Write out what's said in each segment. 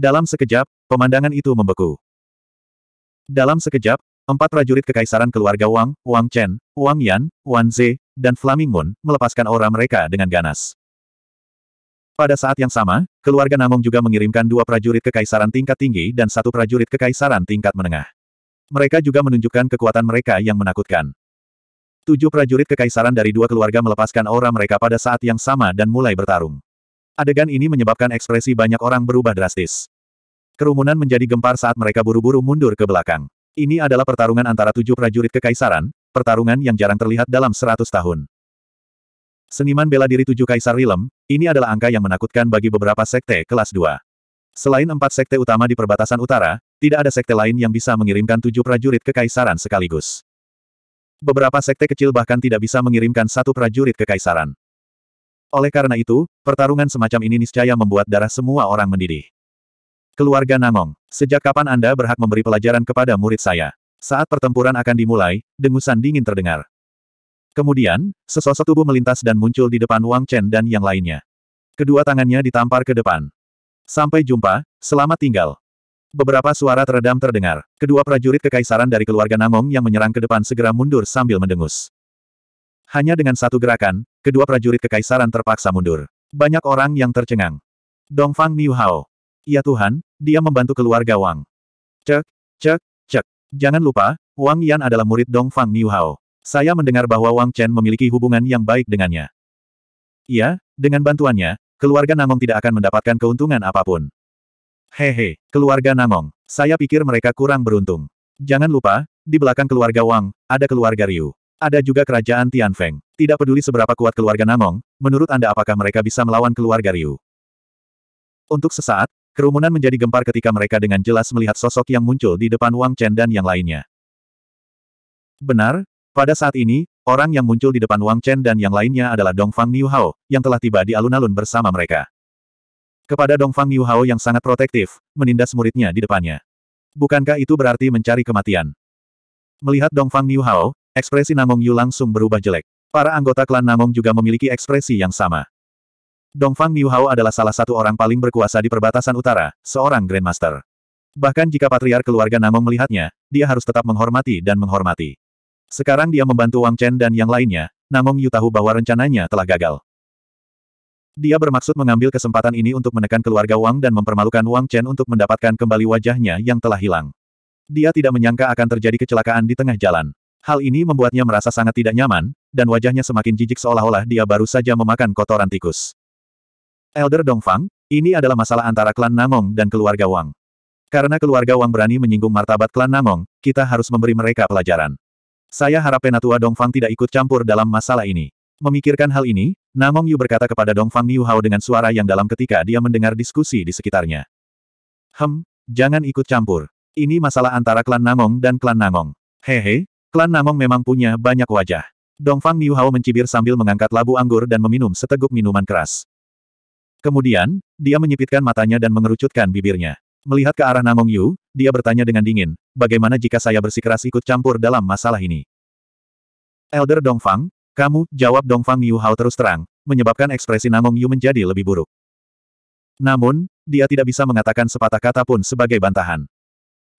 Dalam sekejap, pemandangan itu membeku. Dalam sekejap, empat prajurit kekaisaran keluarga Wang, Wang Chen, Wang Yan, Wan Ze, dan Flaming Moon melepaskan aura mereka dengan ganas. Pada saat yang sama, keluarga Namong juga mengirimkan dua prajurit kekaisaran tingkat tinggi dan satu prajurit kekaisaran tingkat menengah. Mereka juga menunjukkan kekuatan mereka yang menakutkan. Tujuh prajurit kekaisaran dari dua keluarga melepaskan aura mereka pada saat yang sama dan mulai bertarung. Adegan ini menyebabkan ekspresi banyak orang berubah drastis. Kerumunan menjadi gempar saat mereka buru-buru mundur ke belakang. Ini adalah pertarungan antara tujuh prajurit kekaisaran, pertarungan yang jarang terlihat dalam seratus tahun. Seniman bela diri tujuh kaisar Rilem, ini adalah angka yang menakutkan bagi beberapa sekte kelas dua. Selain empat sekte utama di perbatasan utara, tidak ada sekte lain yang bisa mengirimkan tujuh prajurit ke kaisaran sekaligus. Beberapa sekte kecil bahkan tidak bisa mengirimkan satu prajurit ke kaisaran. Oleh karena itu, pertarungan semacam ini niscaya membuat darah semua orang mendidih. Keluarga Nangong, sejak kapan Anda berhak memberi pelajaran kepada murid saya? Saat pertempuran akan dimulai, dengusan dingin terdengar. Kemudian, sesosok tubuh melintas dan muncul di depan Wang Chen dan yang lainnya. Kedua tangannya ditampar ke depan. Sampai jumpa, selamat tinggal. Beberapa suara teredam terdengar. Kedua prajurit kekaisaran dari keluarga Nangong yang menyerang ke depan segera mundur sambil mendengus. Hanya dengan satu gerakan, kedua prajurit kekaisaran terpaksa mundur. Banyak orang yang tercengang. Dongfang Miuhao. Ya Tuhan, dia membantu keluarga Wang. Cek, cek, cek. Jangan lupa, Wang Yan adalah murid Dongfang Miuhao. Saya mendengar bahwa Wang Chen memiliki hubungan yang baik dengannya. Iya, dengan bantuannya, keluarga Nangong tidak akan mendapatkan keuntungan apapun. Hehe, keluarga Namong, Saya pikir mereka kurang beruntung. Jangan lupa, di belakang keluarga Wang, ada keluarga Ryu. Ada juga kerajaan Tianfeng. Tidak peduli seberapa kuat keluarga Namong, menurut Anda apakah mereka bisa melawan keluarga Ryu? Untuk sesaat, kerumunan menjadi gempar ketika mereka dengan jelas melihat sosok yang muncul di depan Wang Chen dan yang lainnya. Benar, pada saat ini, orang yang muncul di depan Wang Chen dan yang lainnya adalah Dongfang Niu Hao, yang telah tiba di alun-alun bersama mereka. Kepada Dongfang Yuhao yang sangat protektif, menindas muridnya di depannya. Bukankah itu berarti mencari kematian? Melihat Dongfang Yuhao, ekspresi Namong Yu langsung berubah jelek. Para anggota klan Namong juga memiliki ekspresi yang sama. Dongfang Yuhao adalah salah satu orang paling berkuasa di perbatasan utara, seorang Grandmaster. Bahkan jika patriar keluarga Namong melihatnya, dia harus tetap menghormati dan menghormati. Sekarang dia membantu Wang Chen dan yang lainnya, Namong Yu tahu bahwa rencananya telah gagal. Dia bermaksud mengambil kesempatan ini untuk menekan keluarga Wang dan mempermalukan Wang Chen untuk mendapatkan kembali wajahnya yang telah hilang. Dia tidak menyangka akan terjadi kecelakaan di tengah jalan. Hal ini membuatnya merasa sangat tidak nyaman, dan wajahnya semakin jijik seolah-olah dia baru saja memakan kotoran tikus. Elder Dongfang, ini adalah masalah antara klan Namong dan keluarga Wang. Karena keluarga Wang berani menyinggung martabat klan Namong, kita harus memberi mereka pelajaran. Saya harap Penatua Dongfang tidak ikut campur dalam masalah ini. Memikirkan hal ini, Namong Yu berkata kepada Dongfang Hao dengan suara yang dalam ketika dia mendengar diskusi di sekitarnya. Hem, jangan ikut campur. Ini masalah antara klan Namong dan klan Namong. Hehe, klan Namong memang punya banyak wajah. Dongfang Hao mencibir sambil mengangkat labu anggur dan meminum seteguk minuman keras. Kemudian, dia menyipitkan matanya dan mengerucutkan bibirnya. Melihat ke arah Namong Yu, dia bertanya dengan dingin, bagaimana jika saya bersikeras ikut campur dalam masalah ini? Elder Dongfang, kamu, jawab Dongfang Yu Hao terus terang, menyebabkan ekspresi Namong Yu menjadi lebih buruk. Namun, dia tidak bisa mengatakan sepatah kata pun sebagai bantahan.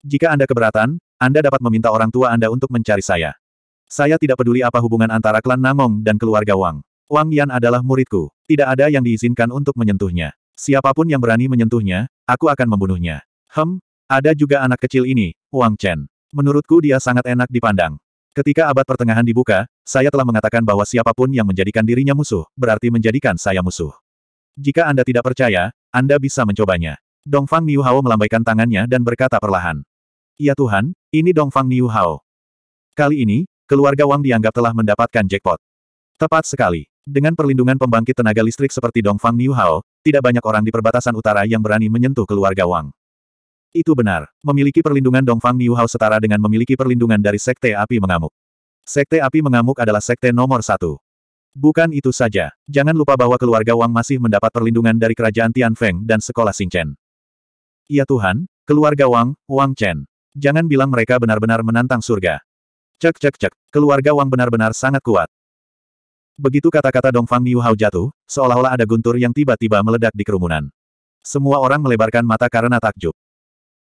Jika Anda keberatan, Anda dapat meminta orang tua Anda untuk mencari saya. Saya tidak peduli apa hubungan antara klan Namong dan keluarga Wang. Wang Yan adalah muridku. Tidak ada yang diizinkan untuk menyentuhnya. Siapapun yang berani menyentuhnya, aku akan membunuhnya. Hem, ada juga anak kecil ini, Wang Chen. Menurutku dia sangat enak dipandang. Ketika abad pertengahan dibuka, saya telah mengatakan bahwa siapapun yang menjadikan dirinya musuh, berarti menjadikan saya musuh. Jika Anda tidak percaya, Anda bisa mencobanya. Dongfang Niuhao melambaikan tangannya dan berkata perlahan. Ya Tuhan, ini Dongfang Niuhao. Kali ini, keluarga Wang dianggap telah mendapatkan jackpot. Tepat sekali. Dengan perlindungan pembangkit tenaga listrik seperti Dongfang Niuhao, tidak banyak orang di perbatasan utara yang berani menyentuh keluarga Wang. Itu benar. Memiliki perlindungan Dongfang Miuhao setara dengan memiliki perlindungan dari Sekte Api Mengamuk. Sekte Api Mengamuk adalah sekte nomor satu. Bukan itu saja. Jangan lupa bahwa keluarga Wang masih mendapat perlindungan dari kerajaan Tianfeng dan sekolah Xingchen. Ya Tuhan, keluarga Wang, Wang Chen. Jangan bilang mereka benar-benar menantang surga. Cek cek cek, keluarga Wang benar-benar sangat kuat. Begitu kata-kata Dongfang Miuhao jatuh, seolah-olah ada guntur yang tiba-tiba meledak di kerumunan. Semua orang melebarkan mata karena takjub.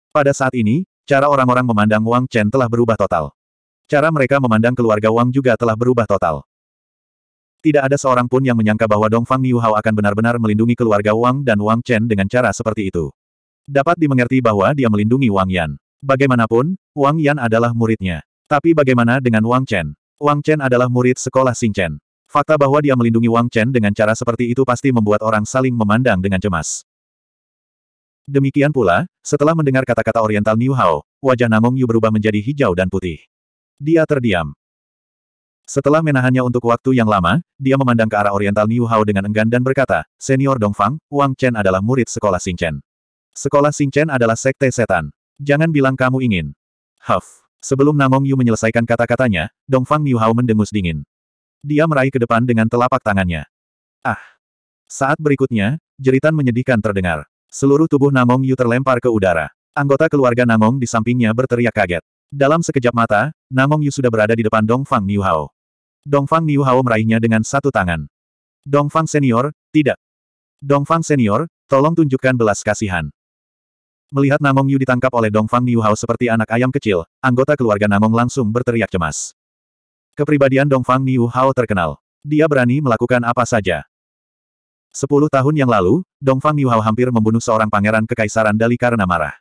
Pada saat ini, cara orang-orang memandang Wang Chen telah berubah total. Cara mereka memandang keluarga Wang juga telah berubah total. Tidak ada seorang pun yang menyangka bahwa Dongfang Niuhao akan benar-benar melindungi keluarga Wang dan Wang Chen dengan cara seperti itu. Dapat dimengerti bahwa dia melindungi Wang Yan. Bagaimanapun, Wang Yan adalah muridnya. Tapi bagaimana dengan Wang Chen? Wang Chen adalah murid sekolah Xing Chen. Fakta bahwa dia melindungi Wang Chen dengan cara seperti itu pasti membuat orang saling memandang dengan cemas. Demikian pula, setelah mendengar kata-kata Oriental New Hao, wajah Namong Yu berubah menjadi hijau dan putih. Dia terdiam. Setelah menahannya untuk waktu yang lama, dia memandang ke arah Oriental New Hao dengan enggan dan berkata, Senior Dongfang, Wang Chen adalah murid sekolah Chen Sekolah Chen adalah sekte setan. Jangan bilang kamu ingin. Huff. Sebelum Namong Yu menyelesaikan kata-katanya, Dongfang New Hao mendengus dingin. Dia meraih ke depan dengan telapak tangannya. Ah. Saat berikutnya, jeritan menyedihkan terdengar. Seluruh tubuh Namong Yu terlempar ke udara. Anggota keluarga Namong di sampingnya berteriak kaget. Dalam sekejap mata, Namong Yu sudah berada di depan Dongfang Niuhao. Dongfang Niuhao meraihnya dengan satu tangan. Dongfang Senior, tidak. Dongfang Senior, tolong tunjukkan belas kasihan. Melihat Namong Yu ditangkap oleh Dongfang Niuhao seperti anak ayam kecil, anggota keluarga Namong langsung berteriak cemas. Kepribadian Dongfang Niuhao terkenal. Dia berani melakukan apa saja. Sepuluh tahun yang lalu, Dongfang Niuhao hampir membunuh seorang pangeran kekaisaran Dali karena marah.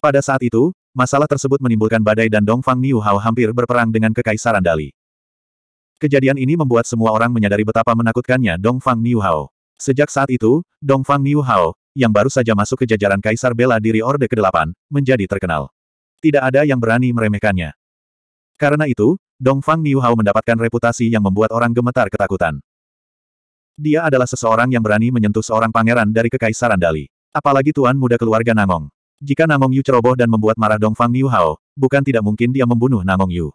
Pada saat itu, masalah tersebut menimbulkan badai dan Dongfang Niuhao hampir berperang dengan kekaisaran Dali. Kejadian ini membuat semua orang menyadari betapa menakutkannya Dongfang Niuhao. Sejak saat itu, Dongfang Niuhao, yang baru saja masuk ke jajaran Kaisar Bela Diri Orde ke-8, menjadi terkenal. Tidak ada yang berani meremehkannya. Karena itu, Dongfang Niuhao mendapatkan reputasi yang membuat orang gemetar ketakutan. Dia adalah seseorang yang berani menyentuh seorang pangeran dari Kekaisaran Dali. Apalagi tuan muda keluarga Nangong. Jika Nangong Yu ceroboh dan membuat marah Dongfang Niu Hao, bukan tidak mungkin dia membunuh Nangong Yu.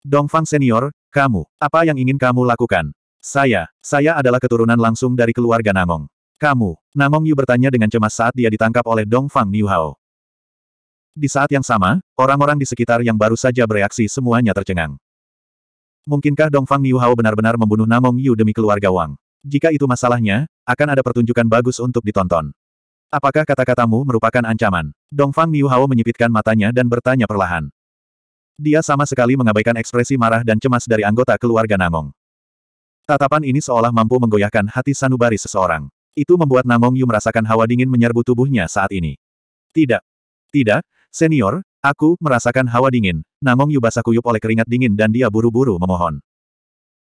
Dongfang Senior, kamu, apa yang ingin kamu lakukan? Saya, saya adalah keturunan langsung dari keluarga Nangong. Kamu, Nangong Yu bertanya dengan cemas saat dia ditangkap oleh Dongfang Niu Hao. Di saat yang sama, orang-orang di sekitar yang baru saja bereaksi semuanya tercengang. Mungkinkah Dongfang Niu Hao benar-benar membunuh Namong Yu demi keluarga Wang? Jika itu masalahnya, akan ada pertunjukan bagus untuk ditonton. Apakah kata-katamu merupakan ancaman? Dongfang Miuhao menyipitkan matanya dan bertanya perlahan. Dia sama sekali mengabaikan ekspresi marah dan cemas dari anggota keluarga Namong. Tatapan ini seolah mampu menggoyahkan hati sanubari seseorang. Itu membuat Namong Yu merasakan hawa dingin menyerbu tubuhnya saat ini. Tidak. Tidak, senior, aku merasakan hawa dingin. Namong Yu basah kuyup oleh keringat dingin dan dia buru-buru memohon.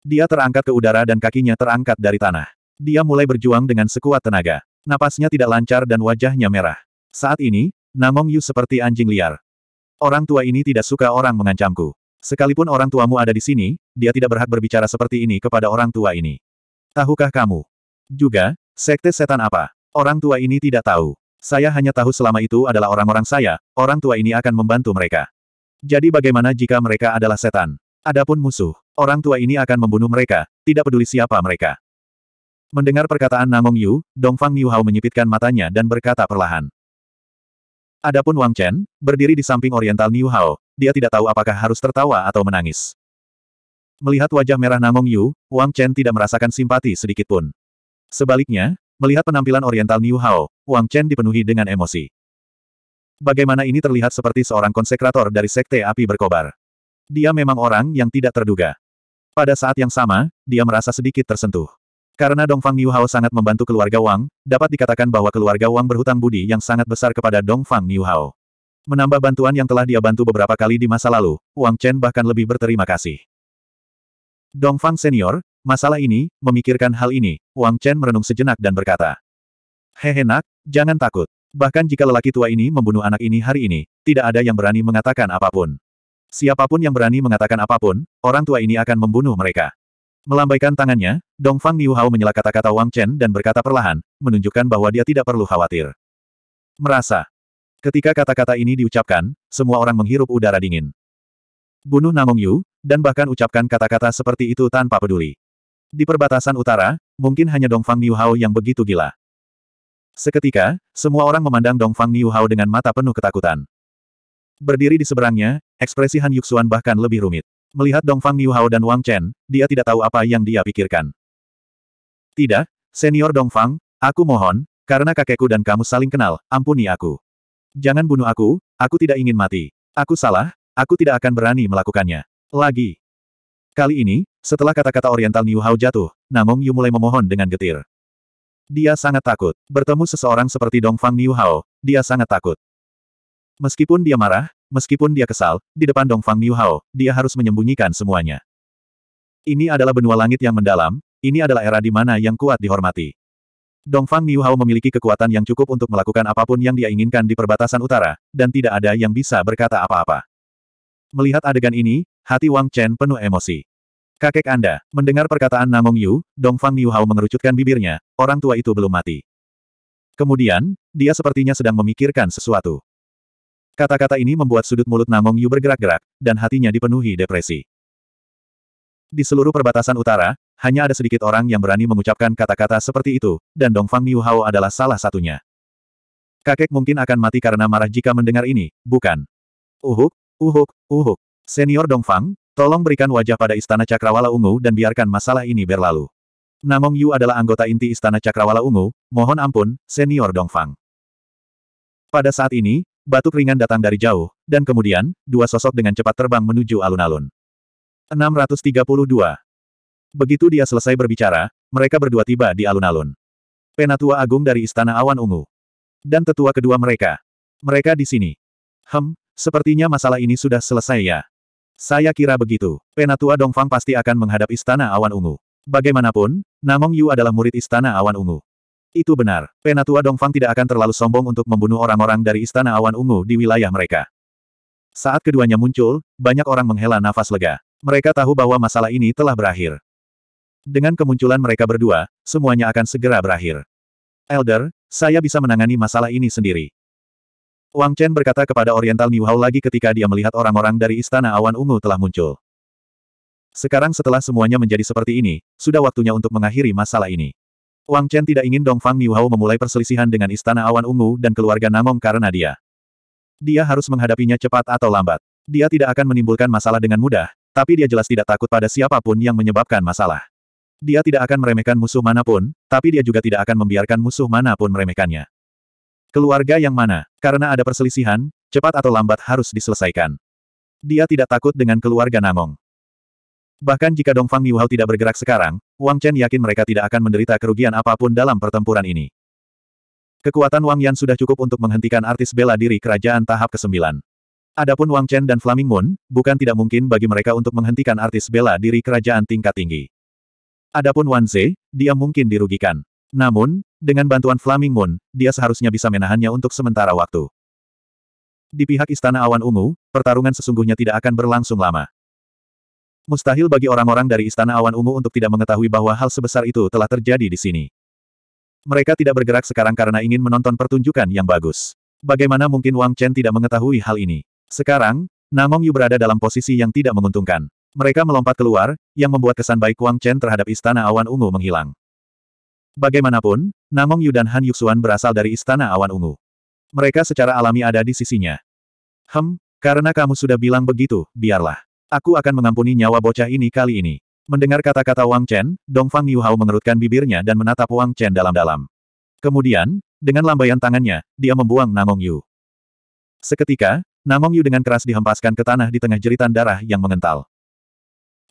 Dia terangkat ke udara dan kakinya terangkat dari tanah. Dia mulai berjuang dengan sekuat tenaga. Napasnya tidak lancar dan wajahnya merah. Saat ini, Namong Yu seperti anjing liar. Orang tua ini tidak suka orang mengancamku. Sekalipun orang tuamu ada di sini, dia tidak berhak berbicara seperti ini kepada orang tua ini. Tahukah kamu? Juga, sekte setan apa? Orang tua ini tidak tahu. Saya hanya tahu selama itu adalah orang-orang saya, orang tua ini akan membantu mereka. Jadi bagaimana jika mereka adalah setan? Adapun musuh, Orang tua ini akan membunuh mereka, tidak peduli siapa mereka. Mendengar perkataan Namong Yu, Dongfang Miuhao menyipitkan matanya dan berkata perlahan. Adapun Wang Chen, berdiri di samping Oriental Niuhao, dia tidak tahu apakah harus tertawa atau menangis. Melihat wajah merah Namong Yu, Wang Chen tidak merasakan simpati sedikitpun. Sebaliknya, melihat penampilan Oriental Niuhao, Wang Chen dipenuhi dengan emosi. Bagaimana ini terlihat seperti seorang konsekrator dari Sekte Api Berkobar. Dia memang orang yang tidak terduga. Pada saat yang sama, dia merasa sedikit tersentuh. Karena Dongfang Niuhao sangat membantu keluarga Wang, dapat dikatakan bahwa keluarga Wang berhutang budi yang sangat besar kepada Dongfang Niuhao. Menambah bantuan yang telah dia bantu beberapa kali di masa lalu, Wang Chen bahkan lebih berterima kasih. Dongfang Senior, masalah ini, memikirkan hal ini, Wang Chen merenung sejenak dan berkata. Hehe nak, jangan takut. Bahkan jika lelaki tua ini membunuh anak ini hari ini, tidak ada yang berani mengatakan apapun. Siapapun yang berani mengatakan apapun, orang tua ini akan membunuh mereka. Melambaikan tangannya, Dongfang Niuhao menyela kata-kata Wang Chen dan berkata perlahan, menunjukkan bahwa dia tidak perlu khawatir. Merasa. Ketika kata-kata ini diucapkan, semua orang menghirup udara dingin. Bunuh Namong Yu, dan bahkan ucapkan kata-kata seperti itu tanpa peduli. Di perbatasan utara, mungkin hanya Dongfang Niuhao yang begitu gila. Seketika, semua orang memandang Dongfang Niuhao dengan mata penuh ketakutan. Berdiri di seberangnya, ekspresi Han Yuxuan bahkan lebih rumit. Melihat Dongfang Niuhao dan Wang Chen, dia tidak tahu apa yang dia pikirkan. Tidak, senior Dongfang, aku mohon, karena kakekku dan kamu saling kenal, ampuni aku. Jangan bunuh aku, aku tidak ingin mati. Aku salah, aku tidak akan berani melakukannya. Lagi. Kali ini, setelah kata-kata Oriental Niuhao jatuh, Namong Yu mulai memohon dengan getir. Dia sangat takut. Bertemu seseorang seperti Dongfang Niuhao, dia sangat takut. Meskipun dia marah, meskipun dia kesal, di depan Dongfang Niuhao, dia harus menyembunyikan semuanya. Ini adalah benua langit yang mendalam, ini adalah era di mana yang kuat dihormati. Dongfang Niuhao memiliki kekuatan yang cukup untuk melakukan apapun yang dia inginkan di perbatasan utara, dan tidak ada yang bisa berkata apa-apa. Melihat adegan ini, hati Wang Chen penuh emosi. Kakek Anda, mendengar perkataan Namong Yu, Dongfang Niuhao mengerucutkan bibirnya, orang tua itu belum mati. Kemudian, dia sepertinya sedang memikirkan sesuatu. Kata-kata ini membuat sudut mulut Namong Yu bergerak-gerak, dan hatinya dipenuhi depresi. Di seluruh perbatasan utara, hanya ada sedikit orang yang berani mengucapkan kata-kata seperti itu, dan Dongfang Hao adalah salah satunya. Kakek mungkin akan mati karena marah jika mendengar ini, bukan? Uhuk, uhuk, uhuk. Senior Dongfang, tolong berikan wajah pada Istana Cakrawala Ungu dan biarkan masalah ini berlalu. Namong Yu adalah anggota inti Istana Cakrawala Ungu, mohon ampun, Senior Dongfang. Pada saat ini, Batuk ringan datang dari jauh, dan kemudian, dua sosok dengan cepat terbang menuju alun-alun. 632. Begitu dia selesai berbicara, mereka berdua tiba di alun-alun. Penatua Agung dari Istana Awan Ungu. Dan tetua kedua mereka. Mereka di sini. Hem, sepertinya masalah ini sudah selesai ya. Saya kira begitu. Penatua Dongfang pasti akan menghadap Istana Awan Ungu. Bagaimanapun, Namong Yu adalah murid Istana Awan Ungu. Itu benar, Penatua Dongfang tidak akan terlalu sombong untuk membunuh orang-orang dari Istana Awan Ungu di wilayah mereka. Saat keduanya muncul, banyak orang menghela nafas lega. Mereka tahu bahwa masalah ini telah berakhir. Dengan kemunculan mereka berdua, semuanya akan segera berakhir. Elder, saya bisa menangani masalah ini sendiri. Wang Chen berkata kepada Oriental New Hao lagi ketika dia melihat orang-orang dari Istana Awan Ungu telah muncul. Sekarang setelah semuanya menjadi seperti ini, sudah waktunya untuk mengakhiri masalah ini. Wang Chen tidak ingin Dong Dongfang Niuhao memulai perselisihan dengan Istana Awan Ungu dan keluarga Namong karena dia. Dia harus menghadapinya cepat atau lambat. Dia tidak akan menimbulkan masalah dengan mudah, tapi dia jelas tidak takut pada siapapun yang menyebabkan masalah. Dia tidak akan meremehkan musuh manapun, tapi dia juga tidak akan membiarkan musuh manapun meremehkannya. Keluarga yang mana, karena ada perselisihan, cepat atau lambat harus diselesaikan. Dia tidak takut dengan keluarga Namong. Bahkan jika Dongfang Niuhao tidak bergerak sekarang, Wang Chen yakin mereka tidak akan menderita kerugian apapun dalam pertempuran ini. Kekuatan Wang Yan sudah cukup untuk menghentikan artis bela diri kerajaan tahap ke-9. Adapun Wang Chen dan Flaming Moon, bukan tidak mungkin bagi mereka untuk menghentikan artis bela diri kerajaan tingkat tinggi. Adapun Wan Ze, dia mungkin dirugikan. Namun, dengan bantuan Flaming Moon, dia seharusnya bisa menahannya untuk sementara waktu. Di pihak Istana Awan Ungu, pertarungan sesungguhnya tidak akan berlangsung lama. Mustahil bagi orang-orang dari Istana Awan Ungu untuk tidak mengetahui bahwa hal sebesar itu telah terjadi di sini. Mereka tidak bergerak sekarang karena ingin menonton pertunjukan yang bagus. Bagaimana mungkin Wang Chen tidak mengetahui hal ini? Sekarang, Namong Yu berada dalam posisi yang tidak menguntungkan. Mereka melompat keluar, yang membuat kesan baik Wang Chen terhadap Istana Awan Ungu menghilang. Bagaimanapun, Namong Yu dan Han Yuxuan berasal dari Istana Awan Ungu. Mereka secara alami ada di sisinya. Hem, karena kamu sudah bilang begitu, biarlah. Aku akan mengampuni nyawa bocah ini kali ini. Mendengar kata-kata Wang Chen, Dongfang Hao mengerutkan bibirnya dan menatap Wang Chen dalam-dalam. Kemudian, dengan lambaian tangannya, dia membuang Namong Yu. Seketika, Namong Yu dengan keras dihempaskan ke tanah di tengah jeritan darah yang mengental.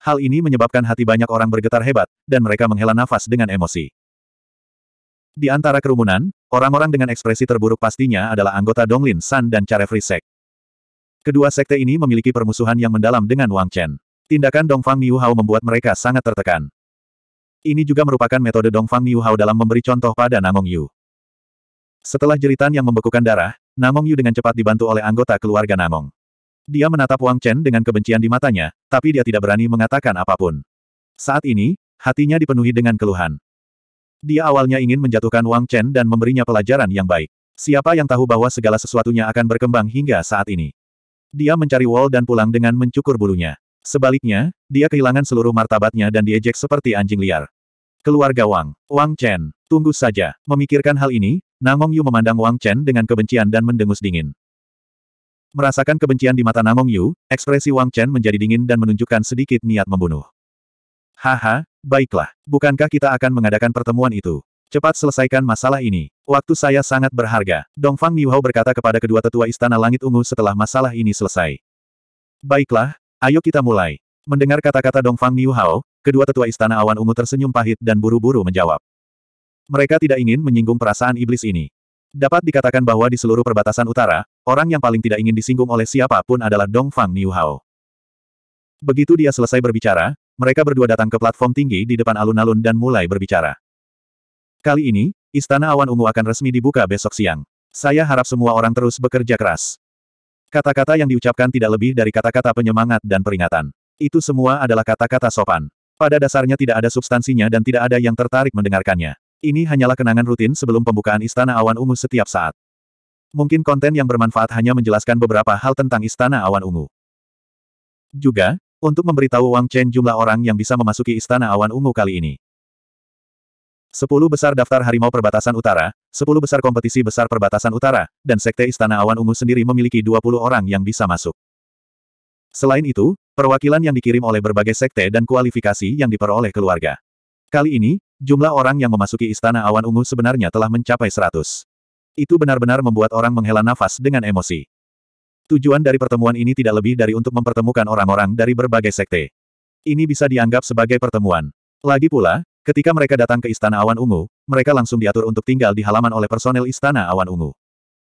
Hal ini menyebabkan hati banyak orang bergetar hebat, dan mereka menghela nafas dengan emosi. Di antara kerumunan, orang-orang dengan ekspresi terburuk pastinya adalah anggota Donglin San dan Carefree Sek. Kedua sekte ini memiliki permusuhan yang mendalam dengan Wang Chen. Tindakan Dongfang Niu Hao membuat mereka sangat tertekan. Ini juga merupakan metode Dongfang Niu Hao dalam memberi contoh pada Namong Yu. Setelah jeritan yang membekukan darah, Namong Yu dengan cepat dibantu oleh anggota keluarga Namong. Dia menatap Wang Chen dengan kebencian di matanya, tapi dia tidak berani mengatakan apapun. Saat ini, hatinya dipenuhi dengan keluhan. Dia awalnya ingin menjatuhkan Wang Chen dan memberinya pelajaran yang baik. Siapa yang tahu bahwa segala sesuatunya akan berkembang hingga saat ini? Dia mencari Wall dan pulang dengan mencukur bulunya. Sebaliknya, dia kehilangan seluruh martabatnya dan diejek seperti anjing liar. Keluarga Wang. Wang Chen. Tunggu saja. Memikirkan hal ini, Namong Yu memandang Wang Chen dengan kebencian dan mendengus dingin. Merasakan kebencian di mata Namong Yu, ekspresi Wang Chen menjadi dingin dan menunjukkan sedikit niat membunuh. Haha, baiklah. Bukankah kita akan mengadakan pertemuan itu? Cepat selesaikan masalah ini. Waktu saya sangat berharga. Dongfang Niuhao berkata kepada kedua tetua Istana Langit Ungu setelah masalah ini selesai. Baiklah, ayo kita mulai. Mendengar kata-kata Dongfang Niuhao, kedua tetua Istana Awan Ungu tersenyum pahit dan buru-buru menjawab. Mereka tidak ingin menyinggung perasaan iblis ini. Dapat dikatakan bahwa di seluruh perbatasan utara, orang yang paling tidak ingin disinggung oleh siapapun adalah Dongfang Niuhao. Begitu dia selesai berbicara, mereka berdua datang ke platform tinggi di depan alun-alun dan mulai berbicara. Kali ini, Istana Awan Ungu akan resmi dibuka besok siang. Saya harap semua orang terus bekerja keras. Kata-kata yang diucapkan tidak lebih dari kata-kata penyemangat dan peringatan. Itu semua adalah kata-kata sopan. Pada dasarnya tidak ada substansinya dan tidak ada yang tertarik mendengarkannya. Ini hanyalah kenangan rutin sebelum pembukaan Istana Awan Ungu setiap saat. Mungkin konten yang bermanfaat hanya menjelaskan beberapa hal tentang Istana Awan Ungu. Juga, untuk memberitahu Wang Chen jumlah orang yang bisa memasuki Istana Awan Ungu kali ini. 10 besar daftar harimau perbatasan utara, 10 besar kompetisi besar perbatasan utara, dan Sekte Istana Awan Ungu sendiri memiliki 20 orang yang bisa masuk. Selain itu, perwakilan yang dikirim oleh berbagai sekte dan kualifikasi yang diperoleh keluarga. Kali ini, jumlah orang yang memasuki Istana Awan Ungu sebenarnya telah mencapai 100. Itu benar-benar membuat orang menghela nafas dengan emosi. Tujuan dari pertemuan ini tidak lebih dari untuk mempertemukan orang-orang dari berbagai sekte. Ini bisa dianggap sebagai pertemuan. Lagi pula, Ketika mereka datang ke Istana Awan Ungu, mereka langsung diatur untuk tinggal di halaman oleh personel Istana Awan Ungu.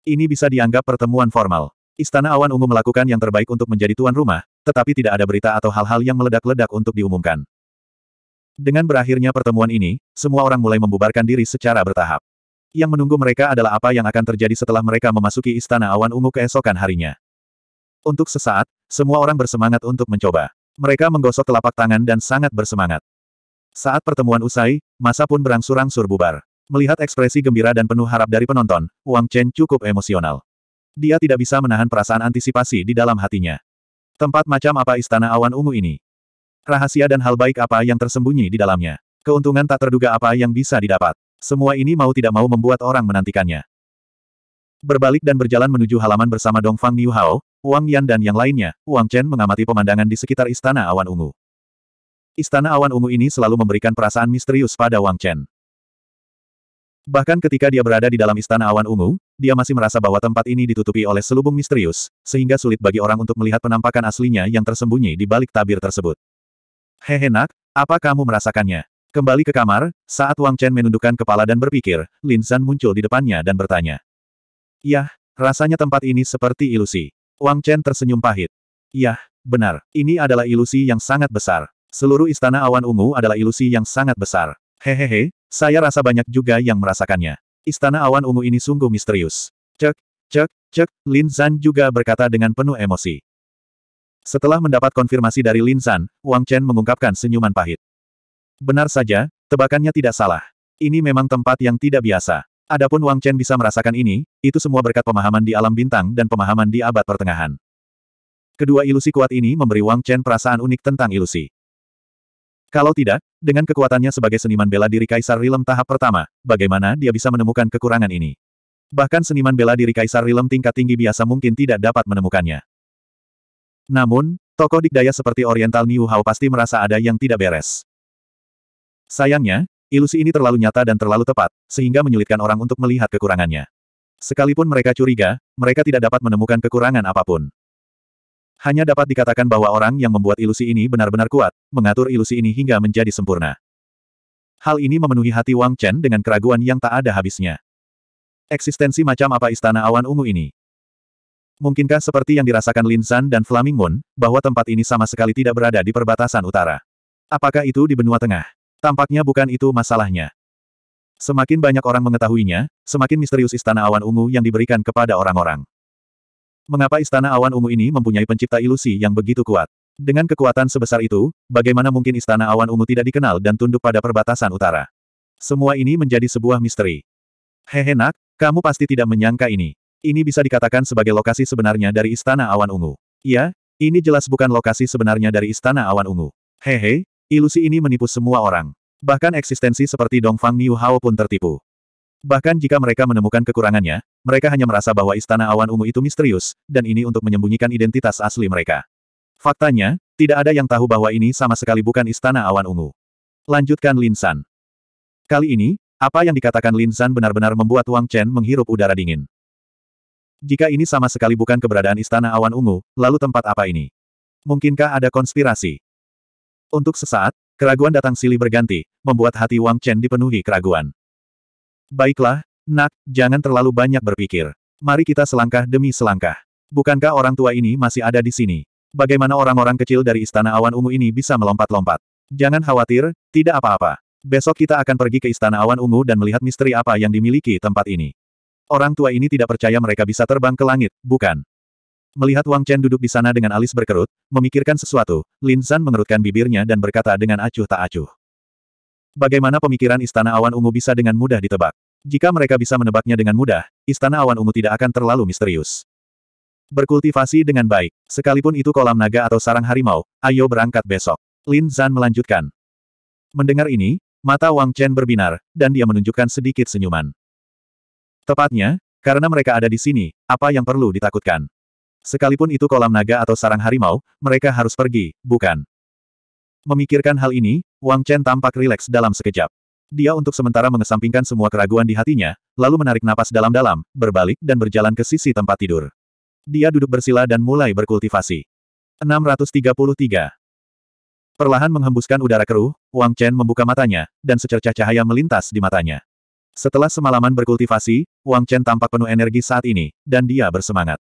Ini bisa dianggap pertemuan formal. Istana Awan Ungu melakukan yang terbaik untuk menjadi tuan rumah, tetapi tidak ada berita atau hal-hal yang meledak-ledak untuk diumumkan. Dengan berakhirnya pertemuan ini, semua orang mulai membubarkan diri secara bertahap. Yang menunggu mereka adalah apa yang akan terjadi setelah mereka memasuki Istana Awan Ungu keesokan harinya. Untuk sesaat, semua orang bersemangat untuk mencoba. Mereka menggosok telapak tangan dan sangat bersemangat. Saat pertemuan usai, masa pun berangsur-angsur bubar. Melihat ekspresi gembira dan penuh harap dari penonton, Wang Chen cukup emosional. Dia tidak bisa menahan perasaan antisipasi di dalam hatinya. Tempat macam apa istana awan ungu ini? Rahasia dan hal baik apa yang tersembunyi di dalamnya? Keuntungan tak terduga apa yang bisa didapat? Semua ini mau tidak mau membuat orang menantikannya. Berbalik dan berjalan menuju halaman bersama Dongfang Niu Hao, Wang Yan dan yang lainnya, Wang Chen mengamati pemandangan di sekitar istana awan ungu. Istana awan ungu ini selalu memberikan perasaan misterius pada Wang Chen. Bahkan ketika dia berada di dalam istana awan ungu, dia masih merasa bahwa tempat ini ditutupi oleh selubung misterius, sehingga sulit bagi orang untuk melihat penampakan aslinya yang tersembunyi di balik tabir tersebut. Hehe nak, apa kamu merasakannya? Kembali ke kamar, saat Wang Chen menundukkan kepala dan berpikir, Lin San muncul di depannya dan bertanya. Yah, rasanya tempat ini seperti ilusi. Wang Chen tersenyum pahit. Yah, benar, ini adalah ilusi yang sangat besar. Seluruh istana awan ungu adalah ilusi yang sangat besar. Hehehe, saya rasa banyak juga yang merasakannya. Istana awan ungu ini sungguh misterius. Cek, cek, cek, Lin Zan juga berkata dengan penuh emosi. Setelah mendapat konfirmasi dari Lin Zan, Wang Chen mengungkapkan senyuman pahit. Benar saja, tebakannya tidak salah. Ini memang tempat yang tidak biasa. Adapun Wang Chen bisa merasakan ini, itu semua berkat pemahaman di alam bintang dan pemahaman di abad pertengahan. Kedua ilusi kuat ini memberi Wang Chen perasaan unik tentang ilusi. Kalau tidak, dengan kekuatannya sebagai seniman bela diri Kaisar Rilem tahap pertama, bagaimana dia bisa menemukan kekurangan ini? Bahkan seniman bela diri Kaisar Rilem tingkat tinggi biasa mungkin tidak dapat menemukannya. Namun, tokoh dikdaya seperti Oriental Niu Hao pasti merasa ada yang tidak beres. Sayangnya, ilusi ini terlalu nyata dan terlalu tepat, sehingga menyulitkan orang untuk melihat kekurangannya. Sekalipun mereka curiga, mereka tidak dapat menemukan kekurangan apapun. Hanya dapat dikatakan bahwa orang yang membuat ilusi ini benar-benar kuat, mengatur ilusi ini hingga menjadi sempurna. Hal ini memenuhi hati Wang Chen dengan keraguan yang tak ada habisnya. Eksistensi macam apa istana awan ungu ini? Mungkinkah seperti yang dirasakan Lin San dan Flaming Moon, bahwa tempat ini sama sekali tidak berada di perbatasan utara? Apakah itu di benua tengah? Tampaknya bukan itu masalahnya. Semakin banyak orang mengetahuinya, semakin misterius istana awan ungu yang diberikan kepada orang-orang. Mengapa istana awan ungu ini mempunyai pencipta ilusi yang begitu kuat? Dengan kekuatan sebesar itu, bagaimana mungkin istana awan ungu tidak dikenal dan tunduk pada perbatasan utara? Semua ini menjadi sebuah misteri. Hehe nak, kamu pasti tidak menyangka ini. Ini bisa dikatakan sebagai lokasi sebenarnya dari istana awan ungu. Iya, ini jelas bukan lokasi sebenarnya dari istana awan ungu. Hehe, ilusi ini menipu semua orang. Bahkan eksistensi seperti Dongfang Niu Hao pun tertipu. Bahkan jika mereka menemukan kekurangannya, mereka hanya merasa bahwa istana awan ungu itu misterius, dan ini untuk menyembunyikan identitas asli mereka. Faktanya, tidak ada yang tahu bahwa ini sama sekali bukan istana awan ungu. Lanjutkan Lin San. Kali ini, apa yang dikatakan Lin San benar-benar membuat Wang Chen menghirup udara dingin. Jika ini sama sekali bukan keberadaan istana awan ungu, lalu tempat apa ini? Mungkinkah ada konspirasi? Untuk sesaat, keraguan datang silih berganti, membuat hati Wang Chen dipenuhi keraguan. Baiklah, nak, jangan terlalu banyak berpikir. Mari kita selangkah demi selangkah. Bukankah orang tua ini masih ada di sini? Bagaimana orang-orang kecil dari Istana Awan Ungu ini bisa melompat-lompat? Jangan khawatir, tidak apa-apa. Besok kita akan pergi ke Istana Awan Ungu dan melihat misteri apa yang dimiliki tempat ini. Orang tua ini tidak percaya mereka bisa terbang ke langit, bukan? Melihat Wang Chen duduk di sana dengan alis berkerut, memikirkan sesuatu, Lin San mengerutkan bibirnya dan berkata dengan acuh tak acuh. Bagaimana pemikiran Istana Awan Ungu bisa dengan mudah ditebak? Jika mereka bisa menebaknya dengan mudah, Istana Awan Ungu tidak akan terlalu misterius. Berkultivasi dengan baik, sekalipun itu kolam naga atau sarang harimau, ayo berangkat besok. Lin Zan melanjutkan. Mendengar ini, mata Wang Chen berbinar, dan dia menunjukkan sedikit senyuman. Tepatnya, karena mereka ada di sini, apa yang perlu ditakutkan? Sekalipun itu kolam naga atau sarang harimau, mereka harus pergi, bukan? Memikirkan hal ini, Wang Chen tampak rileks dalam sekejap. Dia untuk sementara mengesampingkan semua keraguan di hatinya, lalu menarik napas dalam-dalam, berbalik dan berjalan ke sisi tempat tidur. Dia duduk bersila dan mulai berkultivasi. 633. Perlahan menghembuskan udara keruh, Wang Chen membuka matanya, dan secercah cahaya melintas di matanya. Setelah semalaman berkultivasi, Wang Chen tampak penuh energi saat ini, dan dia bersemangat.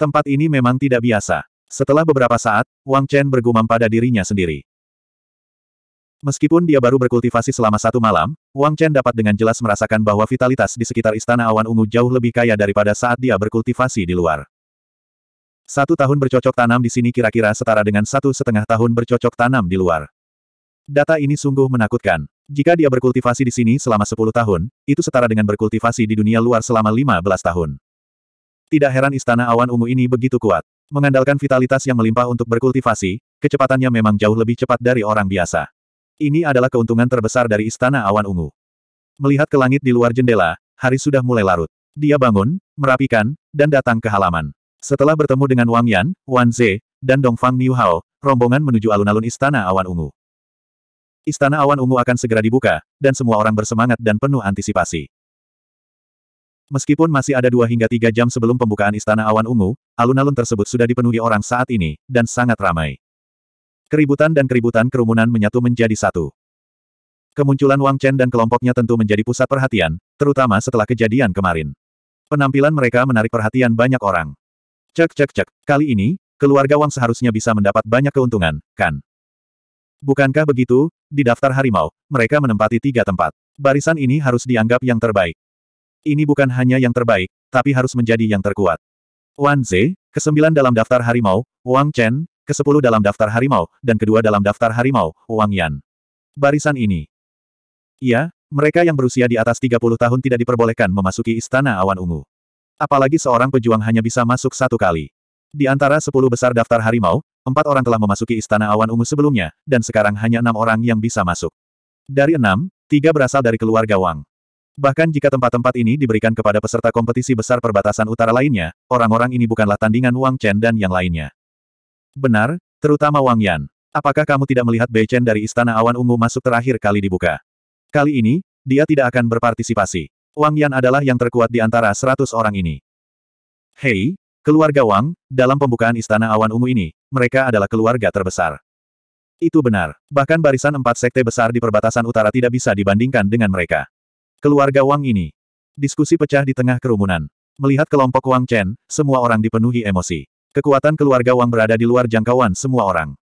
Tempat ini memang tidak biasa. Setelah beberapa saat, Wang Chen bergumam pada dirinya sendiri. Meskipun dia baru berkultivasi selama satu malam, Wang Chen dapat dengan jelas merasakan bahwa vitalitas di sekitar Istana Awan Ungu jauh lebih kaya daripada saat dia berkultivasi di luar. Satu tahun bercocok tanam di sini kira-kira setara dengan satu setengah tahun bercocok tanam di luar. Data ini sungguh menakutkan. Jika dia berkultivasi di sini selama sepuluh tahun, itu setara dengan berkultivasi di dunia luar selama lima belas tahun. Tidak heran istana awan ungu ini begitu kuat. Mengandalkan vitalitas yang melimpah untuk berkultivasi, kecepatannya memang jauh lebih cepat dari orang biasa. Ini adalah keuntungan terbesar dari Istana Awan Ungu. Melihat ke langit di luar jendela, hari sudah mulai larut. Dia bangun, merapikan, dan datang ke halaman. Setelah bertemu dengan Wang Yan, Wan Ze, dan Dongfang Niu Hao, rombongan menuju alun-alun Istana Awan Ungu. Istana Awan Ungu akan segera dibuka, dan semua orang bersemangat dan penuh antisipasi. Meskipun masih ada dua hingga tiga jam sebelum pembukaan Istana Awan Ungu, alun-alun tersebut sudah dipenuhi orang saat ini, dan sangat ramai. Keributan dan keributan kerumunan menyatu menjadi satu. Kemunculan Wang Chen dan kelompoknya tentu menjadi pusat perhatian, terutama setelah kejadian kemarin. Penampilan mereka menarik perhatian banyak orang. Cek cek cek, kali ini, keluarga Wang seharusnya bisa mendapat banyak keuntungan, kan? Bukankah begitu, di daftar harimau, mereka menempati tiga tempat. Barisan ini harus dianggap yang terbaik. Ini bukan hanya yang terbaik, tapi harus menjadi yang terkuat. Wan Ze, kesembilan dalam daftar harimau, Wang Chen, kesepuluh dalam daftar harimau, dan kedua dalam daftar harimau, Wang Yan. Barisan ini. Iya, mereka yang berusia di atas 30 tahun tidak diperbolehkan memasuki Istana Awan Ungu. Apalagi seorang pejuang hanya bisa masuk satu kali. Di antara sepuluh besar daftar harimau, empat orang telah memasuki Istana Awan Ungu sebelumnya, dan sekarang hanya enam orang yang bisa masuk. Dari enam, tiga berasal dari keluarga Wang. Bahkan jika tempat-tempat ini diberikan kepada peserta kompetisi besar perbatasan utara lainnya, orang-orang ini bukanlah tandingan Wang Chen dan yang lainnya. Benar, terutama Wang Yan. Apakah kamu tidak melihat Beichen dari Istana Awan Ungu masuk terakhir kali dibuka? Kali ini, dia tidak akan berpartisipasi. Wang Yan adalah yang terkuat di antara seratus orang ini. Hei, keluarga Wang, dalam pembukaan Istana Awan Ungu ini, mereka adalah keluarga terbesar. Itu benar, bahkan barisan empat sekte besar di perbatasan utara tidak bisa dibandingkan dengan mereka. Keluarga Wang ini. Diskusi pecah di tengah kerumunan. Melihat kelompok Wang Chen, semua orang dipenuhi emosi. Kekuatan keluarga Wang berada di luar jangkauan semua orang.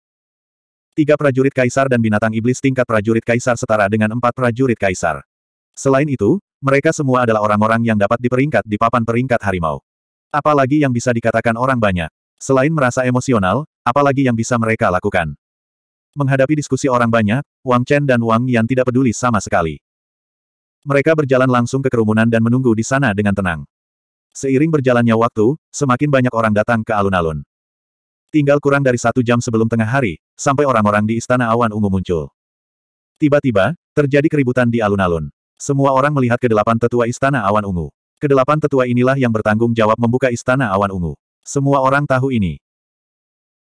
Tiga prajurit kaisar dan binatang iblis tingkat prajurit kaisar setara dengan empat prajurit kaisar. Selain itu, mereka semua adalah orang-orang yang dapat diperingkat di papan peringkat harimau. Apalagi yang bisa dikatakan orang banyak. Selain merasa emosional, apalagi yang bisa mereka lakukan. Menghadapi diskusi orang banyak, Wang Chen dan Wang Yan tidak peduli sama sekali. Mereka berjalan langsung ke kerumunan dan menunggu di sana dengan tenang. Seiring berjalannya waktu, semakin banyak orang datang ke alun-alun. Tinggal kurang dari satu jam sebelum tengah hari, sampai orang-orang di Istana Awan Ungu muncul. Tiba-tiba, terjadi keributan di alun-alun. Semua orang melihat kedelapan tetua Istana Awan Ungu. Kedelapan tetua inilah yang bertanggung jawab membuka Istana Awan Ungu. Semua orang tahu ini.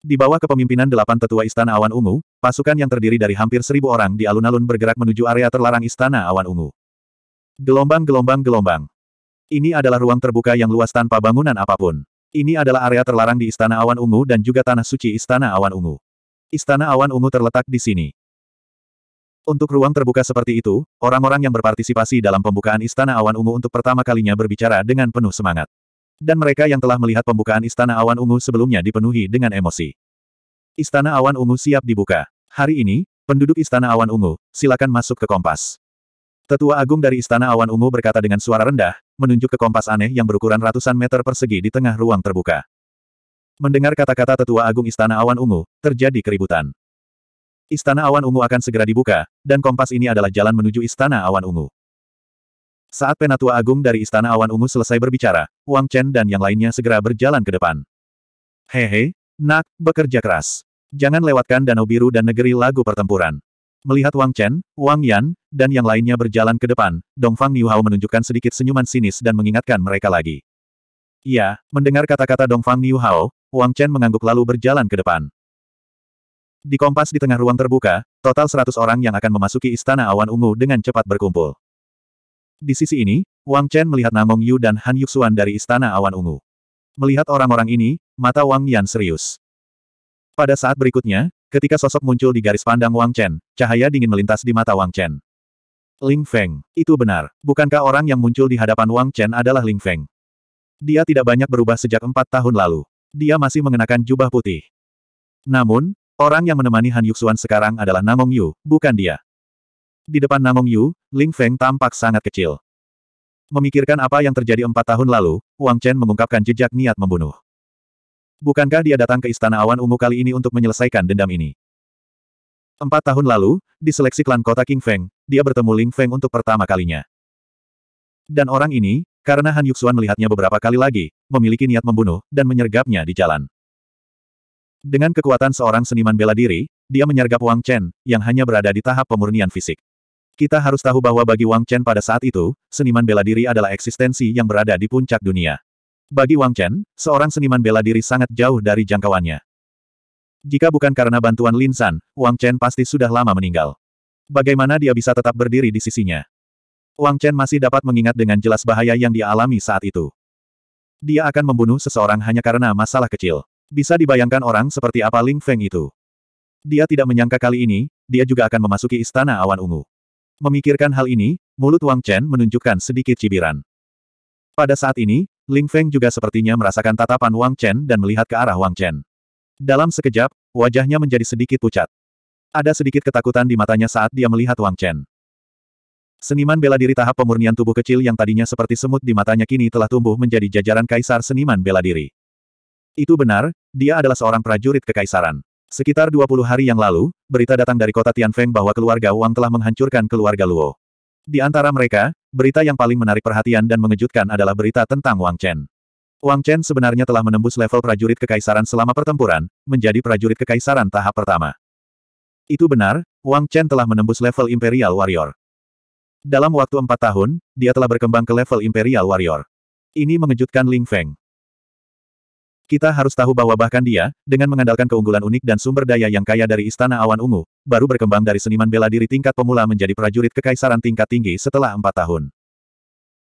Di bawah kepemimpinan delapan tetua Istana Awan Ungu, pasukan yang terdiri dari hampir seribu orang di alun-alun bergerak menuju area terlarang Istana Awan Ungu. Gelombang-gelombang-gelombang. Ini adalah ruang terbuka yang luas tanpa bangunan apapun. Ini adalah area terlarang di Istana Awan Ungu dan juga Tanah Suci Istana Awan Ungu. Istana Awan Ungu terletak di sini. Untuk ruang terbuka seperti itu, orang-orang yang berpartisipasi dalam pembukaan Istana Awan Ungu untuk pertama kalinya berbicara dengan penuh semangat. Dan mereka yang telah melihat pembukaan Istana Awan Ungu sebelumnya dipenuhi dengan emosi. Istana Awan Ungu siap dibuka. Hari ini, penduduk Istana Awan Ungu, silakan masuk ke Kompas. Tetua Agung dari Istana Awan Ungu berkata dengan suara rendah, menunjuk ke kompas aneh yang berukuran ratusan meter persegi di tengah ruang terbuka. Mendengar kata-kata tetua agung Istana Awan Ungu, terjadi keributan. Istana Awan Ungu akan segera dibuka, dan kompas ini adalah jalan menuju Istana Awan Ungu. Saat penatua agung dari Istana Awan Ungu selesai berbicara, Wang Chen dan yang lainnya segera berjalan ke depan. Hehe, he, nak, bekerja keras. Jangan lewatkan Danau Biru dan Negeri Lagu Pertempuran. Melihat Wang Chen, Wang Yan, dan yang lainnya berjalan ke depan, Dongfang Niuhao menunjukkan sedikit senyuman sinis dan mengingatkan mereka lagi. Ya, mendengar kata-kata Dongfang Niuhao, Wang Chen mengangguk lalu berjalan ke depan. Di kompas di tengah ruang terbuka, total 100 orang yang akan memasuki Istana Awan Ungu dengan cepat berkumpul. Di sisi ini, Wang Chen melihat Namong Yu dan Han Yuxuan dari Istana Awan Ungu. Melihat orang-orang ini, mata Wang Yan serius. Pada saat berikutnya, Ketika sosok muncul di garis pandang Wang Chen, cahaya dingin melintas di mata Wang Chen. Ling Feng, itu benar. Bukankah orang yang muncul di hadapan Wang Chen adalah Ling Feng? Dia tidak banyak berubah sejak empat tahun lalu. Dia masih mengenakan jubah putih. Namun, orang yang menemani Han Yuxuan sekarang adalah Namong Yu, bukan dia. Di depan Namong Yu, Ling Feng tampak sangat kecil. Memikirkan apa yang terjadi empat tahun lalu, Wang Chen mengungkapkan jejak niat membunuh. Bukankah dia datang ke Istana Awan Ungu kali ini untuk menyelesaikan dendam ini? Empat tahun lalu, di seleksi klan kota King Feng, dia bertemu Ling Feng untuk pertama kalinya. Dan orang ini, karena Han Yuxuan melihatnya beberapa kali lagi, memiliki niat membunuh, dan menyergapnya di jalan. Dengan kekuatan seorang seniman bela diri, dia menyergap Wang Chen, yang hanya berada di tahap pemurnian fisik. Kita harus tahu bahwa bagi Wang Chen pada saat itu, seniman bela diri adalah eksistensi yang berada di puncak dunia. Bagi Wang Chen, seorang seniman bela diri sangat jauh dari jangkauannya. Jika bukan karena bantuan Lin San, Wang Chen pasti sudah lama meninggal. Bagaimana dia bisa tetap berdiri di sisinya? Wang Chen masih dapat mengingat dengan jelas bahaya yang dia alami saat itu. Dia akan membunuh seseorang hanya karena masalah kecil. Bisa dibayangkan orang seperti apa Ling Feng itu. Dia tidak menyangka kali ini, dia juga akan memasuki istana awan ungu. Memikirkan hal ini, mulut Wang Chen menunjukkan sedikit cibiran. Pada saat ini, Ling Feng juga sepertinya merasakan tatapan Wang Chen dan melihat ke arah Wang Chen. Dalam sekejap, wajahnya menjadi sedikit pucat. Ada sedikit ketakutan di matanya saat dia melihat Wang Chen. Seniman bela diri tahap pemurnian tubuh kecil yang tadinya seperti semut di matanya kini telah tumbuh menjadi jajaran kaisar seniman bela diri. Itu benar, dia adalah seorang prajurit kekaisaran. Sekitar 20 hari yang lalu, berita datang dari kota Tianfeng bahwa keluarga Wang telah menghancurkan keluarga Luo. Di antara mereka, berita yang paling menarik perhatian dan mengejutkan adalah berita tentang Wang Chen. Wang Chen sebenarnya telah menembus level prajurit kekaisaran selama pertempuran, menjadi prajurit kekaisaran tahap pertama. Itu benar, Wang Chen telah menembus level Imperial Warrior. Dalam waktu empat tahun, dia telah berkembang ke level Imperial Warrior. Ini mengejutkan Ling Feng. Kita harus tahu bahwa bahkan dia, dengan mengandalkan keunggulan unik dan sumber daya yang kaya dari Istana Awan Ungu, baru berkembang dari seniman bela diri tingkat pemula menjadi prajurit kekaisaran tingkat tinggi setelah empat tahun.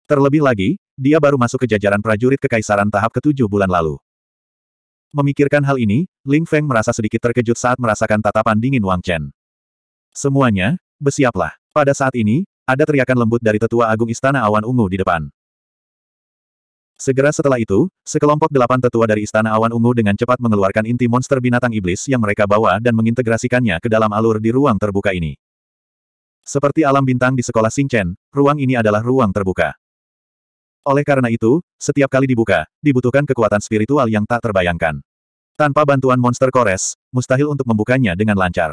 Terlebih lagi, dia baru masuk ke jajaran prajurit kekaisaran tahap ketujuh bulan lalu. Memikirkan hal ini, Ling Feng merasa sedikit terkejut saat merasakan tatapan dingin Wang Chen. Semuanya, bersiaplah. Pada saat ini, ada teriakan lembut dari tetua agung Istana Awan Ungu di depan. Segera setelah itu, sekelompok delapan tetua dari Istana Awan Ungu dengan cepat mengeluarkan inti monster binatang iblis yang mereka bawa dan mengintegrasikannya ke dalam alur di ruang terbuka ini. Seperti alam bintang di sekolah Singchen, ruang ini adalah ruang terbuka. Oleh karena itu, setiap kali dibuka, dibutuhkan kekuatan spiritual yang tak terbayangkan. Tanpa bantuan monster kores, mustahil untuk membukanya dengan lancar.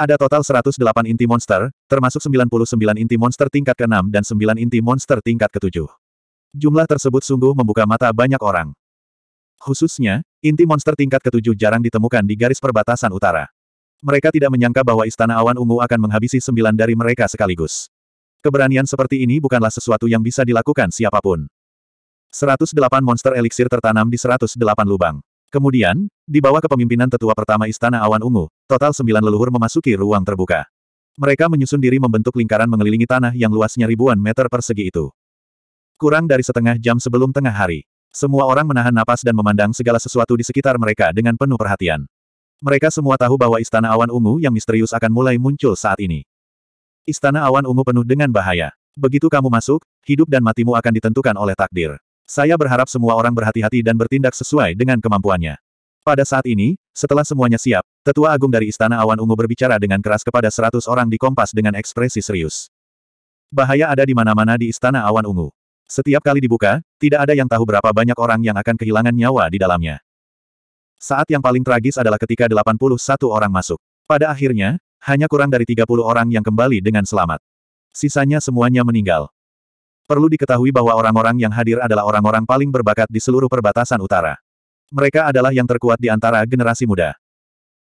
Ada total 108 inti monster, termasuk 99 inti monster tingkat ke-6 dan 9 inti monster tingkat ke-7. Jumlah tersebut sungguh membuka mata banyak orang. Khususnya, inti monster tingkat ketujuh jarang ditemukan di garis perbatasan utara. Mereka tidak menyangka bahwa Istana Awan Ungu akan menghabisi sembilan dari mereka sekaligus. Keberanian seperti ini bukanlah sesuatu yang bisa dilakukan siapapun. 108 monster eliksir tertanam di 108 lubang. Kemudian, di bawah kepemimpinan tetua pertama Istana Awan Ungu, total sembilan leluhur memasuki ruang terbuka. Mereka menyusun diri membentuk lingkaran mengelilingi tanah yang luasnya ribuan meter persegi itu. Kurang dari setengah jam sebelum tengah hari, semua orang menahan napas dan memandang segala sesuatu di sekitar mereka dengan penuh perhatian. Mereka semua tahu bahwa Istana Awan Ungu yang misterius akan mulai muncul saat ini. Istana Awan Ungu penuh dengan bahaya. Begitu kamu masuk, hidup dan matimu akan ditentukan oleh takdir. Saya berharap semua orang berhati-hati dan bertindak sesuai dengan kemampuannya. Pada saat ini, setelah semuanya siap, tetua agung dari Istana Awan Ungu berbicara dengan keras kepada seratus orang di Kompas dengan ekspresi serius. Bahaya ada di mana-mana di Istana Awan Ungu. Setiap kali dibuka, tidak ada yang tahu berapa banyak orang yang akan kehilangan nyawa di dalamnya. Saat yang paling tragis adalah ketika 81 orang masuk. Pada akhirnya, hanya kurang dari 30 orang yang kembali dengan selamat. Sisanya semuanya meninggal. Perlu diketahui bahwa orang-orang yang hadir adalah orang-orang paling berbakat di seluruh perbatasan utara. Mereka adalah yang terkuat di antara generasi muda.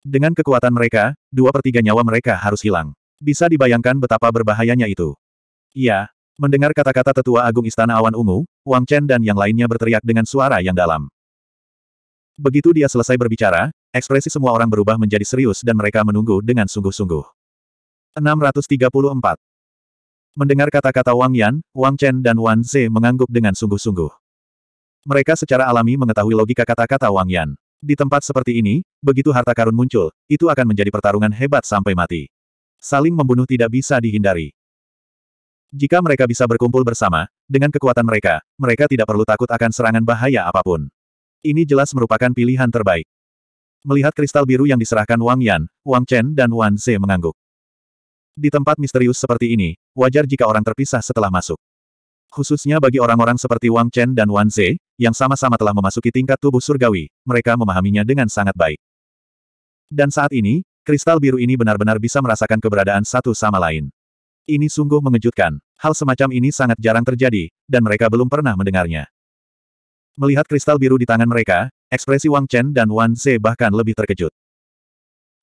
Dengan kekuatan mereka, dua per tiga nyawa mereka harus hilang. Bisa dibayangkan betapa berbahayanya itu. Iya, Mendengar kata-kata tetua agung istana awan ungu, Wang Chen dan yang lainnya berteriak dengan suara yang dalam. Begitu dia selesai berbicara, ekspresi semua orang berubah menjadi serius dan mereka menunggu dengan sungguh-sungguh. 634. Mendengar kata-kata Wang Yan, Wang Chen dan Wan Ze mengangguk dengan sungguh-sungguh. Mereka secara alami mengetahui logika kata-kata Wang Yan. Di tempat seperti ini, begitu harta karun muncul, itu akan menjadi pertarungan hebat sampai mati. Saling membunuh tidak bisa dihindari. Jika mereka bisa berkumpul bersama, dengan kekuatan mereka, mereka tidak perlu takut akan serangan bahaya apapun. Ini jelas merupakan pilihan terbaik. Melihat kristal biru yang diserahkan Wang Yan, Wang Chen dan Wan Ze mengangguk. Di tempat misterius seperti ini, wajar jika orang terpisah setelah masuk. Khususnya bagi orang-orang seperti Wang Chen dan Wan Ze, yang sama-sama telah memasuki tingkat tubuh surgawi, mereka memahaminya dengan sangat baik. Dan saat ini, kristal biru ini benar-benar bisa merasakan keberadaan satu sama lain. Ini sungguh mengejutkan. Hal semacam ini sangat jarang terjadi, dan mereka belum pernah mendengarnya. Melihat kristal biru di tangan mereka, ekspresi Wang Chen dan Wan Ze bahkan lebih terkejut.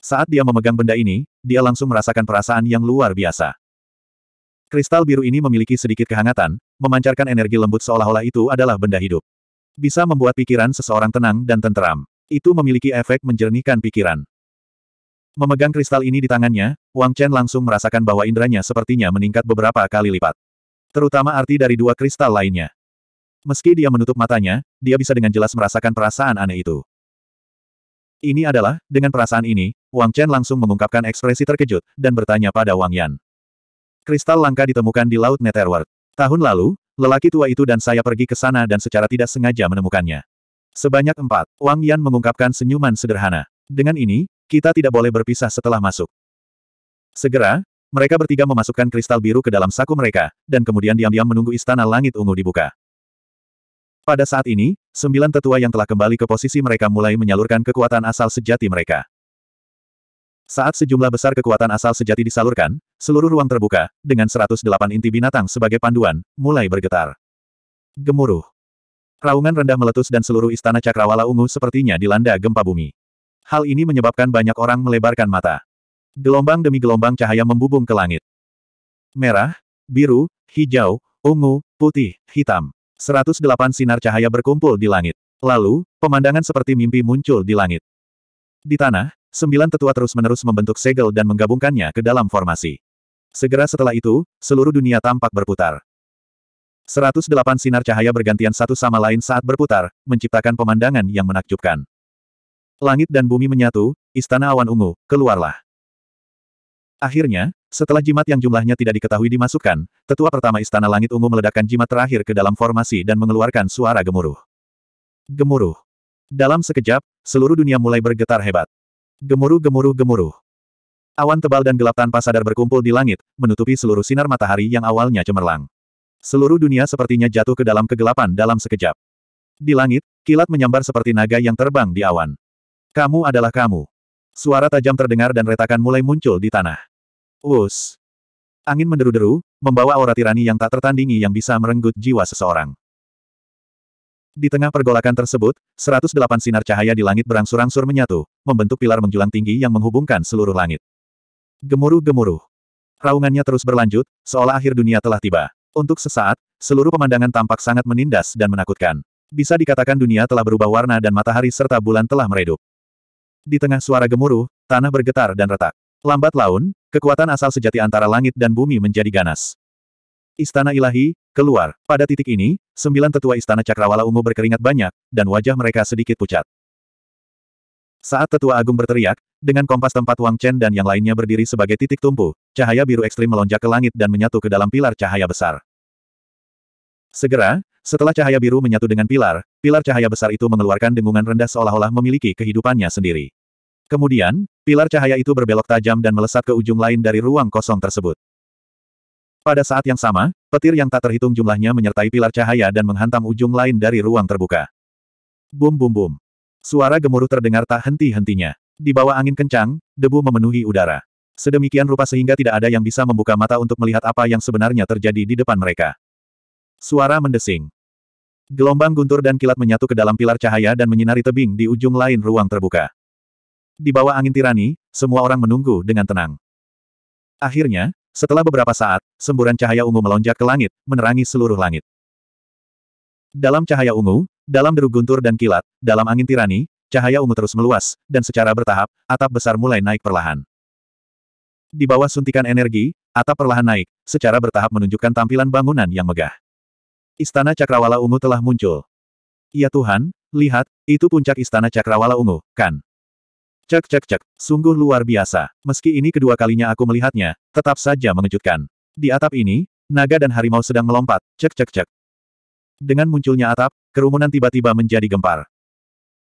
Saat dia memegang benda ini, dia langsung merasakan perasaan yang luar biasa. Kristal biru ini memiliki sedikit kehangatan, memancarkan energi lembut seolah-olah itu adalah benda hidup. Bisa membuat pikiran seseorang tenang dan tenteram. Itu memiliki efek menjernihkan pikiran. Memegang kristal ini di tangannya, Wang Chen langsung merasakan bahwa inderanya sepertinya meningkat beberapa kali lipat. Terutama arti dari dua kristal lainnya. Meski dia menutup matanya, dia bisa dengan jelas merasakan perasaan aneh itu. Ini adalah, dengan perasaan ini, Wang Chen langsung mengungkapkan ekspresi terkejut, dan bertanya pada Wang Yan. Kristal langka ditemukan di Laut Netherworld. Tahun lalu, lelaki tua itu dan saya pergi ke sana dan secara tidak sengaja menemukannya. Sebanyak empat, Wang Yan mengungkapkan senyuman sederhana. Dengan ini, kita tidak boleh berpisah setelah masuk. Segera, mereka bertiga memasukkan kristal biru ke dalam saku mereka, dan kemudian diam-diam menunggu istana langit ungu dibuka. Pada saat ini, sembilan tetua yang telah kembali ke posisi mereka mulai menyalurkan kekuatan asal sejati mereka. Saat sejumlah besar kekuatan asal sejati disalurkan, seluruh ruang terbuka, dengan 108 inti binatang sebagai panduan, mulai bergetar. Gemuruh. Raungan rendah meletus dan seluruh istana cakrawala ungu sepertinya dilanda gempa bumi. Hal ini menyebabkan banyak orang melebarkan mata. Gelombang demi gelombang cahaya membubung ke langit. Merah, biru, hijau, ungu, putih, hitam. 108 sinar cahaya berkumpul di langit. Lalu, pemandangan seperti mimpi muncul di langit. Di tanah, sembilan tetua terus-menerus membentuk segel dan menggabungkannya ke dalam formasi. Segera setelah itu, seluruh dunia tampak berputar. 108 sinar cahaya bergantian satu sama lain saat berputar, menciptakan pemandangan yang menakjubkan. Langit dan bumi menyatu, istana awan ungu, keluarlah. Akhirnya, setelah jimat yang jumlahnya tidak diketahui dimasukkan, tetua pertama istana langit ungu meledakkan jimat terakhir ke dalam formasi dan mengeluarkan suara gemuruh. Gemuruh. Dalam sekejap, seluruh dunia mulai bergetar hebat. Gemuruh gemuruh gemuruh. Awan tebal dan gelap tanpa sadar berkumpul di langit, menutupi seluruh sinar matahari yang awalnya cemerlang. Seluruh dunia sepertinya jatuh ke dalam kegelapan dalam sekejap. Di langit, kilat menyambar seperti naga yang terbang di awan. Kamu adalah kamu. Suara tajam terdengar dan retakan mulai muncul di tanah. Us. Angin menderu-deru, membawa aura tirani yang tak tertandingi yang bisa merenggut jiwa seseorang. Di tengah pergolakan tersebut, 108 sinar cahaya di langit berangsur-angsur menyatu, membentuk pilar menjulang tinggi yang menghubungkan seluruh langit. Gemuruh-gemuruh. Raungannya terus berlanjut, seolah akhir dunia telah tiba. Untuk sesaat, seluruh pemandangan tampak sangat menindas dan menakutkan. Bisa dikatakan dunia telah berubah warna dan matahari serta bulan telah meredup. Di tengah suara gemuruh, tanah bergetar dan retak. Lambat laun, kekuatan asal sejati antara langit dan bumi menjadi ganas. Istana ilahi, keluar. Pada titik ini, sembilan tetua istana cakrawala ungu berkeringat banyak, dan wajah mereka sedikit pucat. Saat tetua agung berteriak, dengan kompas tempat Wang Chen dan yang lainnya berdiri sebagai titik tumpu, cahaya biru ekstrim melonjak ke langit dan menyatu ke dalam pilar cahaya besar. Segera, setelah cahaya biru menyatu dengan pilar, pilar cahaya besar itu mengeluarkan dengungan rendah seolah-olah memiliki kehidupannya sendiri. Kemudian, pilar cahaya itu berbelok tajam dan melesat ke ujung lain dari ruang kosong tersebut. Pada saat yang sama, petir yang tak terhitung jumlahnya menyertai pilar cahaya dan menghantam ujung lain dari ruang terbuka. Bum bum bum. Suara gemuruh terdengar tak henti-hentinya. Di bawah angin kencang, debu memenuhi udara. Sedemikian rupa sehingga tidak ada yang bisa membuka mata untuk melihat apa yang sebenarnya terjadi di depan mereka. Suara mendesing. Gelombang guntur dan kilat menyatu ke dalam pilar cahaya dan menyinari tebing di ujung lain ruang terbuka. Di bawah angin tirani, semua orang menunggu dengan tenang. Akhirnya, setelah beberapa saat, semburan cahaya ungu melonjak ke langit, menerangi seluruh langit. Dalam cahaya ungu, dalam deru guntur dan kilat, dalam angin tirani, cahaya ungu terus meluas, dan secara bertahap, atap besar mulai naik perlahan. Di bawah suntikan energi, atap perlahan naik, secara bertahap menunjukkan tampilan bangunan yang megah. Istana Cakrawala Ungu telah muncul. Ya Tuhan, lihat, itu puncak Istana Cakrawala Ungu, kan? Cek cek cek, sungguh luar biasa. Meski ini kedua kalinya aku melihatnya, tetap saja mengejutkan. Di atap ini, naga dan harimau sedang melompat, cek cek cek. Dengan munculnya atap, kerumunan tiba-tiba menjadi gempar.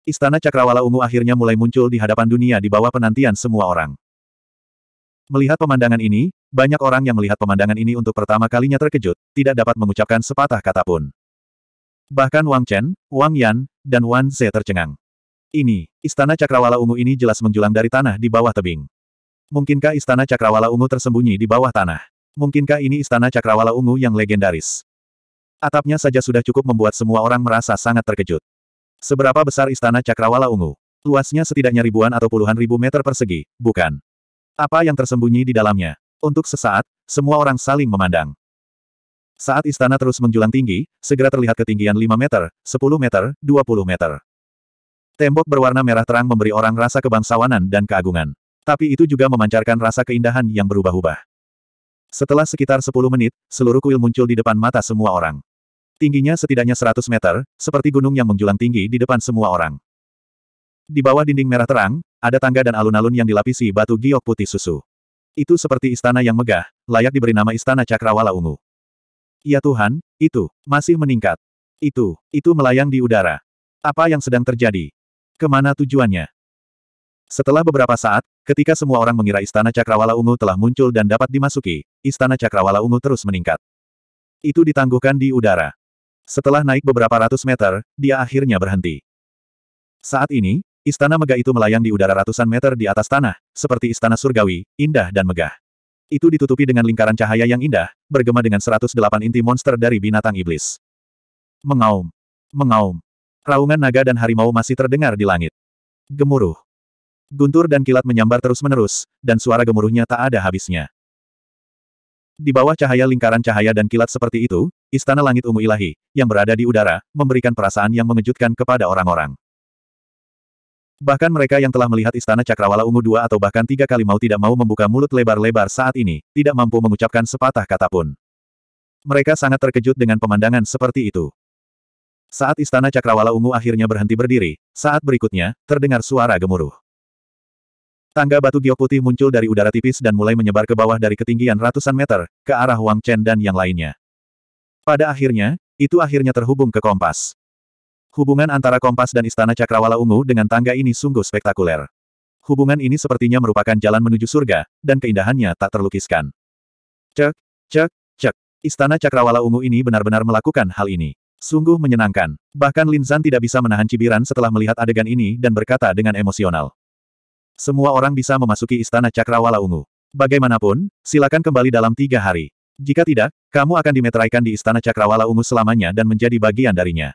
Istana Cakrawala Ungu akhirnya mulai muncul di hadapan dunia di bawah penantian semua orang. Melihat pemandangan ini, banyak orang yang melihat pemandangan ini untuk pertama kalinya terkejut, tidak dapat mengucapkan sepatah kata pun. Bahkan Wang Chen, Wang Yan, dan Wan Ze tercengang. Ini, istana cakrawala ungu ini jelas menjulang dari tanah di bawah tebing. Mungkinkah istana cakrawala ungu tersembunyi di bawah tanah? Mungkinkah ini istana cakrawala ungu yang legendaris? Atapnya saja sudah cukup membuat semua orang merasa sangat terkejut. Seberapa besar istana cakrawala ungu? Luasnya setidaknya ribuan atau puluhan ribu meter persegi, bukan? Apa yang tersembunyi di dalamnya? Untuk sesaat, semua orang saling memandang. Saat istana terus menjulang tinggi, segera terlihat ketinggian 5 meter, 10 meter, 20 meter. Tembok berwarna merah terang memberi orang rasa kebangsawanan dan keagungan. Tapi itu juga memancarkan rasa keindahan yang berubah-ubah. Setelah sekitar 10 menit, seluruh kuil muncul di depan mata semua orang. Tingginya setidaknya 100 meter, seperti gunung yang menjulang tinggi di depan semua orang. Di bawah dinding merah terang, ada tangga dan alun-alun yang dilapisi batu giok putih susu. Itu seperti istana yang megah, layak diberi nama Istana Cakrawala Ungu. Ya Tuhan, itu, masih meningkat. Itu, itu melayang di udara. Apa yang sedang terjadi? Kemana tujuannya? Setelah beberapa saat, ketika semua orang mengira Istana Cakrawala Ungu telah muncul dan dapat dimasuki, Istana Cakrawala Ungu terus meningkat. Itu ditangguhkan di udara. Setelah naik beberapa ratus meter, dia akhirnya berhenti. Saat ini, Istana megah itu melayang di udara ratusan meter di atas tanah, seperti istana surgawi, indah dan megah. Itu ditutupi dengan lingkaran cahaya yang indah, bergema dengan 108 inti monster dari binatang iblis. Mengaum. Mengaum. Raungan naga dan harimau masih terdengar di langit. Gemuruh. Guntur dan kilat menyambar terus-menerus, dan suara gemuruhnya tak ada habisnya. Di bawah cahaya lingkaran cahaya dan kilat seperti itu, istana langit ungu ilahi, yang berada di udara, memberikan perasaan yang mengejutkan kepada orang-orang. Bahkan mereka yang telah melihat istana Cakrawala Ungu dua atau bahkan tiga kali mau tidak mau membuka mulut lebar-lebar saat ini, tidak mampu mengucapkan sepatah kata pun. Mereka sangat terkejut dengan pemandangan seperti itu. Saat istana Cakrawala Ungu akhirnya berhenti berdiri, saat berikutnya, terdengar suara gemuruh. Tangga batu giok putih muncul dari udara tipis dan mulai menyebar ke bawah dari ketinggian ratusan meter, ke arah Wang Chen dan yang lainnya. Pada akhirnya, itu akhirnya terhubung ke kompas. Hubungan antara Kompas dan Istana Cakrawala Ungu dengan tangga ini sungguh spektakuler. Hubungan ini sepertinya merupakan jalan menuju surga, dan keindahannya tak terlukiskan. Cek, cek, cek. Istana Cakrawala Ungu ini benar-benar melakukan hal ini. Sungguh menyenangkan. Bahkan Lin Linzan tidak bisa menahan cibiran setelah melihat adegan ini dan berkata dengan emosional. Semua orang bisa memasuki Istana Cakrawala Ungu. Bagaimanapun, silakan kembali dalam tiga hari. Jika tidak, kamu akan dimeteraikan di Istana Cakrawala Ungu selamanya dan menjadi bagian darinya.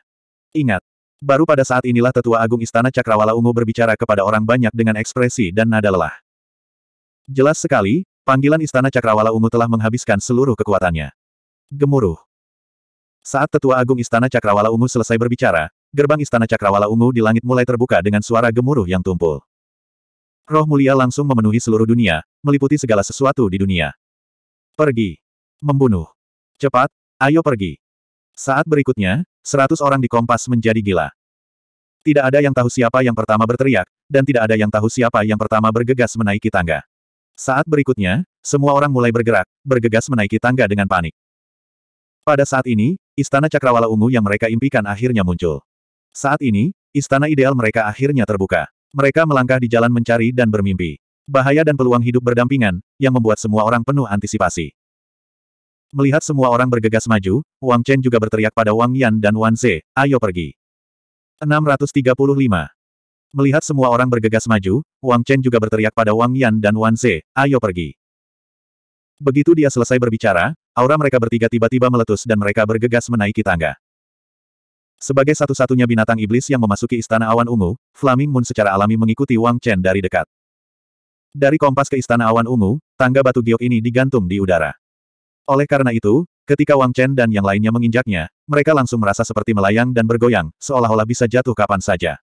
Ingat, Baru pada saat inilah tetua agung istana Cakrawala Ungu berbicara kepada orang banyak dengan ekspresi dan nada lelah. Jelas sekali, panggilan istana Cakrawala Ungu telah menghabiskan seluruh kekuatannya. Gemuruh. Saat tetua agung istana Cakrawala Ungu selesai berbicara, gerbang istana Cakrawala Ungu di langit mulai terbuka dengan suara gemuruh yang tumpul. Roh mulia langsung memenuhi seluruh dunia, meliputi segala sesuatu di dunia. Pergi. Membunuh. Cepat, ayo pergi. Saat berikutnya, seratus orang di kompas menjadi gila. Tidak ada yang tahu siapa yang pertama berteriak, dan tidak ada yang tahu siapa yang pertama bergegas menaiki tangga. Saat berikutnya, semua orang mulai bergerak, bergegas menaiki tangga dengan panik. Pada saat ini, istana cakrawala ungu yang mereka impikan akhirnya muncul. Saat ini, istana ideal mereka akhirnya terbuka. Mereka melangkah di jalan mencari dan bermimpi. Bahaya dan peluang hidup berdampingan, yang membuat semua orang penuh antisipasi. Melihat semua orang bergegas maju, Wang Chen juga berteriak pada Wang Yan dan Wan Ze, ayo pergi. 635. Melihat semua orang bergegas maju, Wang Chen juga berteriak pada Wang Yan dan Wan Ze, ayo pergi. Begitu dia selesai berbicara, aura mereka bertiga tiba-tiba meletus dan mereka bergegas menaiki tangga. Sebagai satu-satunya binatang iblis yang memasuki Istana Awan Ungu, Flaming Moon secara alami mengikuti Wang Chen dari dekat. Dari kompas ke Istana Awan Ungu, tangga batu giok ini digantung di udara. Oleh karena itu, ketika Wang Chen dan yang lainnya menginjaknya, mereka langsung merasa seperti melayang dan bergoyang, seolah-olah bisa jatuh kapan saja.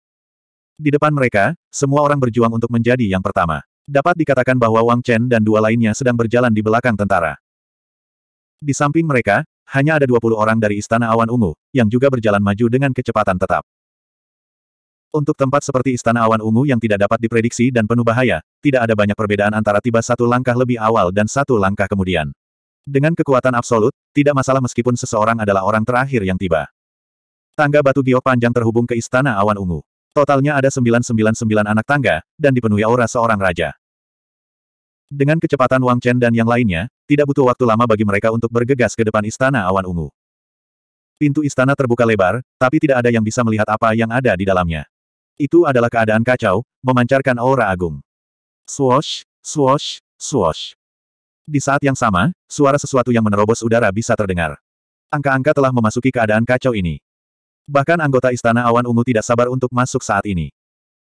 Di depan mereka, semua orang berjuang untuk menjadi yang pertama. Dapat dikatakan bahwa Wang Chen dan dua lainnya sedang berjalan di belakang tentara. Di samping mereka, hanya ada 20 orang dari Istana Awan Ungu, yang juga berjalan maju dengan kecepatan tetap. Untuk tempat seperti Istana Awan Ungu yang tidak dapat diprediksi dan penuh bahaya, tidak ada banyak perbedaan antara tiba satu langkah lebih awal dan satu langkah kemudian. Dengan kekuatan absolut, tidak masalah meskipun seseorang adalah orang terakhir yang tiba. Tangga batu giok panjang terhubung ke istana awan ungu. Totalnya ada 999 anak tangga, dan dipenuhi aura seorang raja. Dengan kecepatan Wang Chen dan yang lainnya, tidak butuh waktu lama bagi mereka untuk bergegas ke depan istana awan ungu. Pintu istana terbuka lebar, tapi tidak ada yang bisa melihat apa yang ada di dalamnya. Itu adalah keadaan kacau, memancarkan aura agung. Swosh, swosh, swosh. Di saat yang sama, suara sesuatu yang menerobos udara bisa terdengar. Angka-angka telah memasuki keadaan kacau ini. Bahkan anggota Istana Awan Ungu tidak sabar untuk masuk saat ini.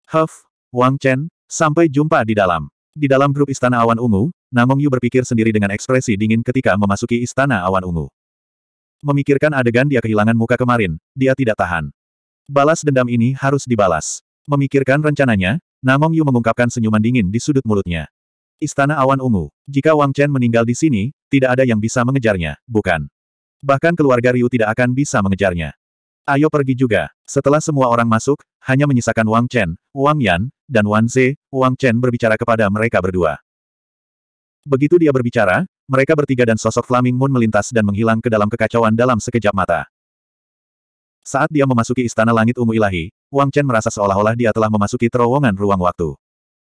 Huff, Wang Chen, sampai jumpa di dalam. Di dalam grup Istana Awan Ungu, Namong Yu berpikir sendiri dengan ekspresi dingin ketika memasuki Istana Awan Ungu. Memikirkan adegan dia kehilangan muka kemarin, dia tidak tahan. Balas dendam ini harus dibalas. Memikirkan rencananya, Namong Yu mengungkapkan senyuman dingin di sudut mulutnya. Istana Awan Ungu. Jika Wang Chen meninggal di sini, tidak ada yang bisa mengejarnya, bukan? Bahkan keluarga Ryu tidak akan bisa mengejarnya. Ayo pergi juga. Setelah semua orang masuk, hanya menyisakan Wang Chen, Wang Yan, dan Wan Ze, Wang Chen berbicara kepada mereka berdua. Begitu dia berbicara, mereka bertiga dan sosok Flaming Moon melintas dan menghilang ke dalam kekacauan dalam sekejap mata. Saat dia memasuki istana langit ungu ilahi, Wang Chen merasa seolah-olah dia telah memasuki terowongan ruang waktu.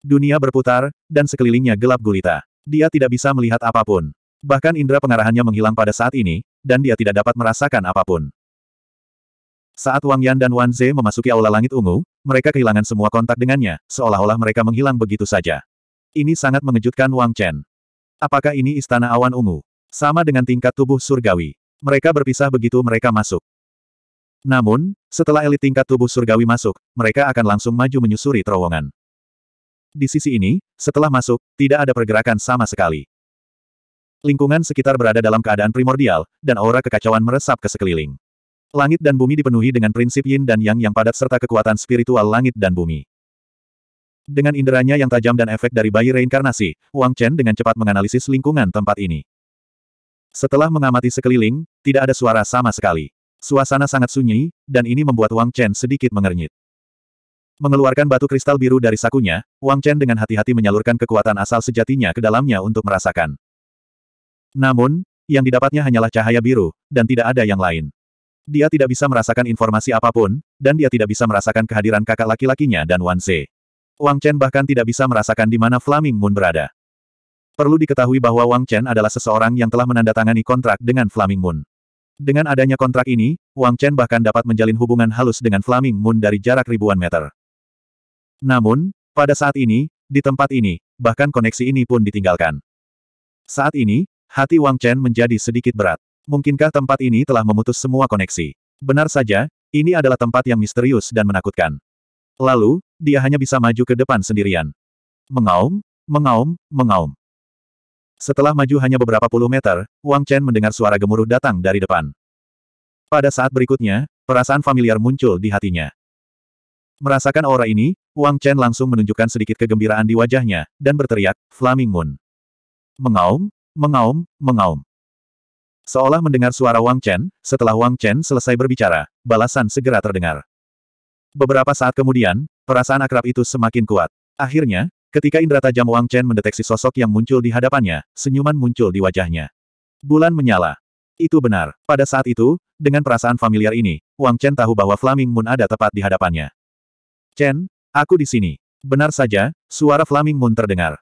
Dunia berputar, dan sekelilingnya gelap gulita. Dia tidak bisa melihat apapun. Bahkan indera pengarahannya menghilang pada saat ini, dan dia tidak dapat merasakan apapun. Saat Wang Yan dan Wan Zhe memasuki aula langit ungu, mereka kehilangan semua kontak dengannya, seolah-olah mereka menghilang begitu saja. Ini sangat mengejutkan Wang Chen. Apakah ini istana awan ungu? Sama dengan tingkat tubuh surgawi. Mereka berpisah begitu mereka masuk. Namun, setelah elit tingkat tubuh surgawi masuk, mereka akan langsung maju menyusuri terowongan. Di sisi ini, setelah masuk, tidak ada pergerakan sama sekali. Lingkungan sekitar berada dalam keadaan primordial, dan aura kekacauan meresap ke sekeliling. Langit dan bumi dipenuhi dengan prinsip yin dan yang yang padat serta kekuatan spiritual langit dan bumi. Dengan inderanya yang tajam dan efek dari bayi reinkarnasi, Wang Chen dengan cepat menganalisis lingkungan tempat ini. Setelah mengamati sekeliling, tidak ada suara sama sekali. Suasana sangat sunyi, dan ini membuat Wang Chen sedikit mengernyit. Mengeluarkan batu kristal biru dari sakunya, Wang Chen dengan hati-hati menyalurkan kekuatan asal sejatinya ke dalamnya untuk merasakan. Namun, yang didapatnya hanyalah cahaya biru, dan tidak ada yang lain. Dia tidak bisa merasakan informasi apapun, dan dia tidak bisa merasakan kehadiran kakak laki-lakinya dan Wan Ze. Wang Chen bahkan tidak bisa merasakan di mana Flaming Moon berada. Perlu diketahui bahwa Wang Chen adalah seseorang yang telah menandatangani kontrak dengan Flaming Moon. Dengan adanya kontrak ini, Wang Chen bahkan dapat menjalin hubungan halus dengan Flaming Moon dari jarak ribuan meter. Namun, pada saat ini, di tempat ini, bahkan koneksi ini pun ditinggalkan. Saat ini, hati Wang Chen menjadi sedikit berat. Mungkinkah tempat ini telah memutus semua koneksi? Benar saja, ini adalah tempat yang misterius dan menakutkan. Lalu, dia hanya bisa maju ke depan sendirian. Mengaum, mengaum, mengaum. Setelah maju hanya beberapa puluh meter, Wang Chen mendengar suara gemuruh datang dari depan. Pada saat berikutnya, perasaan familiar muncul di hatinya. Merasakan aura ini, Wang Chen langsung menunjukkan sedikit kegembiraan di wajahnya, dan berteriak, Flaming Moon. Mengaum, mengaum, mengaum. Seolah mendengar suara Wang Chen, setelah Wang Chen selesai berbicara, balasan segera terdengar. Beberapa saat kemudian, perasaan akrab itu semakin kuat. Akhirnya, ketika indera tajam Wang Chen mendeteksi sosok yang muncul di hadapannya, senyuman muncul di wajahnya. Bulan menyala. Itu benar. Pada saat itu, dengan perasaan familiar ini, Wang Chen tahu bahwa Flaming Moon ada tepat di hadapannya. Chen, Aku di sini. Benar saja, suara Flaming Moon terdengar.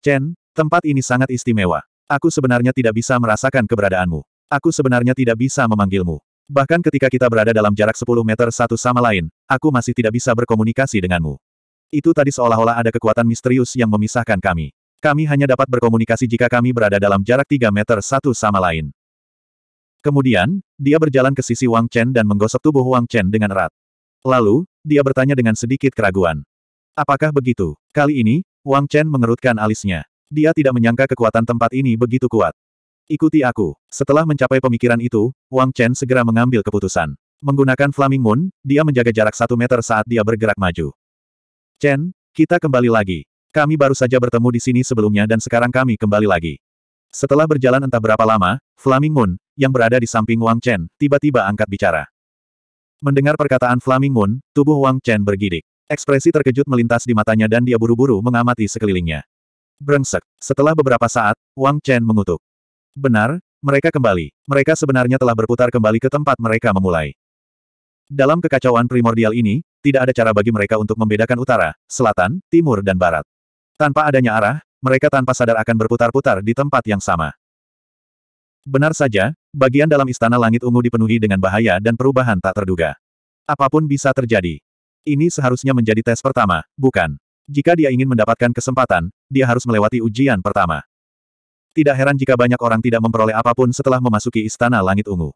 Chen, tempat ini sangat istimewa. Aku sebenarnya tidak bisa merasakan keberadaanmu. Aku sebenarnya tidak bisa memanggilmu. Bahkan ketika kita berada dalam jarak 10 meter satu sama lain, aku masih tidak bisa berkomunikasi denganmu. Itu tadi seolah-olah ada kekuatan misterius yang memisahkan kami. Kami hanya dapat berkomunikasi jika kami berada dalam jarak 3 meter satu sama lain. Kemudian, dia berjalan ke sisi Wang Chen dan menggosok tubuh Wang Chen dengan erat. Lalu, dia bertanya dengan sedikit keraguan. Apakah begitu? Kali ini, Wang Chen mengerutkan alisnya. Dia tidak menyangka kekuatan tempat ini begitu kuat. Ikuti aku. Setelah mencapai pemikiran itu, Wang Chen segera mengambil keputusan. Menggunakan Flaming Moon, dia menjaga jarak satu meter saat dia bergerak maju. Chen, kita kembali lagi. Kami baru saja bertemu di sini sebelumnya dan sekarang kami kembali lagi. Setelah berjalan entah berapa lama, Flaming Moon, yang berada di samping Wang Chen, tiba-tiba angkat bicara. Mendengar perkataan Flaming Moon, tubuh Wang Chen bergidik. Ekspresi terkejut melintas di matanya dan dia buru-buru mengamati sekelilingnya. Brengsek. Setelah beberapa saat, Wang Chen mengutuk. Benar, mereka kembali. Mereka sebenarnya telah berputar kembali ke tempat mereka memulai. Dalam kekacauan primordial ini, tidak ada cara bagi mereka untuk membedakan utara, selatan, timur dan barat. Tanpa adanya arah, mereka tanpa sadar akan berputar-putar di tempat yang sama. Benar saja, Bagian dalam istana langit ungu dipenuhi dengan bahaya dan perubahan tak terduga. Apapun bisa terjadi. Ini seharusnya menjadi tes pertama, bukan? Jika dia ingin mendapatkan kesempatan, dia harus melewati ujian pertama. Tidak heran jika banyak orang tidak memperoleh apapun setelah memasuki istana langit ungu.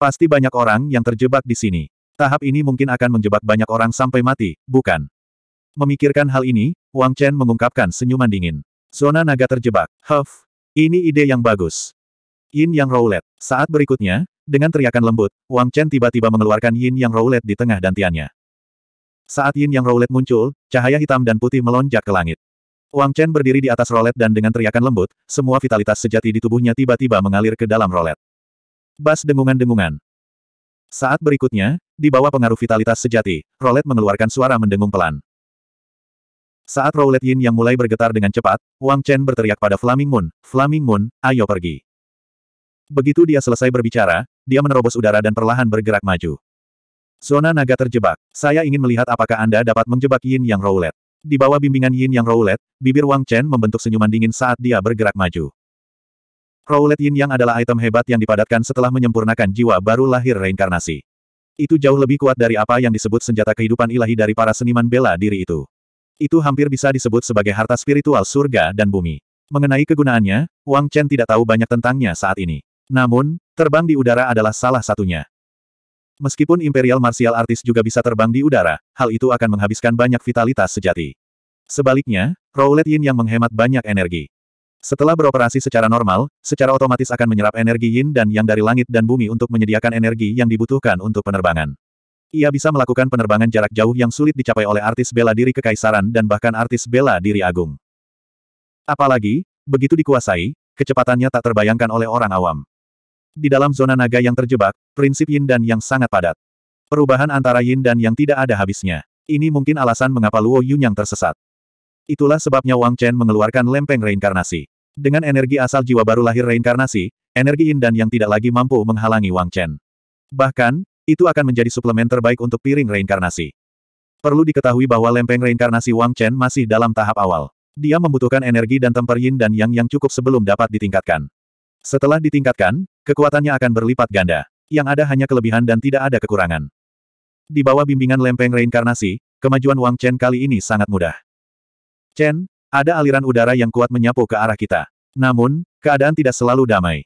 Pasti banyak orang yang terjebak di sini. Tahap ini mungkin akan menjebak banyak orang sampai mati, bukan? Memikirkan hal ini, Wang Chen mengungkapkan senyuman dingin. Zona naga terjebak. Huff. Ini ide yang bagus. Yin Yang Roulette. Saat berikutnya, dengan teriakan lembut, Wang Chen tiba-tiba mengeluarkan Yin Yang Roulette di tengah dantiannya. Saat Yin Yang Roulette muncul, cahaya hitam dan putih melonjak ke langit. Wang Chen berdiri di atas rolet dan dengan teriakan lembut, semua vitalitas sejati di tubuhnya tiba-tiba mengalir ke dalam rolet. Bas dengungan-dengungan. Saat berikutnya, di bawah pengaruh vitalitas sejati, rolet mengeluarkan suara mendengung pelan. Saat Roulette yin yang mulai bergetar dengan cepat, Wang Chen berteriak pada Flaming Moon, Flaming Moon, ayo pergi. Begitu dia selesai berbicara, dia menerobos udara dan perlahan bergerak maju. Zona naga terjebak. Saya ingin melihat apakah Anda dapat menjebak Yin Yang Roulette. Di bawah bimbingan Yin Yang Roulette, bibir Wang Chen membentuk senyuman dingin saat dia bergerak maju. Roulette Yin Yang adalah item hebat yang dipadatkan setelah menyempurnakan jiwa baru lahir reinkarnasi. Itu jauh lebih kuat dari apa yang disebut senjata kehidupan ilahi dari para seniman bela diri itu. Itu hampir bisa disebut sebagai harta spiritual surga dan bumi. Mengenai kegunaannya, Wang Chen tidak tahu banyak tentangnya saat ini. Namun, terbang di udara adalah salah satunya. Meskipun Imperial Martial Artist juga bisa terbang di udara, hal itu akan menghabiskan banyak vitalitas sejati. Sebaliknya, Roulette Yin yang menghemat banyak energi. Setelah beroperasi secara normal, secara otomatis akan menyerap energi Yin dan Yang dari langit dan bumi untuk menyediakan energi yang dibutuhkan untuk penerbangan. Ia bisa melakukan penerbangan jarak jauh yang sulit dicapai oleh artis bela diri kekaisaran dan bahkan artis bela diri agung. Apalagi, begitu dikuasai, kecepatannya tak terbayangkan oleh orang awam. Di dalam zona naga yang terjebak, prinsip yin dan yang sangat padat. Perubahan antara yin dan yang tidak ada habisnya. Ini mungkin alasan mengapa Luo Yun yang tersesat. Itulah sebabnya Wang Chen mengeluarkan lempeng reinkarnasi. Dengan energi asal jiwa baru lahir reinkarnasi, energi yin dan yang tidak lagi mampu menghalangi Wang Chen. Bahkan, itu akan menjadi suplemen terbaik untuk piring reinkarnasi. Perlu diketahui bahwa lempeng reinkarnasi Wang Chen masih dalam tahap awal. Dia membutuhkan energi dan temper yin dan yang yang cukup sebelum dapat ditingkatkan. Setelah ditingkatkan, kekuatannya akan berlipat ganda. Yang ada hanya kelebihan dan tidak ada kekurangan. Di bawah bimbingan lempeng reinkarnasi, kemajuan Wang Chen kali ini sangat mudah. Chen, ada aliran udara yang kuat menyapu ke arah kita. Namun, keadaan tidak selalu damai.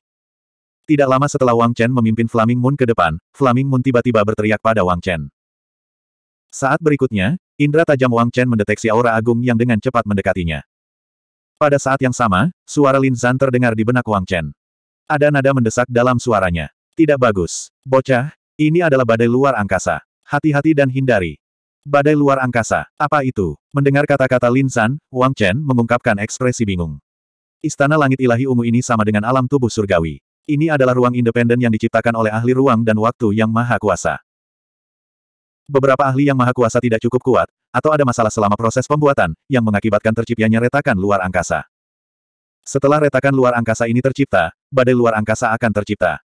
Tidak lama setelah Wang Chen memimpin Flaming Moon ke depan, Flaming Moon tiba-tiba berteriak pada Wang Chen. Saat berikutnya, indera tajam Wang Chen mendeteksi aura agung yang dengan cepat mendekatinya. Pada saat yang sama, suara Lin Zan terdengar di benak Wang Chen. Ada nada mendesak dalam suaranya. Tidak bagus. Bocah, ini adalah badai luar angkasa. Hati-hati dan hindari. Badai luar angkasa, apa itu? Mendengar kata-kata Lin San, Wang Chen mengungkapkan ekspresi bingung. Istana langit ilahi ungu ini sama dengan alam tubuh surgawi. Ini adalah ruang independen yang diciptakan oleh ahli ruang dan waktu yang maha kuasa. Beberapa ahli yang maha kuasa tidak cukup kuat, atau ada masalah selama proses pembuatan, yang mengakibatkan terciptanya retakan luar angkasa. Setelah retakan luar angkasa ini tercipta, badai luar angkasa akan tercipta.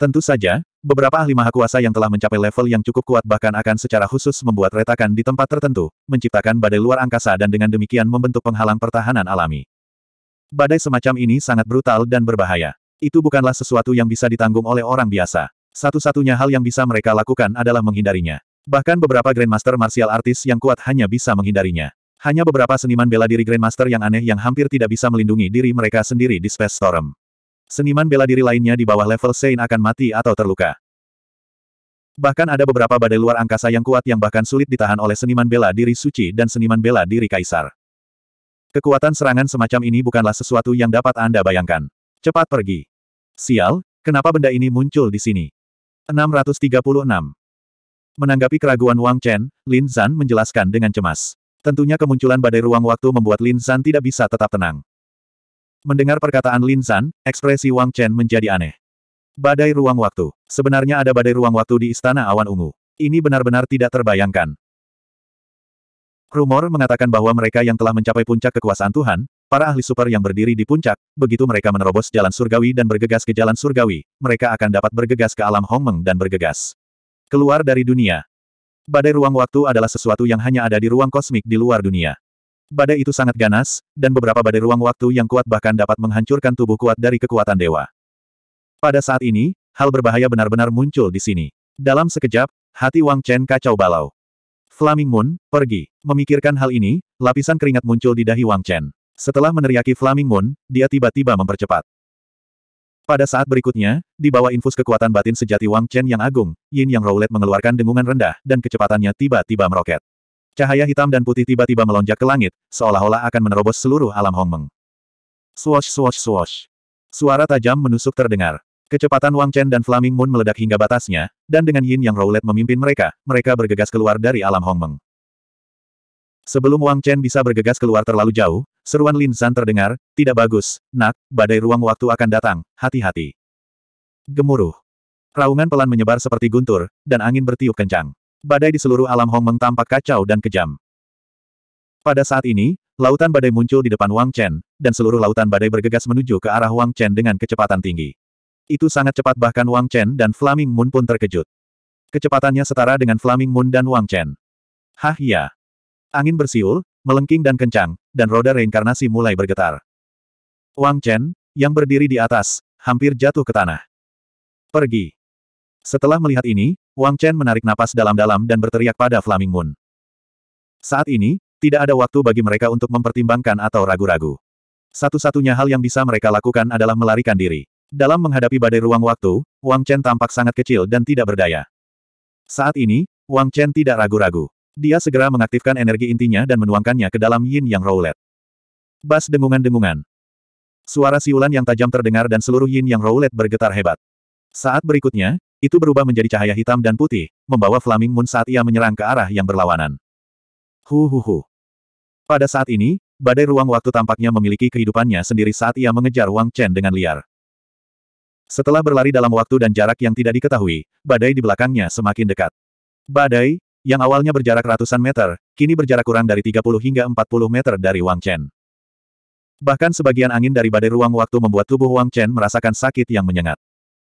Tentu saja, beberapa ahli maha kuasa yang telah mencapai level yang cukup kuat bahkan akan secara khusus membuat retakan di tempat tertentu, menciptakan badai luar angkasa dan dengan demikian membentuk penghalang pertahanan alami. Badai semacam ini sangat brutal dan berbahaya. Itu bukanlah sesuatu yang bisa ditanggung oleh orang biasa. Satu-satunya hal yang bisa mereka lakukan adalah menghindarinya. Bahkan beberapa Grandmaster Martial Artis yang kuat hanya bisa menghindarinya. Hanya beberapa seniman bela diri Grandmaster yang aneh yang hampir tidak bisa melindungi diri mereka sendiri di Space Storm. Seniman bela diri lainnya di bawah level Sein akan mati atau terluka. Bahkan ada beberapa badai luar angkasa yang kuat yang bahkan sulit ditahan oleh seniman bela diri suci dan seniman bela diri kaisar. Kekuatan serangan semacam ini bukanlah sesuatu yang dapat Anda bayangkan. Cepat pergi. Sial, kenapa benda ini muncul di sini? 636. Menanggapi keraguan Wang Chen, Lin Zan menjelaskan dengan cemas. Tentunya kemunculan badai ruang waktu membuat Lin San tidak bisa tetap tenang. Mendengar perkataan Lin San, ekspresi Wang Chen menjadi aneh. Badai ruang waktu. Sebenarnya ada badai ruang waktu di Istana Awan Ungu. Ini benar-benar tidak terbayangkan. Rumor mengatakan bahwa mereka yang telah mencapai puncak kekuasaan Tuhan, para ahli super yang berdiri di puncak, begitu mereka menerobos jalan surgawi dan bergegas ke jalan surgawi, mereka akan dapat bergegas ke alam Hongmeng dan bergegas keluar dari dunia, Badai ruang waktu adalah sesuatu yang hanya ada di ruang kosmik di luar dunia. Badai itu sangat ganas, dan beberapa badai ruang waktu yang kuat bahkan dapat menghancurkan tubuh kuat dari kekuatan dewa. Pada saat ini, hal berbahaya benar-benar muncul di sini. Dalam sekejap, hati Wang Chen kacau balau. Flaming Moon, pergi. Memikirkan hal ini, lapisan keringat muncul di dahi Wang Chen. Setelah meneriaki Flaming Moon, dia tiba-tiba mempercepat. Pada saat berikutnya, di bawah infus kekuatan batin sejati Wang Chen yang agung, Yin Yang Roulette mengeluarkan dengungan rendah dan kecepatannya tiba-tiba meroket. Cahaya hitam dan putih tiba-tiba melonjak ke langit, seolah-olah akan menerobos seluruh alam Hongmeng. Swash swash swash. Suara tajam menusuk terdengar. Kecepatan Wang Chen dan Flaming Moon meledak hingga batasnya, dan dengan Yin Yang Roulette memimpin mereka, mereka bergegas keluar dari alam Hongmeng. Sebelum Wang Chen bisa bergegas keluar terlalu jauh, seruan Lin San terdengar, tidak bagus, nak, badai ruang waktu akan datang, hati-hati. Gemuruh. Raungan pelan menyebar seperti guntur, dan angin bertiup kencang. Badai di seluruh alam Hong Meng tampak kacau dan kejam. Pada saat ini, lautan badai muncul di depan Wang Chen, dan seluruh lautan badai bergegas menuju ke arah Wang Chen dengan kecepatan tinggi. Itu sangat cepat bahkan Wang Chen dan Flaming Moon pun terkejut. Kecepatannya setara dengan Flaming Moon dan Wang Chen. Hah ya, Angin bersiul, melengking dan kencang, dan roda reinkarnasi mulai bergetar. Wang Chen, yang berdiri di atas, hampir jatuh ke tanah. Pergi. Setelah melihat ini, Wang Chen menarik napas dalam-dalam dan berteriak pada Flaming Moon. Saat ini, tidak ada waktu bagi mereka untuk mempertimbangkan atau ragu-ragu. Satu-satunya hal yang bisa mereka lakukan adalah melarikan diri. Dalam menghadapi badai ruang waktu, Wang Chen tampak sangat kecil dan tidak berdaya. Saat ini, Wang Chen tidak ragu-ragu. Dia segera mengaktifkan energi intinya dan menuangkannya ke dalam yin yang roulet. Bas dengungan-dengungan. Suara siulan yang tajam terdengar dan seluruh yin yang roulet bergetar hebat. Saat berikutnya, itu berubah menjadi cahaya hitam dan putih, membawa Flaming Moon saat ia menyerang ke arah yang berlawanan. Hu hu hu. Pada saat ini, badai ruang waktu tampaknya memiliki kehidupannya sendiri saat ia mengejar Wang Chen dengan liar. Setelah berlari dalam waktu dan jarak yang tidak diketahui, badai di belakangnya semakin dekat. Badai, yang awalnya berjarak ratusan meter, kini berjarak kurang dari 30 hingga 40 meter dari Wang Chen. Bahkan sebagian angin dari badai ruang waktu membuat tubuh Wang Chen merasakan sakit yang menyengat.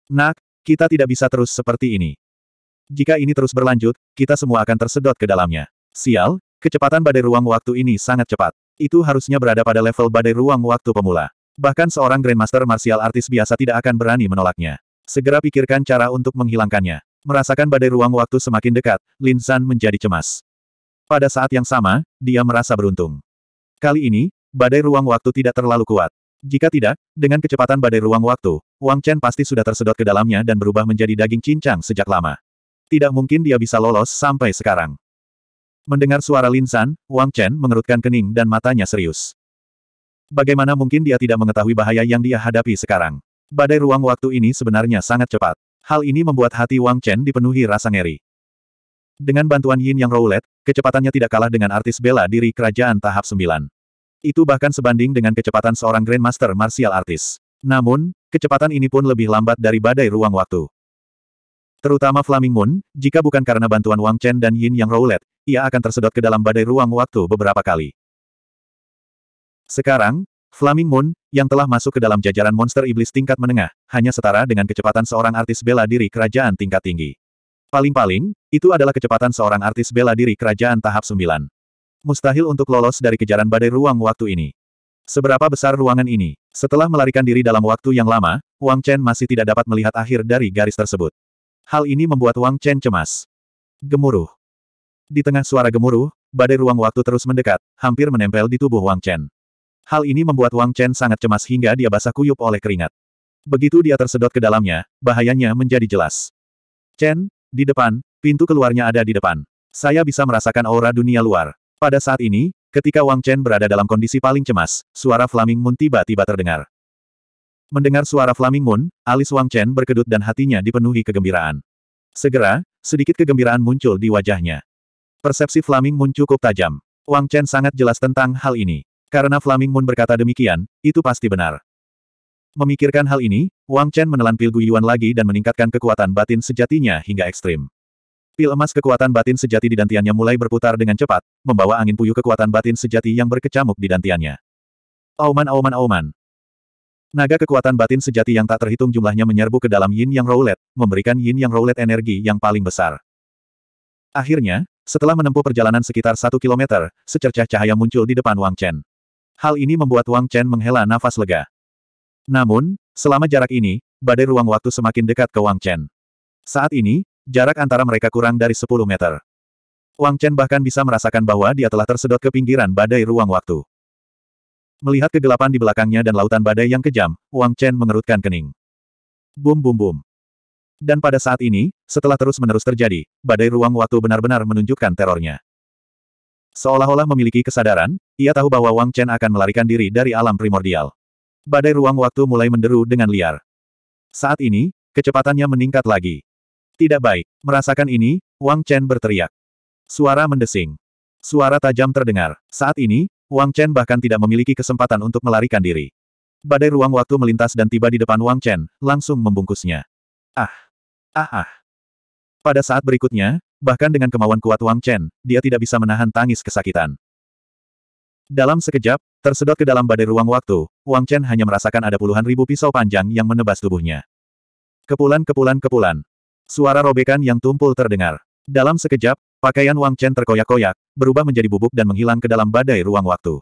Nak, kita tidak bisa terus seperti ini. Jika ini terus berlanjut, kita semua akan tersedot ke dalamnya. Sial, kecepatan badai ruang waktu ini sangat cepat. Itu harusnya berada pada level badai ruang waktu pemula. Bahkan seorang Grandmaster Martial Artis biasa tidak akan berani menolaknya. Segera pikirkan cara untuk menghilangkannya. Merasakan badai ruang waktu semakin dekat, Lin San menjadi cemas. Pada saat yang sama, dia merasa beruntung. Kali ini, badai ruang waktu tidak terlalu kuat. Jika tidak, dengan kecepatan badai ruang waktu, Wang Chen pasti sudah tersedot ke dalamnya dan berubah menjadi daging cincang sejak lama. Tidak mungkin dia bisa lolos sampai sekarang. Mendengar suara Lin San, Wang Chen mengerutkan kening dan matanya serius. Bagaimana mungkin dia tidak mengetahui bahaya yang dia hadapi sekarang? Badai ruang waktu ini sebenarnya sangat cepat. Hal ini membuat hati Wang Chen dipenuhi rasa ngeri. Dengan bantuan Yin Yang Roulette, kecepatannya tidak kalah dengan artis bela diri kerajaan tahap 9. Itu bahkan sebanding dengan kecepatan seorang Grandmaster Martial Artist. Namun, kecepatan ini pun lebih lambat dari badai ruang waktu. Terutama Flaming Moon, jika bukan karena bantuan Wang Chen dan Yin Yang Roulette, ia akan tersedot ke dalam badai ruang waktu beberapa kali. Sekarang, Flaming Moon, yang telah masuk ke dalam jajaran monster iblis tingkat menengah, hanya setara dengan kecepatan seorang artis bela diri kerajaan tingkat tinggi. Paling-paling, itu adalah kecepatan seorang artis bela diri kerajaan tahap 9. Mustahil untuk lolos dari kejaran badai ruang waktu ini. Seberapa besar ruangan ini? Setelah melarikan diri dalam waktu yang lama, Wang Chen masih tidak dapat melihat akhir dari garis tersebut. Hal ini membuat Wang Chen cemas. Gemuruh. Di tengah suara gemuruh, badai ruang waktu terus mendekat, hampir menempel di tubuh Wang Chen. Hal ini membuat Wang Chen sangat cemas hingga dia basah kuyup oleh keringat. Begitu dia tersedot ke dalamnya, bahayanya menjadi jelas. Chen, di depan, pintu keluarnya ada di depan. Saya bisa merasakan aura dunia luar. Pada saat ini, ketika Wang Chen berada dalam kondisi paling cemas, suara Flaming Moon tiba-tiba terdengar. Mendengar suara Flaming Moon, alis Wang Chen berkedut dan hatinya dipenuhi kegembiraan. Segera, sedikit kegembiraan muncul di wajahnya. Persepsi Flaming Moon cukup tajam. Wang Chen sangat jelas tentang hal ini. Karena Flaming Moon berkata demikian, itu pasti benar. Memikirkan hal ini, Wang Chen menelan pil Guiyuan lagi dan meningkatkan kekuatan batin sejatinya hingga ekstrim. Pil emas kekuatan batin sejati di dantiannya mulai berputar dengan cepat, membawa angin puyuh kekuatan batin sejati yang berkecamuk di dantiannya. Auman auman auman. Naga kekuatan batin sejati yang tak terhitung jumlahnya menyerbu ke dalam yin yang Roulette, memberikan yin yang Roulette energi yang paling besar. Akhirnya, setelah menempuh perjalanan sekitar satu kilometer, secercah cahaya muncul di depan Wang Chen. Hal ini membuat Wang Chen menghela nafas lega. Namun, selama jarak ini, badai ruang waktu semakin dekat ke Wang Chen. Saat ini, jarak antara mereka kurang dari 10 meter. Wang Chen bahkan bisa merasakan bahwa dia telah tersedot ke pinggiran badai ruang waktu. Melihat kegelapan di belakangnya dan lautan badai yang kejam, Wang Chen mengerutkan kening. Bum bum bum. Dan pada saat ini, setelah terus-menerus terjadi, badai ruang waktu benar-benar menunjukkan terornya. Seolah-olah memiliki kesadaran, ia tahu bahwa Wang Chen akan melarikan diri dari alam primordial. Badai ruang waktu mulai menderu dengan liar. Saat ini, kecepatannya meningkat lagi. Tidak baik. Merasakan ini, Wang Chen berteriak. Suara mendesing. Suara tajam terdengar. Saat ini, Wang Chen bahkan tidak memiliki kesempatan untuk melarikan diri. Badai ruang waktu melintas dan tiba di depan Wang Chen, langsung membungkusnya. Ah! Ah ah! Pada saat berikutnya, Bahkan dengan kemauan kuat Wang Chen, dia tidak bisa menahan tangis kesakitan. Dalam sekejap, tersedot ke dalam badai ruang waktu, Wang Chen hanya merasakan ada puluhan ribu pisau panjang yang menebas tubuhnya. Kepulan-kepulan-kepulan. Suara robekan yang tumpul terdengar. Dalam sekejap, pakaian Wang Chen terkoyak-koyak, berubah menjadi bubuk dan menghilang ke dalam badai ruang waktu.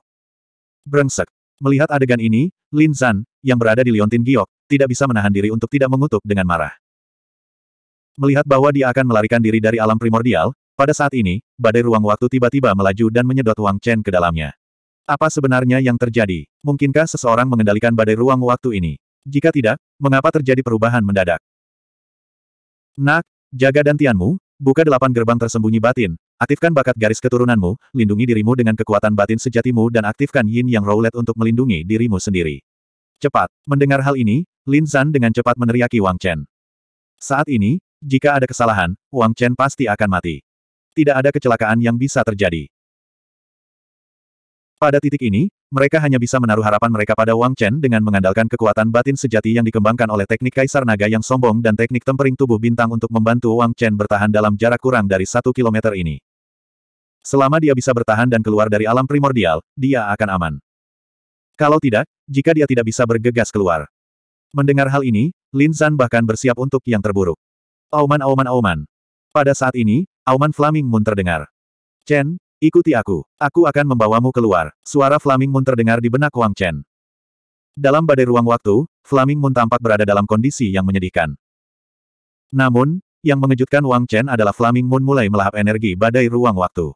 Brengsek. Melihat adegan ini, Lin Zan, yang berada di Liontin Giok, tidak bisa menahan diri untuk tidak mengutuk dengan marah. Melihat bahwa dia akan melarikan diri dari alam primordial, pada saat ini, badai ruang waktu tiba-tiba melaju dan menyedot Wang Chen ke dalamnya. Apa sebenarnya yang terjadi? Mungkinkah seseorang mengendalikan badai ruang waktu ini? Jika tidak, mengapa terjadi perubahan mendadak? Nak, jaga dan tianmu, buka delapan gerbang tersembunyi batin, aktifkan bakat garis keturunanmu, lindungi dirimu dengan kekuatan batin sejatimu dan aktifkan yin yang roulette untuk melindungi dirimu sendiri. Cepat, mendengar hal ini, Lin Zan dengan cepat meneriaki Wang Chen. Saat ini, jika ada kesalahan, Wang Chen pasti akan mati. Tidak ada kecelakaan yang bisa terjadi. Pada titik ini, mereka hanya bisa menaruh harapan mereka pada Wang Chen dengan mengandalkan kekuatan batin sejati yang dikembangkan oleh teknik Kaisar Naga yang sombong dan teknik tempering tubuh bintang untuk membantu Wang Chen bertahan dalam jarak kurang dari satu kilometer ini. Selama dia bisa bertahan dan keluar dari alam primordial, dia akan aman. Kalau tidak, jika dia tidak bisa bergegas keluar. Mendengar hal ini, Lin San bahkan bersiap untuk yang terburuk. Auman auman auman. Pada saat ini, auman Flaming Moon terdengar. Chen, ikuti aku. Aku akan membawamu keluar. Suara Flaming Moon terdengar di benak Wang Chen. Dalam badai ruang waktu, Flaming Moon tampak berada dalam kondisi yang menyedihkan. Namun, yang mengejutkan Wang Chen adalah Flaming Moon mulai melahap energi badai ruang waktu.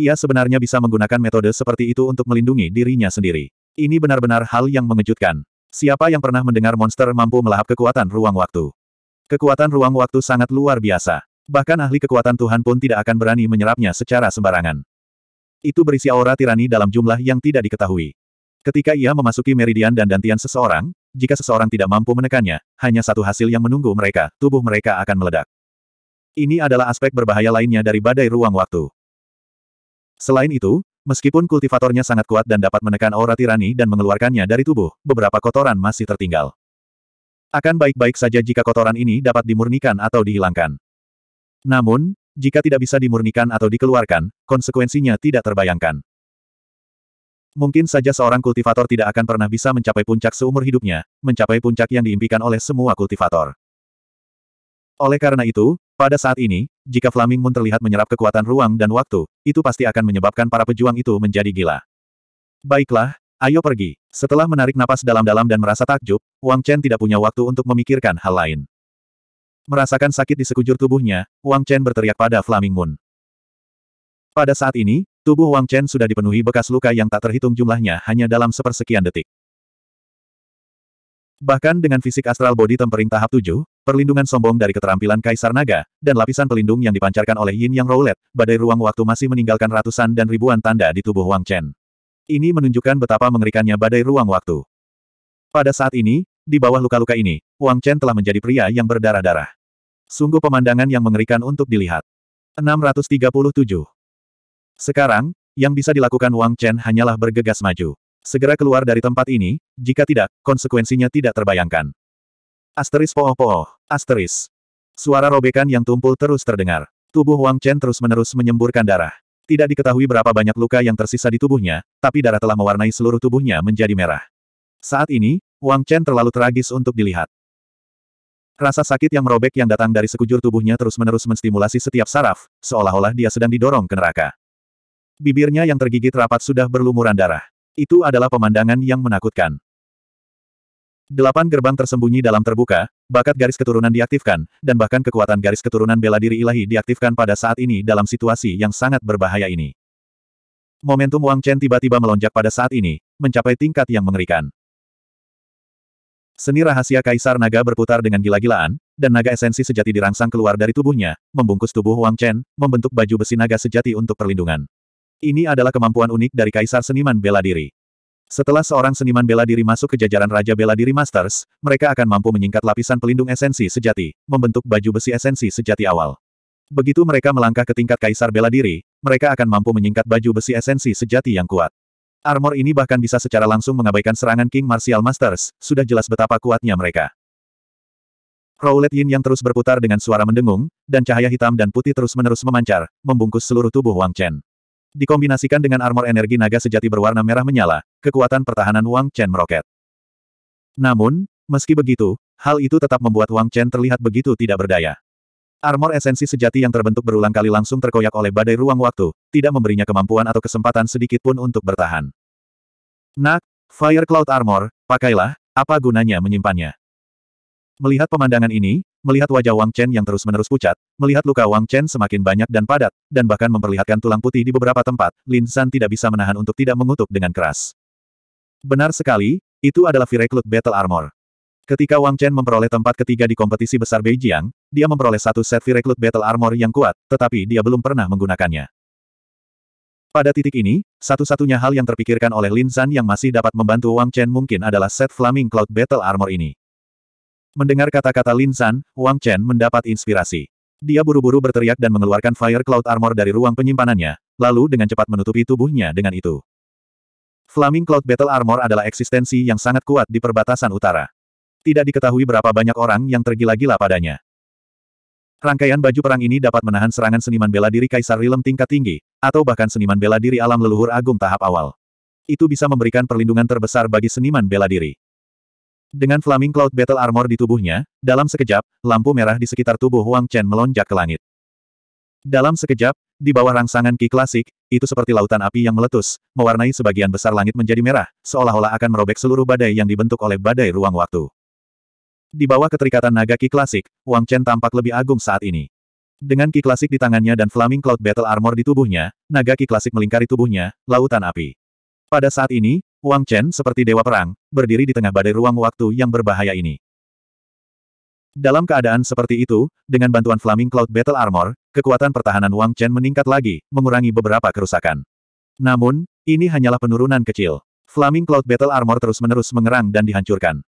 Ia sebenarnya bisa menggunakan metode seperti itu untuk melindungi dirinya sendiri. Ini benar-benar hal yang mengejutkan. Siapa yang pernah mendengar monster mampu melahap kekuatan ruang waktu? Kekuatan ruang waktu sangat luar biasa. Bahkan ahli kekuatan Tuhan pun tidak akan berani menyerapnya secara sembarangan. Itu berisi aura tirani dalam jumlah yang tidak diketahui. Ketika ia memasuki meridian dan dantian seseorang, jika seseorang tidak mampu menekannya, hanya satu hasil yang menunggu mereka, tubuh mereka akan meledak. Ini adalah aspek berbahaya lainnya dari badai ruang waktu. Selain itu, meskipun kultivatornya sangat kuat dan dapat menekan aura tirani dan mengeluarkannya dari tubuh, beberapa kotoran masih tertinggal. Akan baik-baik saja jika kotoran ini dapat dimurnikan atau dihilangkan. Namun, jika tidak bisa dimurnikan atau dikeluarkan, konsekuensinya tidak terbayangkan. Mungkin saja seorang kultivator tidak akan pernah bisa mencapai puncak seumur hidupnya, mencapai puncak yang diimpikan oleh semua kultivator. Oleh karena itu, pada saat ini, jika Flaming Moon terlihat menyerap kekuatan ruang dan waktu, itu pasti akan menyebabkan para pejuang itu menjadi gila. Baiklah, Ayo pergi. Setelah menarik napas dalam-dalam dan merasa takjub, Wang Chen tidak punya waktu untuk memikirkan hal lain. Merasakan sakit di sekujur tubuhnya, Wang Chen berteriak pada Flaming Moon. Pada saat ini, tubuh Wang Chen sudah dipenuhi bekas luka yang tak terhitung jumlahnya hanya dalam sepersekian detik. Bahkan dengan fisik astral body tempering tahap 7, perlindungan sombong dari keterampilan Kaisar Naga, dan lapisan pelindung yang dipancarkan oleh Yin Yang Roulette, badai ruang waktu masih meninggalkan ratusan dan ribuan tanda di tubuh Wang Chen. Ini menunjukkan betapa mengerikannya badai ruang waktu. Pada saat ini, di bawah luka-luka ini, Wang Chen telah menjadi pria yang berdarah-darah. Sungguh pemandangan yang mengerikan untuk dilihat. 637. Sekarang, yang bisa dilakukan Wang Chen hanyalah bergegas maju. Segera keluar dari tempat ini, jika tidak, konsekuensinya tidak terbayangkan. Asteris pooh-pooh, asteris. Suara robekan yang tumpul terus terdengar. Tubuh Wang Chen terus-menerus menyemburkan darah. Tidak diketahui berapa banyak luka yang tersisa di tubuhnya, tapi darah telah mewarnai seluruh tubuhnya menjadi merah. Saat ini, Wang Chen terlalu tragis untuk dilihat. Rasa sakit yang merobek yang datang dari sekujur tubuhnya terus-menerus menstimulasi setiap saraf, seolah-olah dia sedang didorong ke neraka. Bibirnya yang tergigit rapat sudah berlumuran darah. Itu adalah pemandangan yang menakutkan. Delapan gerbang tersembunyi dalam terbuka, bakat garis keturunan diaktifkan, dan bahkan kekuatan garis keturunan bela diri ilahi diaktifkan pada saat ini dalam situasi yang sangat berbahaya ini. Momentum Wang Chen tiba-tiba melonjak pada saat ini, mencapai tingkat yang mengerikan. Seni rahasia Kaisar Naga berputar dengan gila-gilaan, dan naga esensi sejati dirangsang keluar dari tubuhnya, membungkus tubuh Wang Chen, membentuk baju besi naga sejati untuk perlindungan. Ini adalah kemampuan unik dari Kaisar Seniman Bela Diri. Setelah seorang seniman bela diri masuk ke jajaran Raja Bela Diri Masters, mereka akan mampu menyingkat lapisan pelindung esensi sejati, membentuk baju besi esensi sejati awal. Begitu mereka melangkah ke tingkat kaisar bela diri, mereka akan mampu menyingkat baju besi esensi sejati yang kuat. Armor ini bahkan bisa secara langsung mengabaikan serangan King Martial Masters, sudah jelas betapa kuatnya mereka. Roulette Yin yang terus berputar dengan suara mendengung, dan cahaya hitam dan putih terus-menerus memancar, membungkus seluruh tubuh Wang Chen. Dikombinasikan dengan armor energi naga sejati berwarna merah menyala, kekuatan pertahanan Wang Chen meroket. Namun, meski begitu, hal itu tetap membuat Wang Chen terlihat begitu tidak berdaya. Armor esensi sejati yang terbentuk berulang kali langsung terkoyak oleh badai ruang waktu, tidak memberinya kemampuan atau kesempatan sedikit pun untuk bertahan. Nak, Fire Cloud Armor, pakailah, apa gunanya menyimpannya? Melihat pemandangan ini, Melihat wajah Wang Chen yang terus-menerus pucat, melihat luka Wang Chen semakin banyak dan padat, dan bahkan memperlihatkan tulang putih di beberapa tempat, Lin San tidak bisa menahan untuk tidak mengutuk dengan keras. Benar sekali, itu adalah v Battle Armor. Ketika Wang Chen memperoleh tempat ketiga di kompetisi besar Beijing, dia memperoleh satu set v Battle Armor yang kuat, tetapi dia belum pernah menggunakannya. Pada titik ini, satu-satunya hal yang terpikirkan oleh Lin San yang masih dapat membantu Wang Chen mungkin adalah set Flaming Cloud Battle Armor ini. Mendengar kata-kata Lin San, Wang Chen mendapat inspirasi. Dia buru-buru berteriak dan mengeluarkan Fire Cloud Armor dari ruang penyimpanannya, lalu dengan cepat menutupi tubuhnya dengan itu. Flaming Cloud Battle Armor adalah eksistensi yang sangat kuat di perbatasan utara. Tidak diketahui berapa banyak orang yang tergila-gila padanya. Rangkaian baju perang ini dapat menahan serangan seniman bela diri Kaisar Rilem tingkat tinggi, atau bahkan seniman bela diri alam leluhur agung tahap awal. Itu bisa memberikan perlindungan terbesar bagi seniman bela diri. Dengan Flaming Cloud Battle Armor di tubuhnya, dalam sekejap, lampu merah di sekitar tubuh Wang Chen melonjak ke langit. Dalam sekejap, di bawah rangsangan Ki klasik, itu seperti lautan api yang meletus, mewarnai sebagian besar langit menjadi merah, seolah-olah akan merobek seluruh badai yang dibentuk oleh badai ruang waktu. Di bawah keterikatan naga Ki klasik, Wang Chen tampak lebih agung saat ini. Dengan Ki klasik di tangannya dan Flaming Cloud Battle Armor di tubuhnya, naga Ki klasik melingkari tubuhnya, lautan api. Pada saat ini, Wang Chen seperti dewa perang, berdiri di tengah badai ruang waktu yang berbahaya ini. Dalam keadaan seperti itu, dengan bantuan Flaming Cloud Battle Armor, kekuatan pertahanan Wang Chen meningkat lagi, mengurangi beberapa kerusakan. Namun, ini hanyalah penurunan kecil. Flaming Cloud Battle Armor terus-menerus mengerang dan dihancurkan.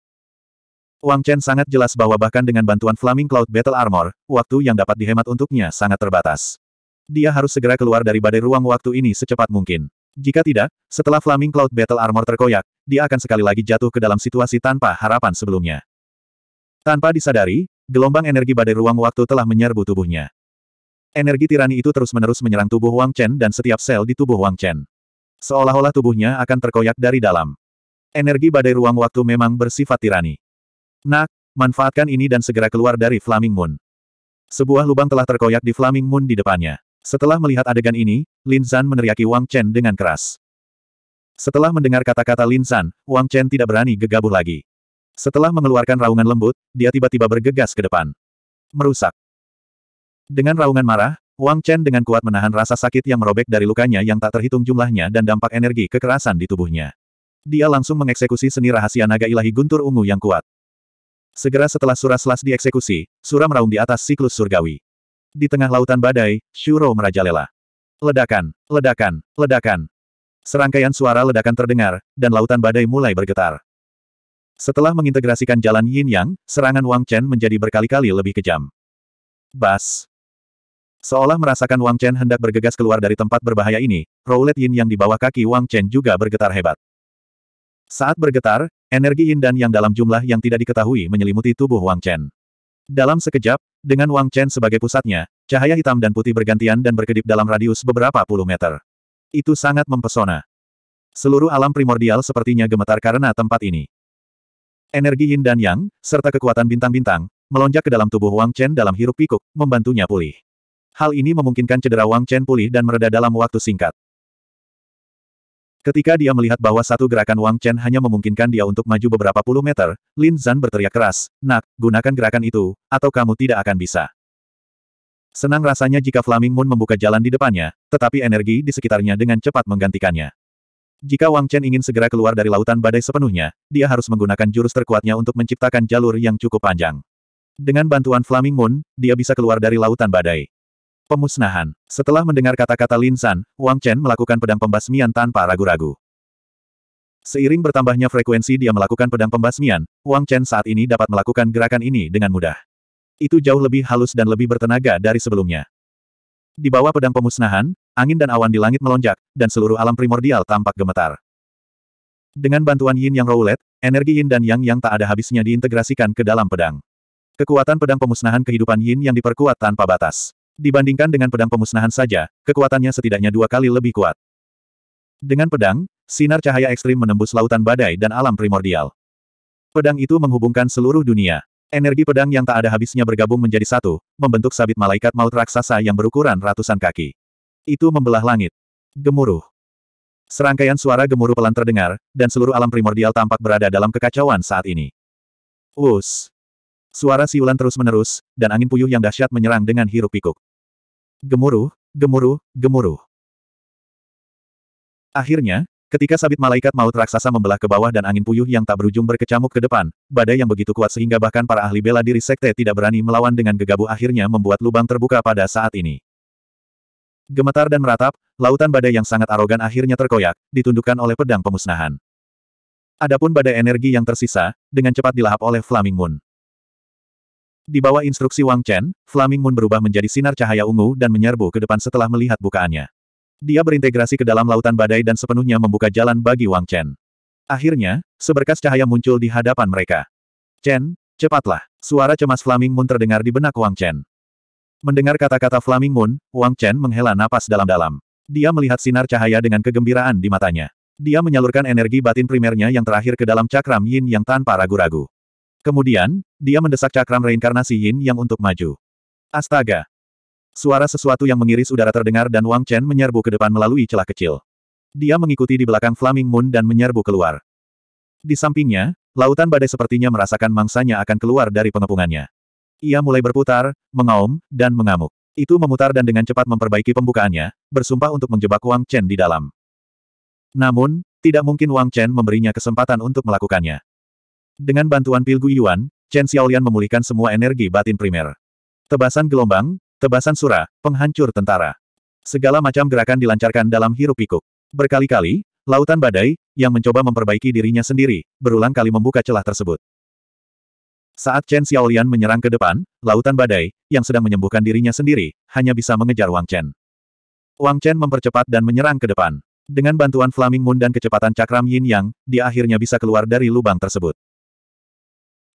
Wang Chen sangat jelas bahwa bahkan dengan bantuan Flaming Cloud Battle Armor, waktu yang dapat dihemat untuknya sangat terbatas. Dia harus segera keluar dari badai ruang waktu ini secepat mungkin. Jika tidak, setelah Flaming Cloud Battle Armor terkoyak, dia akan sekali lagi jatuh ke dalam situasi tanpa harapan sebelumnya. Tanpa disadari, gelombang energi badai ruang waktu telah menyerbu tubuhnya. Energi tirani itu terus-menerus menyerang tubuh Wang Chen dan setiap sel di tubuh Wang Chen. Seolah-olah tubuhnya akan terkoyak dari dalam. Energi badai ruang waktu memang bersifat tirani. Nak, manfaatkan ini dan segera keluar dari Flaming Moon. Sebuah lubang telah terkoyak di Flaming Moon di depannya. Setelah melihat adegan ini, Lin Zan meneriaki Wang Chen dengan keras. Setelah mendengar kata-kata Lin Zan, Wang Chen tidak berani gegabah lagi. Setelah mengeluarkan raungan lembut, dia tiba-tiba bergegas ke depan. Merusak. Dengan raungan marah, Wang Chen dengan kuat menahan rasa sakit yang merobek dari lukanya yang tak terhitung jumlahnya dan dampak energi kekerasan di tubuhnya. Dia langsung mengeksekusi seni rahasia naga ilahi guntur ungu yang kuat. Segera setelah surah selas dieksekusi, surah meraung di atas siklus surgawi. Di tengah lautan badai, Shuro merajalela. Ledakan, ledakan, ledakan. Serangkaian suara ledakan terdengar, dan lautan badai mulai bergetar. Setelah mengintegrasikan jalan Yin Yang, serangan Wang Chen menjadi berkali-kali lebih kejam. Bas. Seolah merasakan Wang Chen hendak bergegas keluar dari tempat berbahaya ini, roulet Yin Yang di bawah kaki Wang Chen juga bergetar hebat. Saat bergetar, energi Yin dan Yang dalam jumlah yang tidak diketahui menyelimuti tubuh Wang Chen. Dalam sekejap, dengan Wang Chen sebagai pusatnya, cahaya hitam dan putih bergantian dan berkedip dalam radius beberapa puluh meter. Itu sangat mempesona. Seluruh alam primordial sepertinya gemetar karena tempat ini. Energi yin dan yang, serta kekuatan bintang-bintang, melonjak ke dalam tubuh Wang Chen dalam hiruk pikuk, membantunya pulih. Hal ini memungkinkan cedera Wang Chen pulih dan mereda dalam waktu singkat. Ketika dia melihat bahwa satu gerakan Wang Chen hanya memungkinkan dia untuk maju beberapa puluh meter, Lin Zan berteriak keras, Nak, gunakan gerakan itu, atau kamu tidak akan bisa. Senang rasanya jika Flaming Moon membuka jalan di depannya, tetapi energi di sekitarnya dengan cepat menggantikannya. Jika Wang Chen ingin segera keluar dari lautan badai sepenuhnya, dia harus menggunakan jurus terkuatnya untuk menciptakan jalur yang cukup panjang. Dengan bantuan Flaming Moon, dia bisa keluar dari lautan badai. Pemusnahan. Setelah mendengar kata-kata Lin San, Wang Chen melakukan pedang pembasmian tanpa ragu-ragu. Seiring bertambahnya frekuensi dia melakukan pedang pembasmian, Wang Chen saat ini dapat melakukan gerakan ini dengan mudah. Itu jauh lebih halus dan lebih bertenaga dari sebelumnya. Di bawah pedang pemusnahan, angin dan awan di langit melonjak, dan seluruh alam primordial tampak gemetar. Dengan bantuan yin yang Roulette, energi yin dan yang yang tak ada habisnya diintegrasikan ke dalam pedang. Kekuatan pedang pemusnahan kehidupan yin yang diperkuat tanpa batas. Dibandingkan dengan pedang pemusnahan saja, kekuatannya setidaknya dua kali lebih kuat. Dengan pedang, sinar cahaya ekstrim menembus lautan badai dan alam primordial. Pedang itu menghubungkan seluruh dunia. Energi pedang yang tak ada habisnya bergabung menjadi satu, membentuk sabit malaikat maut raksasa yang berukuran ratusan kaki. Itu membelah langit. Gemuruh. Serangkaian suara gemuruh pelan terdengar, dan seluruh alam primordial tampak berada dalam kekacauan saat ini. Us. Suara siulan terus-menerus, dan angin puyuh yang dahsyat menyerang dengan hiruk-pikuk. Gemuruh, gemuruh, gemuruh. Akhirnya, ketika sabit malaikat maut raksasa membelah ke bawah dan angin puyuh yang tak berujung berkecamuk ke depan, badai yang begitu kuat sehingga bahkan para ahli bela diri sekte tidak berani melawan dengan gegabah akhirnya membuat lubang terbuka pada saat ini. Gemetar dan meratap, lautan badai yang sangat arogan akhirnya terkoyak, ditundukkan oleh pedang pemusnahan. Adapun badai energi yang tersisa, dengan cepat dilahap oleh Flaming Moon. Di bawah instruksi Wang Chen, Flaming Moon berubah menjadi sinar cahaya ungu dan menyerbu ke depan setelah melihat bukaannya. Dia berintegrasi ke dalam lautan badai dan sepenuhnya membuka jalan bagi Wang Chen. Akhirnya, seberkas cahaya muncul di hadapan mereka. Chen, cepatlah. Suara cemas Flaming Moon terdengar di benak Wang Chen. Mendengar kata-kata Flaming Moon, Wang Chen menghela napas dalam-dalam. Dia melihat sinar cahaya dengan kegembiraan di matanya. Dia menyalurkan energi batin primernya yang terakhir ke dalam cakram yin yang tanpa ragu-ragu. Kemudian, dia mendesak cakram reinkarnasi Yin yang untuk maju. Astaga! Suara sesuatu yang mengiris udara terdengar dan Wang Chen menyerbu ke depan melalui celah kecil. Dia mengikuti di belakang Flaming Moon dan menyerbu keluar. Di sampingnya, lautan badai sepertinya merasakan mangsanya akan keluar dari pengepungannya. Ia mulai berputar, mengaum, dan mengamuk. Itu memutar dan dengan cepat memperbaiki pembukaannya, bersumpah untuk menjebak Wang Chen di dalam. Namun, tidak mungkin Wang Chen memberinya kesempatan untuk melakukannya. Dengan bantuan pil Yuan, Chen Xiaolian memulihkan semua energi batin primer. Tebasan gelombang, tebasan sura, penghancur tentara. Segala macam gerakan dilancarkan dalam hirup pikuk Berkali-kali, lautan badai, yang mencoba memperbaiki dirinya sendiri, berulang kali membuka celah tersebut. Saat Chen Xiaolian menyerang ke depan, lautan badai, yang sedang menyembuhkan dirinya sendiri, hanya bisa mengejar Wang Chen. Wang Chen mempercepat dan menyerang ke depan. Dengan bantuan Flaming Moon dan kecepatan cakram Yin Yang, dia akhirnya bisa keluar dari lubang tersebut.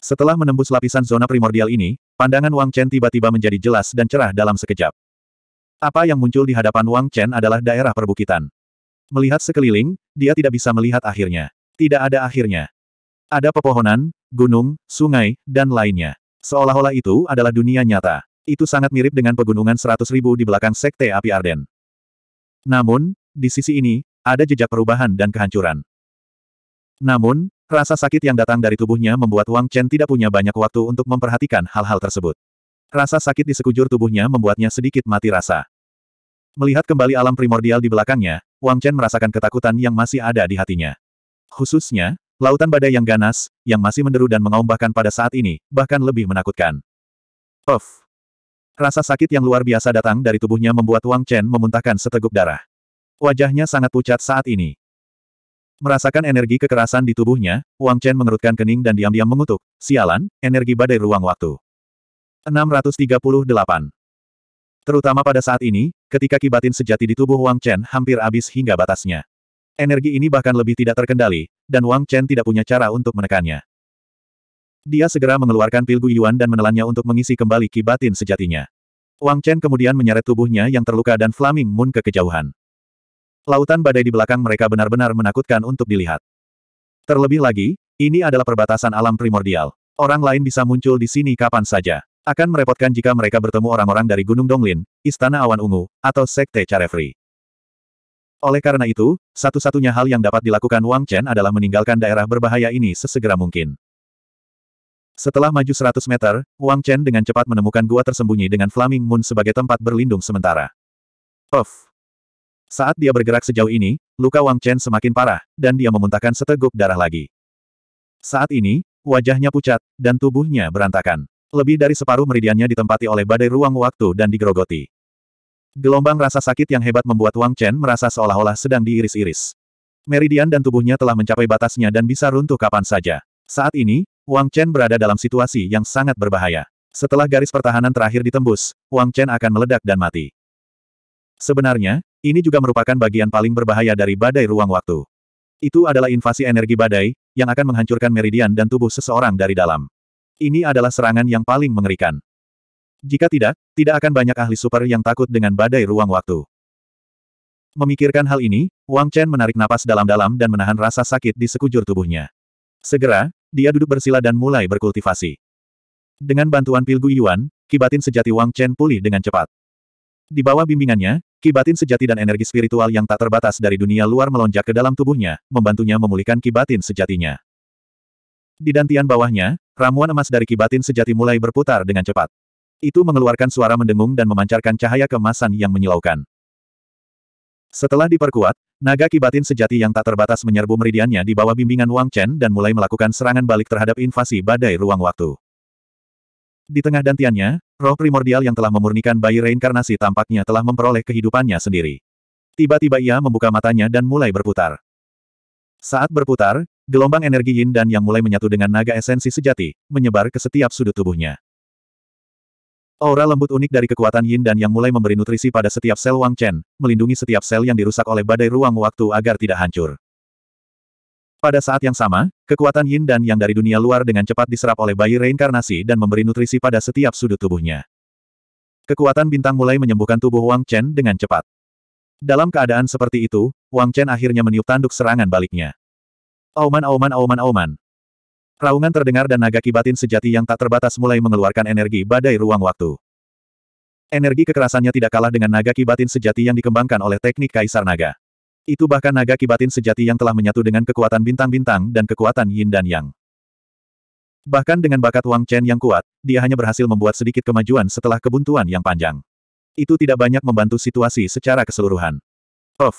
Setelah menembus lapisan zona primordial ini, pandangan Wang Chen tiba-tiba menjadi jelas dan cerah dalam sekejap. Apa yang muncul di hadapan Wang Chen adalah daerah perbukitan. Melihat sekeliling, dia tidak bisa melihat akhirnya. Tidak ada akhirnya. Ada pepohonan, gunung, sungai, dan lainnya. Seolah-olah itu adalah dunia nyata. Itu sangat mirip dengan pegunungan seratus ribu di belakang Sekte Api Arden. Namun, di sisi ini, ada jejak perubahan dan kehancuran. Namun, Rasa sakit yang datang dari tubuhnya membuat Wang Chen tidak punya banyak waktu untuk memperhatikan hal-hal tersebut. Rasa sakit di sekujur tubuhnya membuatnya sedikit mati rasa. Melihat kembali alam primordial di belakangnya, Wang Chen merasakan ketakutan yang masih ada di hatinya. Khususnya, lautan badai yang ganas, yang masih menderu dan mengombahkan pada saat ini, bahkan lebih menakutkan. Of. Rasa sakit yang luar biasa datang dari tubuhnya membuat Wang Chen memuntahkan seteguk darah. Wajahnya sangat pucat saat ini. Merasakan energi kekerasan di tubuhnya, Wang Chen mengerutkan kening dan diam-diam mengutuk, sialan, energi badai ruang waktu. 638. Terutama pada saat ini, ketika kibatin sejati di tubuh Wang Chen hampir habis hingga batasnya. Energi ini bahkan lebih tidak terkendali, dan Wang Chen tidak punya cara untuk menekannya. Dia segera mengeluarkan pil Guyuan dan menelannya untuk mengisi kembali kibatin sejatinya. Wang Chen kemudian menyeret tubuhnya yang terluka dan Flaming Moon ke kejauhan. Lautan badai di belakang mereka benar-benar menakutkan untuk dilihat. Terlebih lagi, ini adalah perbatasan alam primordial. Orang lain bisa muncul di sini kapan saja. Akan merepotkan jika mereka bertemu orang-orang dari Gunung Donglin, Istana Awan Ungu, atau Sekte Carefree. Oleh karena itu, satu-satunya hal yang dapat dilakukan Wang Chen adalah meninggalkan daerah berbahaya ini sesegera mungkin. Setelah maju 100 meter, Wang Chen dengan cepat menemukan gua tersembunyi dengan Flaming Moon sebagai tempat berlindung sementara. Puff! Saat dia bergerak sejauh ini, luka Wang Chen semakin parah, dan dia memuntahkan seteguk darah lagi. Saat ini, wajahnya pucat, dan tubuhnya berantakan. Lebih dari separuh meridiannya ditempati oleh badai ruang waktu dan digerogoti. Gelombang rasa sakit yang hebat membuat Wang Chen merasa seolah-olah sedang diiris-iris. Meridian dan tubuhnya telah mencapai batasnya dan bisa runtuh kapan saja. Saat ini, Wang Chen berada dalam situasi yang sangat berbahaya. Setelah garis pertahanan terakhir ditembus, Wang Chen akan meledak dan mati. Sebenarnya, ini juga merupakan bagian paling berbahaya dari badai ruang waktu. Itu adalah invasi energi badai, yang akan menghancurkan meridian dan tubuh seseorang dari dalam. Ini adalah serangan yang paling mengerikan. Jika tidak, tidak akan banyak ahli super yang takut dengan badai ruang waktu. Memikirkan hal ini, Wang Chen menarik napas dalam-dalam dan menahan rasa sakit di sekujur tubuhnya. Segera, dia duduk bersila dan mulai berkultivasi. Dengan bantuan pil Yuan, kibatin sejati Wang Chen pulih dengan cepat. Di bawah bimbingannya, kibatin sejati dan energi spiritual yang tak terbatas dari dunia luar melonjak ke dalam tubuhnya, membantunya memulihkan kibatin sejatinya. Di dantian bawahnya, ramuan emas dari kibatin sejati mulai berputar dengan cepat. Itu mengeluarkan suara mendengung dan memancarkan cahaya kemasan yang menyilaukan. Setelah diperkuat, naga kibatin sejati yang tak terbatas menyerbu meridiannya di bawah bimbingan Wang Chen dan mulai melakukan serangan balik terhadap invasi badai ruang waktu. Di tengah dantiannya, roh primordial yang telah memurnikan bayi reinkarnasi tampaknya telah memperoleh kehidupannya sendiri. Tiba-tiba ia membuka matanya dan mulai berputar. Saat berputar, gelombang energi yin dan yang mulai menyatu dengan naga esensi sejati, menyebar ke setiap sudut tubuhnya. Aura lembut unik dari kekuatan yin dan yang mulai memberi nutrisi pada setiap sel Wang Chen, melindungi setiap sel yang dirusak oleh badai ruang waktu agar tidak hancur. Pada saat yang sama, kekuatan yin dan yang dari dunia luar dengan cepat diserap oleh bayi reinkarnasi dan memberi nutrisi pada setiap sudut tubuhnya. Kekuatan bintang mulai menyembuhkan tubuh Wang Chen dengan cepat. Dalam keadaan seperti itu, Wang Chen akhirnya meniup tanduk serangan baliknya. Auman auman auman auman. Raungan terdengar dan naga kibatin sejati yang tak terbatas mulai mengeluarkan energi badai ruang waktu. Energi kekerasannya tidak kalah dengan naga kibatin sejati yang dikembangkan oleh teknik kaisar naga. Itu bahkan naga kibatin sejati yang telah menyatu dengan kekuatan bintang-bintang dan kekuatan yin dan yang. Bahkan dengan bakat Wang Chen yang kuat, dia hanya berhasil membuat sedikit kemajuan setelah kebuntuan yang panjang. Itu tidak banyak membantu situasi secara keseluruhan. Of.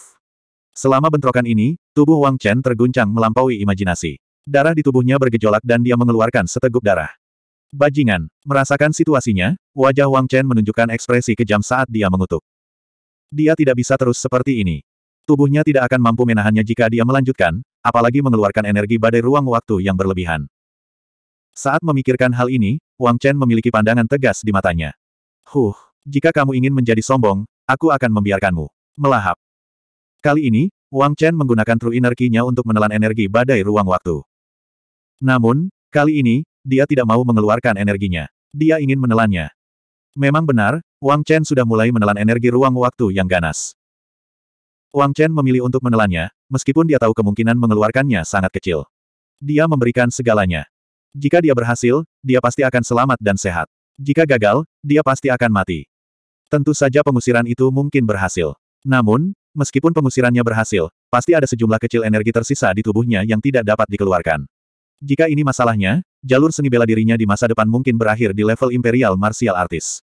Selama bentrokan ini, tubuh Wang Chen terguncang melampaui imajinasi. Darah di tubuhnya bergejolak dan dia mengeluarkan seteguk darah. Bajingan, merasakan situasinya, wajah Wang Chen menunjukkan ekspresi kejam saat dia mengutuk. Dia tidak bisa terus seperti ini. Tubuhnya tidak akan mampu menahannya jika dia melanjutkan, apalagi mengeluarkan energi badai ruang waktu yang berlebihan. Saat memikirkan hal ini, Wang Chen memiliki pandangan tegas di matanya. Huh, jika kamu ingin menjadi sombong, aku akan membiarkanmu. Melahap. Kali ini, Wang Chen menggunakan true energinya untuk menelan energi badai ruang waktu. Namun, kali ini, dia tidak mau mengeluarkan energinya. Dia ingin menelannya. Memang benar, Wang Chen sudah mulai menelan energi ruang waktu yang ganas. Wang Chen memilih untuk menelannya, meskipun dia tahu kemungkinan mengeluarkannya sangat kecil. Dia memberikan segalanya. Jika dia berhasil, dia pasti akan selamat dan sehat. Jika gagal, dia pasti akan mati. Tentu saja pengusiran itu mungkin berhasil. Namun, meskipun pengusirannya berhasil, pasti ada sejumlah kecil energi tersisa di tubuhnya yang tidak dapat dikeluarkan. Jika ini masalahnya, jalur seni bela dirinya di masa depan mungkin berakhir di level Imperial Martial Artist.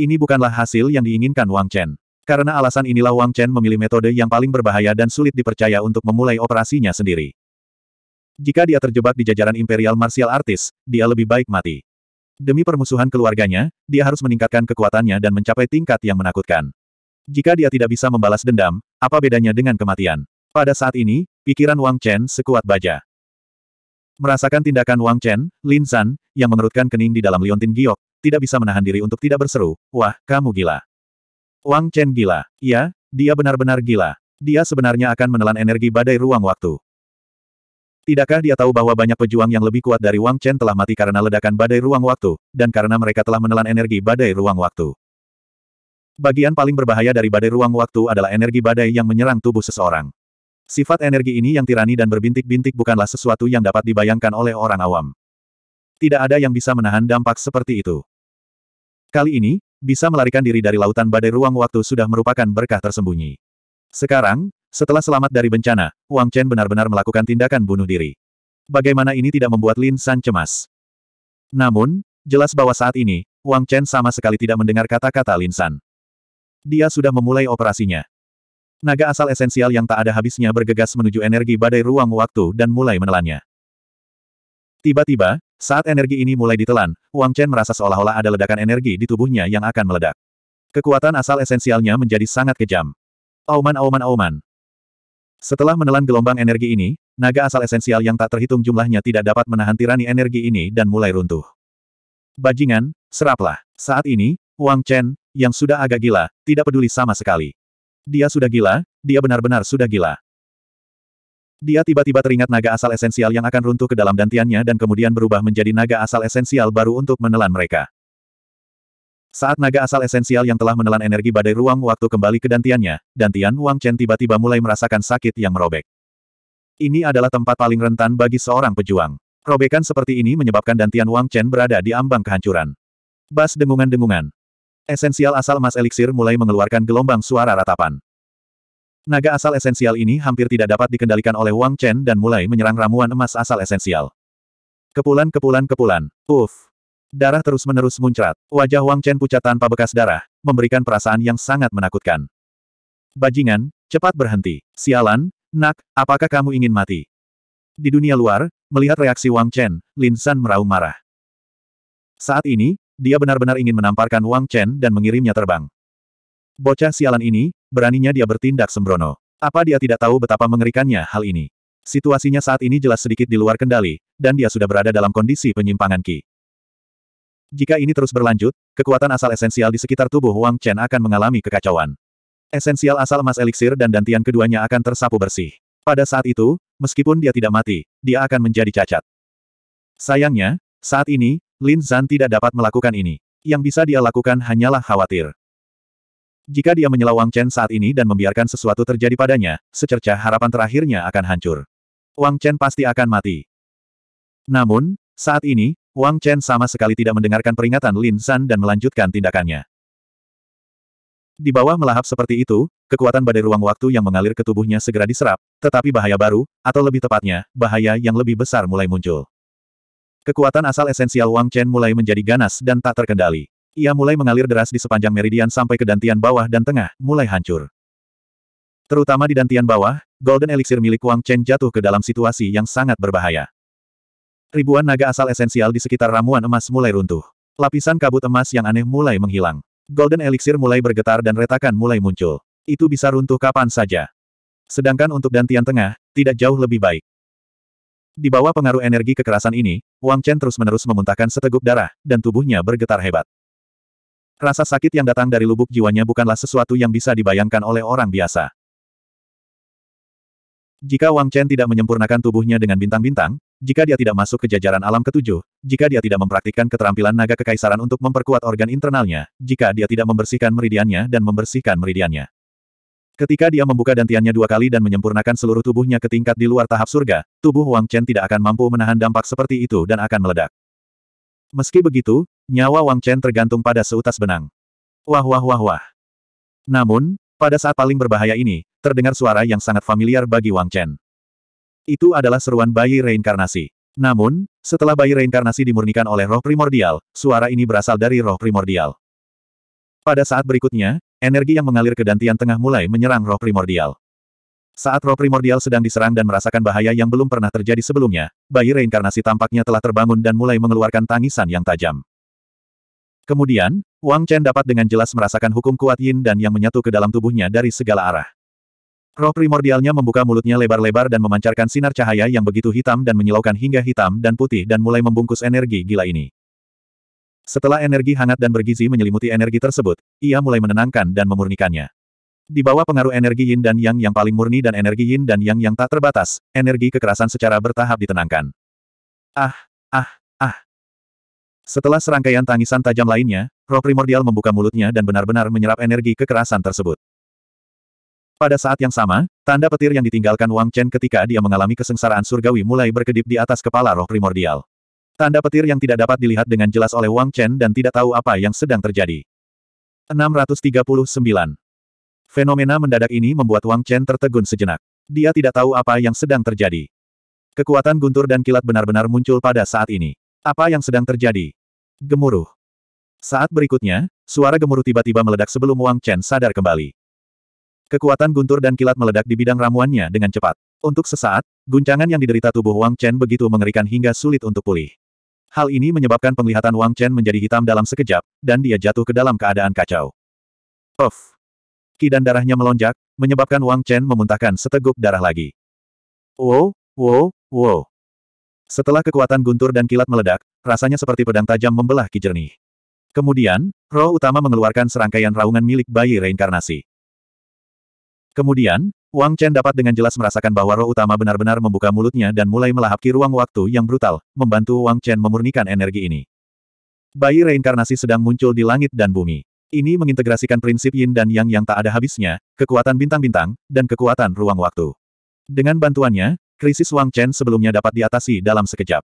Ini bukanlah hasil yang diinginkan Wang Chen. Karena alasan inilah Wang Chen memilih metode yang paling berbahaya dan sulit dipercaya untuk memulai operasinya sendiri. Jika dia terjebak di jajaran Imperial Martial Artis, dia lebih baik mati. Demi permusuhan keluarganya, dia harus meningkatkan kekuatannya dan mencapai tingkat yang menakutkan. Jika dia tidak bisa membalas dendam, apa bedanya dengan kematian? Pada saat ini, pikiran Wang Chen sekuat baja. Merasakan tindakan Wang Chen, Lin San, yang mengerutkan kening di dalam liontin giok, tidak bisa menahan diri untuk tidak berseru, wah, kamu gila. Wang Chen gila. Ya, dia benar-benar gila. Dia sebenarnya akan menelan energi badai ruang waktu. Tidakkah dia tahu bahwa banyak pejuang yang lebih kuat dari Wang Chen telah mati karena ledakan badai ruang waktu, dan karena mereka telah menelan energi badai ruang waktu. Bagian paling berbahaya dari badai ruang waktu adalah energi badai yang menyerang tubuh seseorang. Sifat energi ini yang tirani dan berbintik-bintik bukanlah sesuatu yang dapat dibayangkan oleh orang awam. Tidak ada yang bisa menahan dampak seperti itu. Kali ini, bisa melarikan diri dari lautan badai ruang waktu sudah merupakan berkah tersembunyi. Sekarang, setelah selamat dari bencana, Wang Chen benar-benar melakukan tindakan bunuh diri. Bagaimana ini tidak membuat Lin San cemas? Namun, jelas bahwa saat ini, Wang Chen sama sekali tidak mendengar kata-kata Lin San. Dia sudah memulai operasinya. Naga asal esensial yang tak ada habisnya bergegas menuju energi badai ruang waktu dan mulai menelannya. Tiba-tiba, saat energi ini mulai ditelan, Wang Chen merasa seolah-olah ada ledakan energi di tubuhnya yang akan meledak. Kekuatan asal esensialnya menjadi sangat kejam. Auman auman auman. Setelah menelan gelombang energi ini, naga asal esensial yang tak terhitung jumlahnya tidak dapat menahan tirani energi ini dan mulai runtuh. Bajingan, seraplah. Saat ini, Wang Chen, yang sudah agak gila, tidak peduli sama sekali. Dia sudah gila, dia benar-benar sudah gila. Dia tiba-tiba teringat naga asal esensial yang akan runtuh ke dalam dantiannya dan kemudian berubah menjadi naga asal esensial baru untuk menelan mereka. Saat naga asal esensial yang telah menelan energi badai ruang waktu kembali ke dantiannya, dantian Wang Chen tiba-tiba mulai merasakan sakit yang merobek. Ini adalah tempat paling rentan bagi seorang pejuang. Robekan seperti ini menyebabkan dantian Wang Chen berada di ambang kehancuran. Bas dengungan-dengungan. Esensial asal emas eliksir mulai mengeluarkan gelombang suara ratapan. Naga asal esensial ini hampir tidak dapat dikendalikan oleh Wang Chen dan mulai menyerang ramuan emas asal esensial. Kepulan kepulan kepulan. Uff. Darah terus-menerus muncrat. Wajah Wang Chen pucat tanpa bekas darah, memberikan perasaan yang sangat menakutkan. Bajingan, cepat berhenti. Sialan, nak, apakah kamu ingin mati? Di dunia luar, melihat reaksi Wang Chen, Lin San meraung marah. Saat ini, dia benar-benar ingin menamparkan Wang Chen dan mengirimnya terbang. Bocah sialan ini, Beraninya dia bertindak sembrono. Apa dia tidak tahu betapa mengerikannya hal ini? Situasinya saat ini jelas sedikit di luar kendali, dan dia sudah berada dalam kondisi penyimpangan Ki. Jika ini terus berlanjut, kekuatan asal esensial di sekitar tubuh Wang Chen akan mengalami kekacauan. Esensial asal emas eliksir dan dantian keduanya akan tersapu bersih. Pada saat itu, meskipun dia tidak mati, dia akan menjadi cacat. Sayangnya, saat ini, Lin Zhan tidak dapat melakukan ini. Yang bisa dia lakukan hanyalah khawatir. Jika dia menyela Wang Chen saat ini dan membiarkan sesuatu terjadi padanya, secerca harapan terakhirnya akan hancur. Wang Chen pasti akan mati. Namun, saat ini, Wang Chen sama sekali tidak mendengarkan peringatan Lin San dan melanjutkan tindakannya. Di bawah melahap seperti itu, kekuatan badai ruang waktu yang mengalir ke tubuhnya segera diserap, tetapi bahaya baru, atau lebih tepatnya, bahaya yang lebih besar mulai muncul. Kekuatan asal esensial Wang Chen mulai menjadi ganas dan tak terkendali. Ia mulai mengalir deras di sepanjang meridian sampai ke dantian bawah dan tengah, mulai hancur. Terutama di dantian bawah, Golden Elixir milik Wang Chen jatuh ke dalam situasi yang sangat berbahaya. Ribuan naga asal esensial di sekitar ramuan emas mulai runtuh. Lapisan kabut emas yang aneh mulai menghilang. Golden Elixir mulai bergetar dan retakan mulai muncul. Itu bisa runtuh kapan saja. Sedangkan untuk dantian tengah, tidak jauh lebih baik. Di bawah pengaruh energi kekerasan ini, Wang Chen terus-menerus memuntahkan seteguk darah, dan tubuhnya bergetar hebat. Rasa sakit yang datang dari lubuk jiwanya bukanlah sesuatu yang bisa dibayangkan oleh orang biasa. Jika Wang Chen tidak menyempurnakan tubuhnya dengan bintang-bintang, jika dia tidak masuk ke jajaran alam ketujuh, jika dia tidak mempraktikkan keterampilan naga kekaisaran untuk memperkuat organ internalnya, jika dia tidak membersihkan meridiannya dan membersihkan meridiannya. Ketika dia membuka dantiannya dua kali dan menyempurnakan seluruh tubuhnya ke tingkat di luar tahap surga, tubuh Wang Chen tidak akan mampu menahan dampak seperti itu dan akan meledak. Meski begitu, nyawa Wang Chen tergantung pada seutas benang. Wah wah wah wah. Namun, pada saat paling berbahaya ini, terdengar suara yang sangat familiar bagi Wang Chen. Itu adalah seruan bayi reinkarnasi. Namun, setelah bayi reinkarnasi dimurnikan oleh roh primordial, suara ini berasal dari roh primordial. Pada saat berikutnya, energi yang mengalir ke dantian tengah mulai menyerang roh primordial. Saat roh primordial sedang diserang dan merasakan bahaya yang belum pernah terjadi sebelumnya, bayi reinkarnasi tampaknya telah terbangun dan mulai mengeluarkan tangisan yang tajam. Kemudian, Wang Chen dapat dengan jelas merasakan hukum kuat yin dan yang menyatu ke dalam tubuhnya dari segala arah. Roh primordialnya membuka mulutnya lebar-lebar dan memancarkan sinar cahaya yang begitu hitam dan menyilaukan hingga hitam dan putih dan mulai membungkus energi gila ini. Setelah energi hangat dan bergizi menyelimuti energi tersebut, ia mulai menenangkan dan memurnikannya. Di bawah pengaruh energi yin dan yang yang paling murni dan energi yin dan yang yang tak terbatas, energi kekerasan secara bertahap ditenangkan. Ah, ah, ah. Setelah serangkaian tangisan tajam lainnya, roh primordial membuka mulutnya dan benar-benar menyerap energi kekerasan tersebut. Pada saat yang sama, tanda petir yang ditinggalkan Wang Chen ketika dia mengalami kesengsaraan surgawi mulai berkedip di atas kepala roh primordial. Tanda petir yang tidak dapat dilihat dengan jelas oleh Wang Chen dan tidak tahu apa yang sedang terjadi. 639 Fenomena mendadak ini membuat Wang Chen tertegun sejenak. Dia tidak tahu apa yang sedang terjadi. Kekuatan guntur dan kilat benar-benar muncul pada saat ini. Apa yang sedang terjadi? Gemuruh. Saat berikutnya, suara gemuruh tiba-tiba meledak sebelum Wang Chen sadar kembali. Kekuatan guntur dan kilat meledak di bidang ramuannya dengan cepat. Untuk sesaat, guncangan yang diderita tubuh Wang Chen begitu mengerikan hingga sulit untuk pulih. Hal ini menyebabkan penglihatan Wang Chen menjadi hitam dalam sekejap, dan dia jatuh ke dalam keadaan kacau. Off. Ki dan darahnya melonjak, menyebabkan Wang Chen memuntahkan seteguk darah lagi. Wow, wow, wow. Setelah kekuatan guntur dan kilat meledak, rasanya seperti pedang tajam membelah kijernih. jernih. Kemudian, roh utama mengeluarkan serangkaian raungan milik bayi reinkarnasi. Kemudian, Wang Chen dapat dengan jelas merasakan bahwa roh utama benar-benar membuka mulutnya dan mulai melahap ki ruang waktu yang brutal, membantu Wang Chen memurnikan energi ini. Bayi reinkarnasi sedang muncul di langit dan bumi. Ini mengintegrasikan prinsip yin dan yang yang tak ada habisnya, kekuatan bintang-bintang, dan kekuatan ruang waktu. Dengan bantuannya, krisis Wang Chen sebelumnya dapat diatasi dalam sekejap.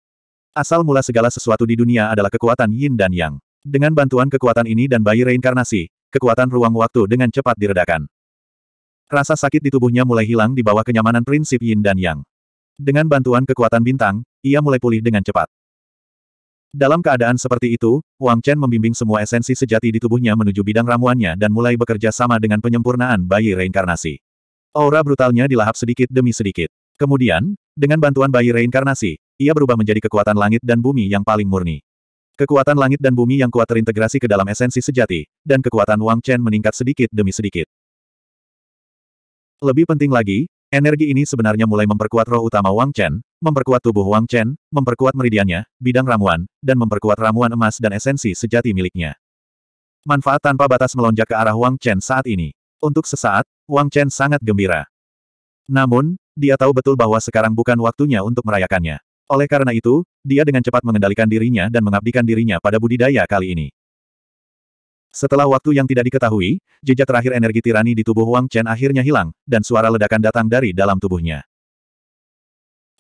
Asal mula segala sesuatu di dunia adalah kekuatan yin dan yang. Dengan bantuan kekuatan ini dan bayi reinkarnasi, kekuatan ruang waktu dengan cepat diredakan. Rasa sakit di tubuhnya mulai hilang di bawah kenyamanan prinsip yin dan yang. Dengan bantuan kekuatan bintang, ia mulai pulih dengan cepat. Dalam keadaan seperti itu, Wang Chen membimbing semua esensi sejati di tubuhnya menuju bidang ramuannya dan mulai bekerja sama dengan penyempurnaan bayi reinkarnasi. Aura brutalnya dilahap sedikit demi sedikit. Kemudian, dengan bantuan bayi reinkarnasi, ia berubah menjadi kekuatan langit dan bumi yang paling murni. Kekuatan langit dan bumi yang kuat terintegrasi ke dalam esensi sejati, dan kekuatan Wang Chen meningkat sedikit demi sedikit. Lebih penting lagi, energi ini sebenarnya mulai memperkuat roh utama Wang Chen, memperkuat tubuh Wang Chen, memperkuat meridiannya, bidang ramuan, dan memperkuat ramuan emas dan esensi sejati miliknya. Manfaat tanpa batas melonjak ke arah Wang Chen saat ini. Untuk sesaat, Wang Chen sangat gembira. Namun, dia tahu betul bahwa sekarang bukan waktunya untuk merayakannya. Oleh karena itu, dia dengan cepat mengendalikan dirinya dan mengabdikan dirinya pada budidaya kali ini. Setelah waktu yang tidak diketahui, jejak terakhir energi tirani di tubuh Wang Chen akhirnya hilang, dan suara ledakan datang dari dalam tubuhnya.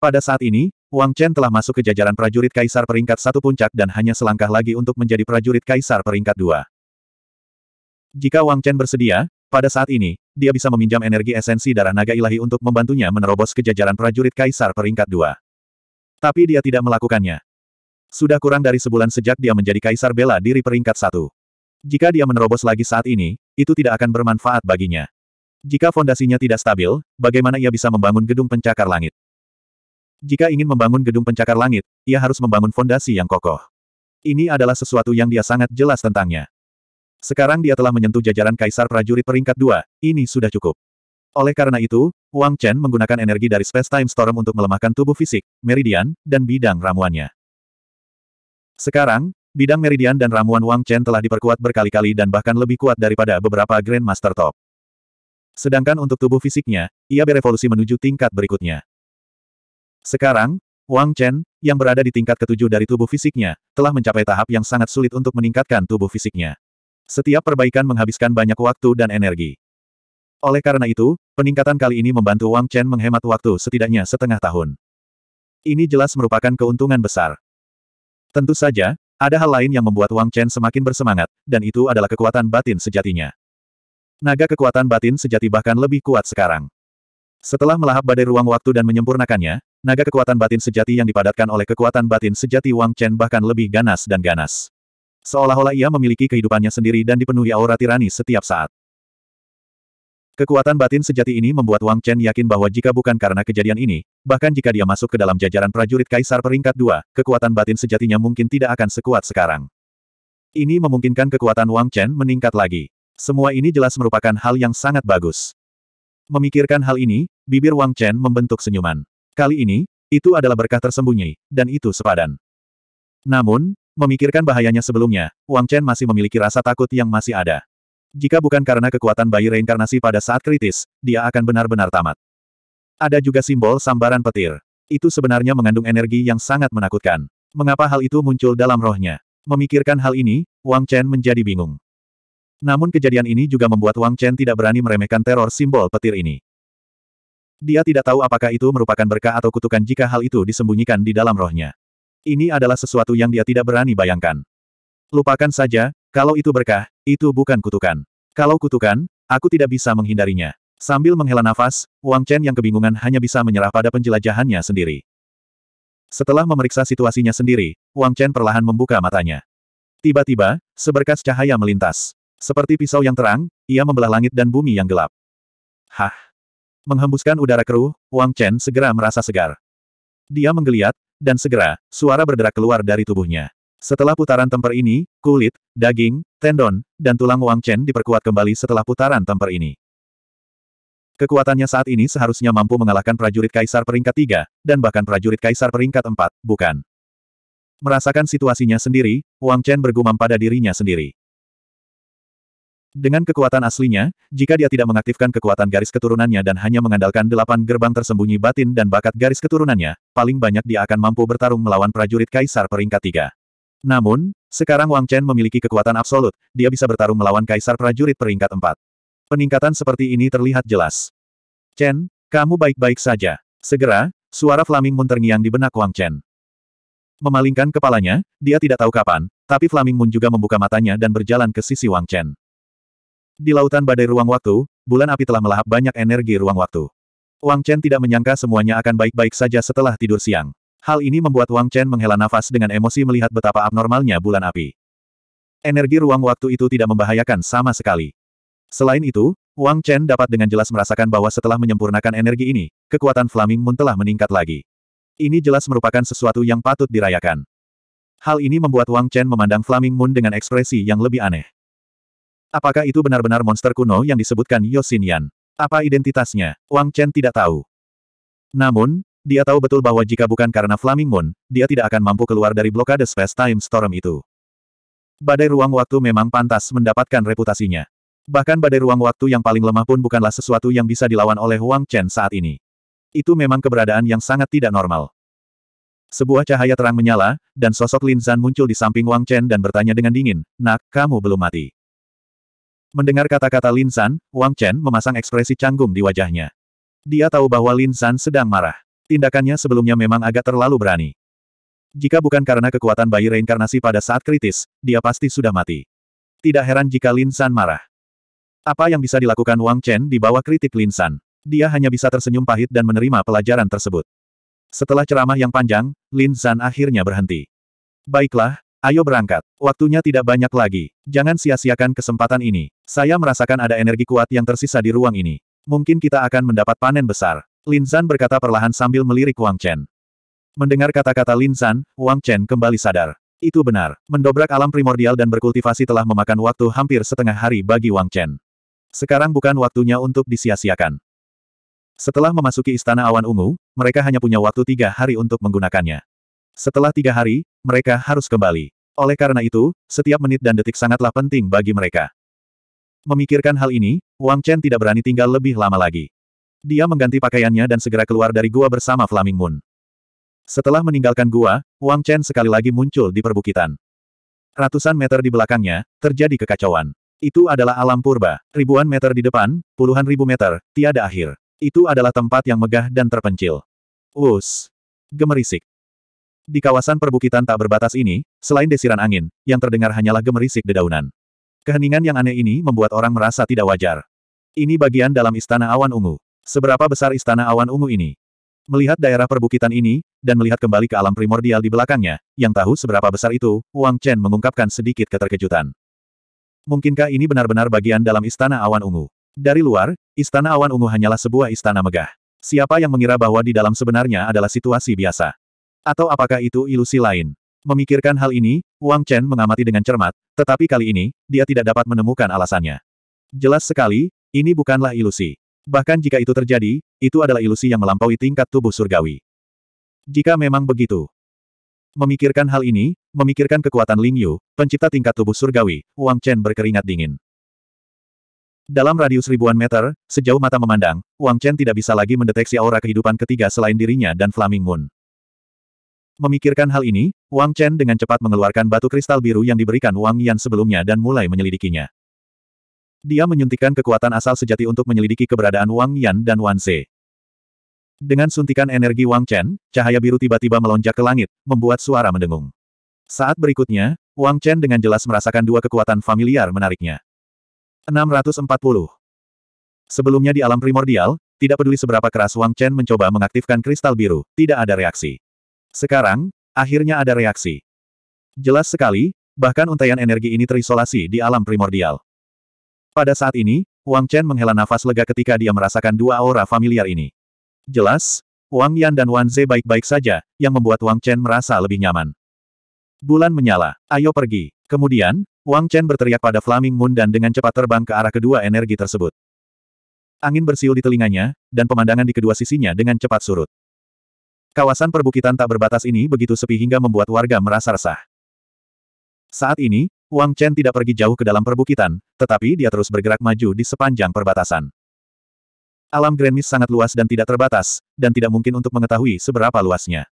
Pada saat ini, Wang Chen telah masuk ke jajaran prajurit kaisar peringkat satu puncak dan hanya selangkah lagi untuk menjadi prajurit kaisar peringkat dua. Jika Wang Chen bersedia, pada saat ini, dia bisa meminjam energi esensi darah naga ilahi untuk membantunya menerobos ke jajaran prajurit kaisar peringkat dua. Tapi dia tidak melakukannya. Sudah kurang dari sebulan sejak dia menjadi kaisar bela diri peringkat satu. Jika dia menerobos lagi saat ini, itu tidak akan bermanfaat baginya. Jika fondasinya tidak stabil, bagaimana ia bisa membangun gedung pencakar langit? Jika ingin membangun gedung pencakar langit, ia harus membangun fondasi yang kokoh. Ini adalah sesuatu yang dia sangat jelas tentangnya. Sekarang dia telah menyentuh jajaran kaisar prajurit peringkat dua, ini sudah cukup. Oleh karena itu, Wang Chen menggunakan energi dari Space Time Storm untuk melemahkan tubuh fisik, meridian, dan bidang ramuannya. Sekarang, bidang meridian dan ramuan Wang Chen telah diperkuat berkali-kali dan bahkan lebih kuat daripada beberapa Grand Master Top. Sedangkan untuk tubuh fisiknya, ia berevolusi menuju tingkat berikutnya. Sekarang, Wang Chen, yang berada di tingkat ketujuh dari tubuh fisiknya, telah mencapai tahap yang sangat sulit untuk meningkatkan tubuh fisiknya. Setiap perbaikan menghabiskan banyak waktu dan energi. Oleh karena itu, peningkatan kali ini membantu Wang Chen menghemat waktu setidaknya setengah tahun. Ini jelas merupakan keuntungan besar. Tentu saja, ada hal lain yang membuat Wang Chen semakin bersemangat, dan itu adalah kekuatan batin sejatinya. Naga kekuatan batin sejati bahkan lebih kuat sekarang. Setelah melahap badai ruang waktu dan menyempurnakannya, naga kekuatan batin sejati yang dipadatkan oleh kekuatan batin sejati Wang Chen bahkan lebih ganas dan ganas. Seolah-olah ia memiliki kehidupannya sendiri dan dipenuhi aura tirani setiap saat. Kekuatan batin sejati ini membuat Wang Chen yakin bahwa jika bukan karena kejadian ini, bahkan jika dia masuk ke dalam jajaran prajurit kaisar peringkat dua, kekuatan batin sejatinya mungkin tidak akan sekuat sekarang. Ini memungkinkan kekuatan Wang Chen meningkat lagi. Semua ini jelas merupakan hal yang sangat bagus. Memikirkan hal ini, bibir Wang Chen membentuk senyuman. Kali ini, itu adalah berkah tersembunyi, dan itu sepadan. Namun, memikirkan bahayanya sebelumnya, Wang Chen masih memiliki rasa takut yang masih ada. Jika bukan karena kekuatan bayi reinkarnasi pada saat kritis, dia akan benar-benar tamat. Ada juga simbol sambaran petir. Itu sebenarnya mengandung energi yang sangat menakutkan. Mengapa hal itu muncul dalam rohnya? Memikirkan hal ini, Wang Chen menjadi bingung. Namun kejadian ini juga membuat Wang Chen tidak berani meremehkan teror simbol petir ini. Dia tidak tahu apakah itu merupakan berkah atau kutukan jika hal itu disembunyikan di dalam rohnya. Ini adalah sesuatu yang dia tidak berani bayangkan. Lupakan saja, kalau itu berkah, itu bukan kutukan. Kalau kutukan, aku tidak bisa menghindarinya. Sambil menghela nafas, Wang Chen yang kebingungan hanya bisa menyerah pada penjelajahannya sendiri. Setelah memeriksa situasinya sendiri, Wang Chen perlahan membuka matanya. Tiba-tiba, seberkas cahaya melintas. Seperti pisau yang terang, ia membelah langit dan bumi yang gelap. Hah! Menghembuskan udara keruh, Wang Chen segera merasa segar. Dia menggeliat, dan segera, suara berderak keluar dari tubuhnya. Setelah putaran temper ini, kulit, daging, tendon, dan tulang Wang Chen diperkuat kembali setelah putaran temper ini. Kekuatannya saat ini seharusnya mampu mengalahkan prajurit kaisar peringkat tiga, dan bahkan prajurit kaisar peringkat empat, bukan? Merasakan situasinya sendiri, Wang Chen bergumam pada dirinya sendiri. Dengan kekuatan aslinya, jika dia tidak mengaktifkan kekuatan garis keturunannya dan hanya mengandalkan delapan gerbang tersembunyi batin dan bakat garis keturunannya, paling banyak dia akan mampu bertarung melawan prajurit kaisar peringkat tiga. Namun, sekarang Wang Chen memiliki kekuatan absolut, dia bisa bertarung melawan kaisar prajurit peringkat empat. Peningkatan seperti ini terlihat jelas. Chen, kamu baik-baik saja. Segera, suara Flaming Moon terngiang di benak Wang Chen. Memalingkan kepalanya, dia tidak tahu kapan, tapi Flaming Moon juga membuka matanya dan berjalan ke sisi Wang Chen. Di lautan badai ruang waktu, bulan api telah melahap banyak energi ruang waktu. Wang Chen tidak menyangka semuanya akan baik-baik saja setelah tidur siang. Hal ini membuat Wang Chen menghela nafas dengan emosi melihat betapa abnormalnya bulan api. Energi ruang waktu itu tidak membahayakan sama sekali. Selain itu, Wang Chen dapat dengan jelas merasakan bahwa setelah menyempurnakan energi ini, kekuatan Flaming Moon telah meningkat lagi. Ini jelas merupakan sesuatu yang patut dirayakan. Hal ini membuat Wang Chen memandang Flaming Moon dengan ekspresi yang lebih aneh. Apakah itu benar-benar monster kuno yang disebutkan Yosinian? Apa identitasnya? Wang Chen tidak tahu. Namun, dia tahu betul bahwa jika bukan karena Flaming Moon, dia tidak akan mampu keluar dari blokade space-time storm itu. Badai ruang waktu memang pantas mendapatkan reputasinya. Bahkan badai ruang waktu yang paling lemah pun bukanlah sesuatu yang bisa dilawan oleh Wang Chen saat ini. Itu memang keberadaan yang sangat tidak normal. Sebuah cahaya terang menyala, dan sosok Lin Zan muncul di samping Wang Chen dan bertanya dengan dingin, Nak, kamu belum mati. Mendengar kata-kata Lin San, Wang Chen memasang ekspresi canggung di wajahnya. Dia tahu bahwa Lin San sedang marah. Tindakannya sebelumnya memang agak terlalu berani. Jika bukan karena kekuatan bayi reinkarnasi pada saat kritis, dia pasti sudah mati. Tidak heran jika Lin San marah. Apa yang bisa dilakukan Wang Chen di bawah kritik Lin San? Dia hanya bisa tersenyum pahit dan menerima pelajaran tersebut. Setelah ceramah yang panjang, Lin San akhirnya berhenti. Baiklah, Ayo berangkat. Waktunya tidak banyak lagi. Jangan sia-siakan kesempatan ini. Saya merasakan ada energi kuat yang tersisa di ruang ini. Mungkin kita akan mendapat panen besar. Lin Zan berkata perlahan sambil melirik Wang Chen. Mendengar kata-kata Lin Zan, Wang Chen kembali sadar. Itu benar. Mendobrak alam primordial dan berkultivasi telah memakan waktu hampir setengah hari bagi Wang Chen. Sekarang bukan waktunya untuk disia-siakan. Setelah memasuki Istana Awan Ungu, mereka hanya punya waktu tiga hari untuk menggunakannya. Setelah tiga hari, mereka harus kembali. Oleh karena itu, setiap menit dan detik sangatlah penting bagi mereka. Memikirkan hal ini, Wang Chen tidak berani tinggal lebih lama lagi. Dia mengganti pakaiannya dan segera keluar dari gua bersama Flaming Moon. Setelah meninggalkan gua, Wang Chen sekali lagi muncul di perbukitan. Ratusan meter di belakangnya, terjadi kekacauan. Itu adalah alam purba. Ribuan meter di depan, puluhan ribu meter, tiada akhir. Itu adalah tempat yang megah dan terpencil. Wus. Gemerisik. Di kawasan perbukitan tak berbatas ini, selain desiran angin, yang terdengar hanyalah gemerisik dedaunan. Keheningan yang aneh ini membuat orang merasa tidak wajar. Ini bagian dalam Istana Awan Ungu. Seberapa besar Istana Awan Ungu ini? Melihat daerah perbukitan ini, dan melihat kembali ke alam primordial di belakangnya, yang tahu seberapa besar itu, Wang Chen mengungkapkan sedikit keterkejutan. Mungkinkah ini benar-benar bagian dalam Istana Awan Ungu? Dari luar, Istana Awan Ungu hanyalah sebuah istana megah. Siapa yang mengira bahwa di dalam sebenarnya adalah situasi biasa? Atau apakah itu ilusi lain? Memikirkan hal ini, Wang Chen mengamati dengan cermat, tetapi kali ini, dia tidak dapat menemukan alasannya. Jelas sekali, ini bukanlah ilusi. Bahkan jika itu terjadi, itu adalah ilusi yang melampaui tingkat tubuh surgawi. Jika memang begitu. Memikirkan hal ini, memikirkan kekuatan Ling Yu, pencipta tingkat tubuh surgawi, Wang Chen berkeringat dingin. Dalam radius ribuan meter, sejauh mata memandang, Wang Chen tidak bisa lagi mendeteksi aura kehidupan ketiga selain dirinya dan Flaming Moon. Memikirkan hal ini, Wang Chen dengan cepat mengeluarkan batu kristal biru yang diberikan Wang Yan sebelumnya dan mulai menyelidikinya. Dia menyuntikkan kekuatan asal sejati untuk menyelidiki keberadaan Wang Yan dan Wan Ze. Dengan suntikan energi Wang Chen, cahaya biru tiba-tiba melonjak ke langit, membuat suara mendengung. Saat berikutnya, Wang Chen dengan jelas merasakan dua kekuatan familiar menariknya. 640. Sebelumnya di alam primordial, tidak peduli seberapa keras Wang Chen mencoba mengaktifkan kristal biru, tidak ada reaksi. Sekarang, akhirnya ada reaksi. Jelas sekali, bahkan untaian energi ini terisolasi di alam primordial. Pada saat ini, Wang Chen menghela nafas lega ketika dia merasakan dua aura familiar ini. Jelas, Wang Yan dan Wan Ze baik-baik saja, yang membuat Wang Chen merasa lebih nyaman. Bulan menyala, ayo pergi. Kemudian, Wang Chen berteriak pada Flaming Moon dan dengan cepat terbang ke arah kedua energi tersebut. Angin bersiul di telinganya, dan pemandangan di kedua sisinya dengan cepat surut. Kawasan perbukitan tak berbatas ini begitu sepi hingga membuat warga merasa resah. Saat ini, Wang Chen tidak pergi jauh ke dalam perbukitan, tetapi dia terus bergerak maju di sepanjang perbatasan. Alam Grand Mist sangat luas dan tidak terbatas, dan tidak mungkin untuk mengetahui seberapa luasnya.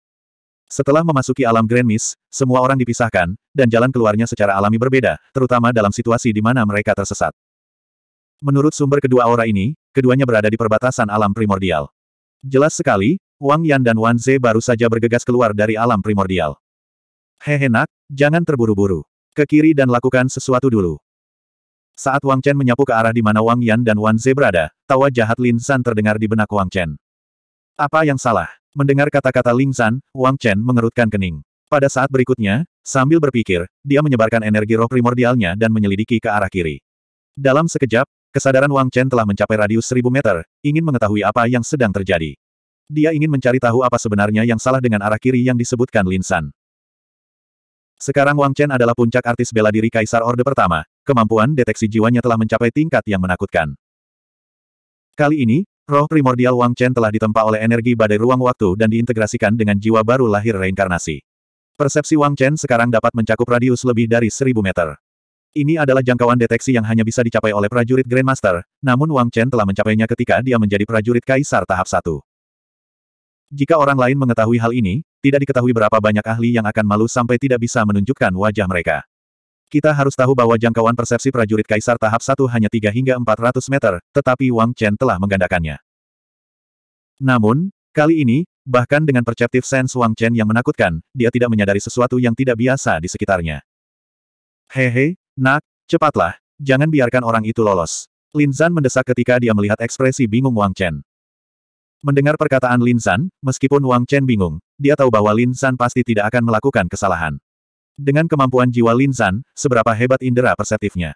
Setelah memasuki alam Grand Mist, semua orang dipisahkan, dan jalan keluarnya secara alami berbeda, terutama dalam situasi di mana mereka tersesat. Menurut sumber kedua aura ini, keduanya berada di perbatasan alam primordial. Jelas sekali, Wang Yan dan Wan Ze baru saja bergegas keluar dari alam primordial. nak, jangan terburu-buru. Ke kiri dan lakukan sesuatu dulu. Saat Wang Chen menyapu ke arah di mana Wang Yan dan Wan Ze berada, tawa jahat Lin San terdengar di benak Wang Chen. Apa yang salah? Mendengar kata-kata Lin San, Wang Chen mengerutkan kening. Pada saat berikutnya, sambil berpikir, dia menyebarkan energi roh primordialnya dan menyelidiki ke arah kiri. Dalam sekejap, kesadaran Wang Chen telah mencapai radius seribu meter, ingin mengetahui apa yang sedang terjadi. Dia ingin mencari tahu apa sebenarnya yang salah dengan arah kiri yang disebutkan Linsan. Sekarang Wang Chen adalah puncak artis bela diri Kaisar Orde Pertama. Kemampuan deteksi jiwanya telah mencapai tingkat yang menakutkan. Kali ini, roh primordial Wang Chen telah ditempa oleh energi badai ruang waktu dan diintegrasikan dengan jiwa baru lahir reinkarnasi. Persepsi Wang Chen sekarang dapat mencakup radius lebih dari seribu meter. Ini adalah jangkauan deteksi yang hanya bisa dicapai oleh prajurit Grandmaster, namun Wang Chen telah mencapainya ketika dia menjadi prajurit Kaisar tahap 1. Jika orang lain mengetahui hal ini, tidak diketahui berapa banyak ahli yang akan malu sampai tidak bisa menunjukkan wajah mereka. Kita harus tahu bahwa jangkauan persepsi prajurit kaisar tahap 1 hanya 3 hingga 400 meter, tetapi Wang Chen telah menggandakannya. Namun, kali ini, bahkan dengan perceptive sense Wang Chen yang menakutkan, dia tidak menyadari sesuatu yang tidak biasa di sekitarnya. Hehe, nak, cepatlah, jangan biarkan orang itu lolos. Lin Zan mendesak ketika dia melihat ekspresi bingung Wang Chen. Mendengar perkataan Lin San, meskipun Wang Chen bingung, dia tahu bahwa Lin San pasti tidak akan melakukan kesalahan. Dengan kemampuan jiwa Lin San, seberapa hebat indera perseptifnya.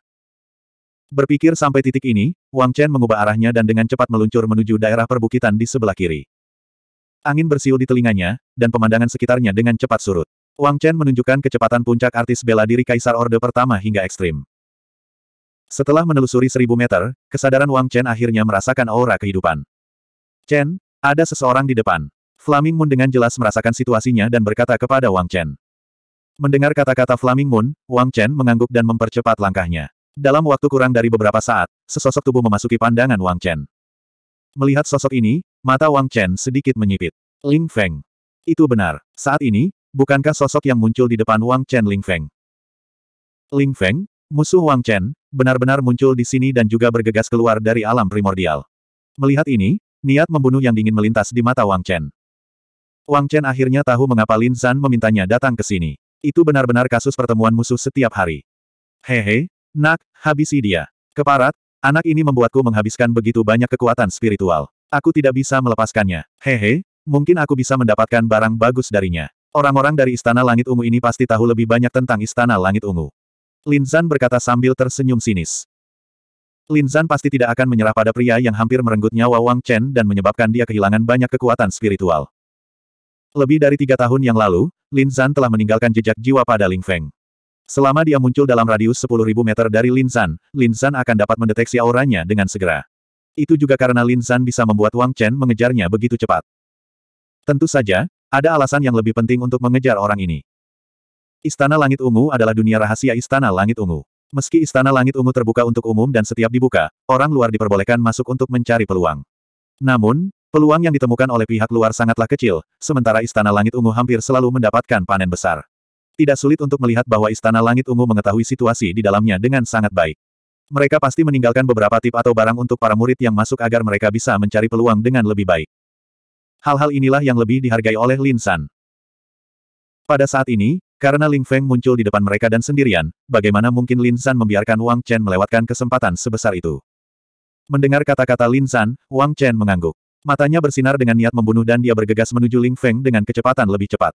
Berpikir sampai titik ini, Wang Chen mengubah arahnya dan dengan cepat meluncur menuju daerah perbukitan di sebelah kiri. Angin bersiul di telinganya, dan pemandangan sekitarnya dengan cepat surut. Wang Chen menunjukkan kecepatan puncak artis bela diri Kaisar Orde Pertama hingga ekstrim. Setelah menelusuri seribu meter, kesadaran Wang Chen akhirnya merasakan aura kehidupan. Chen, ada seseorang di depan. Flaming Moon dengan jelas merasakan situasinya dan berkata kepada Wang Chen. Mendengar kata-kata Flaming Moon, Wang Chen mengangguk dan mempercepat langkahnya. Dalam waktu kurang dari beberapa saat, sesosok tubuh memasuki pandangan Wang Chen. Melihat sosok ini, mata Wang Chen sedikit menyipit. Ling Feng. Itu benar. Saat ini, bukankah sosok yang muncul di depan Wang Chen Ling Feng? Ling Feng, musuh Wang Chen, benar-benar muncul di sini dan juga bergegas keluar dari alam primordial. Melihat ini, Niat membunuh yang dingin melintas di mata Wang Chen. Wang Chen akhirnya tahu mengapa Lin Zan memintanya datang ke sini. Itu benar-benar kasus pertemuan musuh setiap hari. Hehe, nak, habisi dia. Keparat, anak ini membuatku menghabiskan begitu banyak kekuatan spiritual. Aku tidak bisa melepaskannya. Hehe, mungkin aku bisa mendapatkan barang bagus darinya. Orang-orang dari Istana Langit Ungu ini pasti tahu lebih banyak tentang Istana Langit Ungu. Lin Zan berkata sambil tersenyum sinis. Lin Zan pasti tidak akan menyerah pada pria yang hampir merenggut nyawa Wang Chen dan menyebabkan dia kehilangan banyak kekuatan spiritual. Lebih dari tiga tahun yang lalu, Lin Zan telah meninggalkan jejak jiwa pada Ling Feng. Selama dia muncul dalam radius 10.000 meter dari Lin Zan, Lin Zan akan dapat mendeteksi auranya dengan segera. Itu juga karena Lin Zan bisa membuat Wang Chen mengejarnya begitu cepat. Tentu saja, ada alasan yang lebih penting untuk mengejar orang ini. Istana Langit Ungu adalah dunia rahasia Istana Langit Ungu. Meski Istana Langit Ungu terbuka untuk umum dan setiap dibuka, orang luar diperbolehkan masuk untuk mencari peluang. Namun, peluang yang ditemukan oleh pihak luar sangatlah kecil, sementara Istana Langit Ungu hampir selalu mendapatkan panen besar. Tidak sulit untuk melihat bahwa Istana Langit Ungu mengetahui situasi di dalamnya dengan sangat baik. Mereka pasti meninggalkan beberapa tip atau barang untuk para murid yang masuk agar mereka bisa mencari peluang dengan lebih baik. Hal-hal inilah yang lebih dihargai oleh Lin San. Pada saat ini, karena Ling Feng muncul di depan mereka dan sendirian, bagaimana mungkin Lin San membiarkan Wang Chen melewatkan kesempatan sebesar itu? Mendengar kata-kata Lin San, Wang Chen mengangguk. Matanya bersinar dengan niat membunuh dan dia bergegas menuju Ling Feng dengan kecepatan lebih cepat.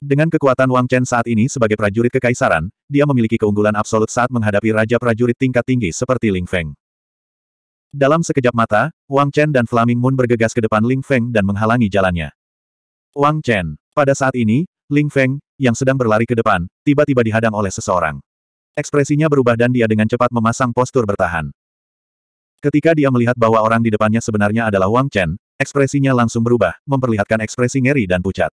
Dengan kekuatan Wang Chen saat ini sebagai prajurit kekaisaran, dia memiliki keunggulan absolut saat menghadapi raja prajurit tingkat tinggi seperti Ling Feng. Dalam sekejap mata, Wang Chen dan Flaming Moon bergegas ke depan Ling Feng dan menghalangi jalannya. Wang Chen, pada saat ini, Ling Feng, yang sedang berlari ke depan, tiba-tiba dihadang oleh seseorang. Ekspresinya berubah dan dia dengan cepat memasang postur bertahan. Ketika dia melihat bahwa orang di depannya sebenarnya adalah Wang Chen, ekspresinya langsung berubah, memperlihatkan ekspresi ngeri dan pucat.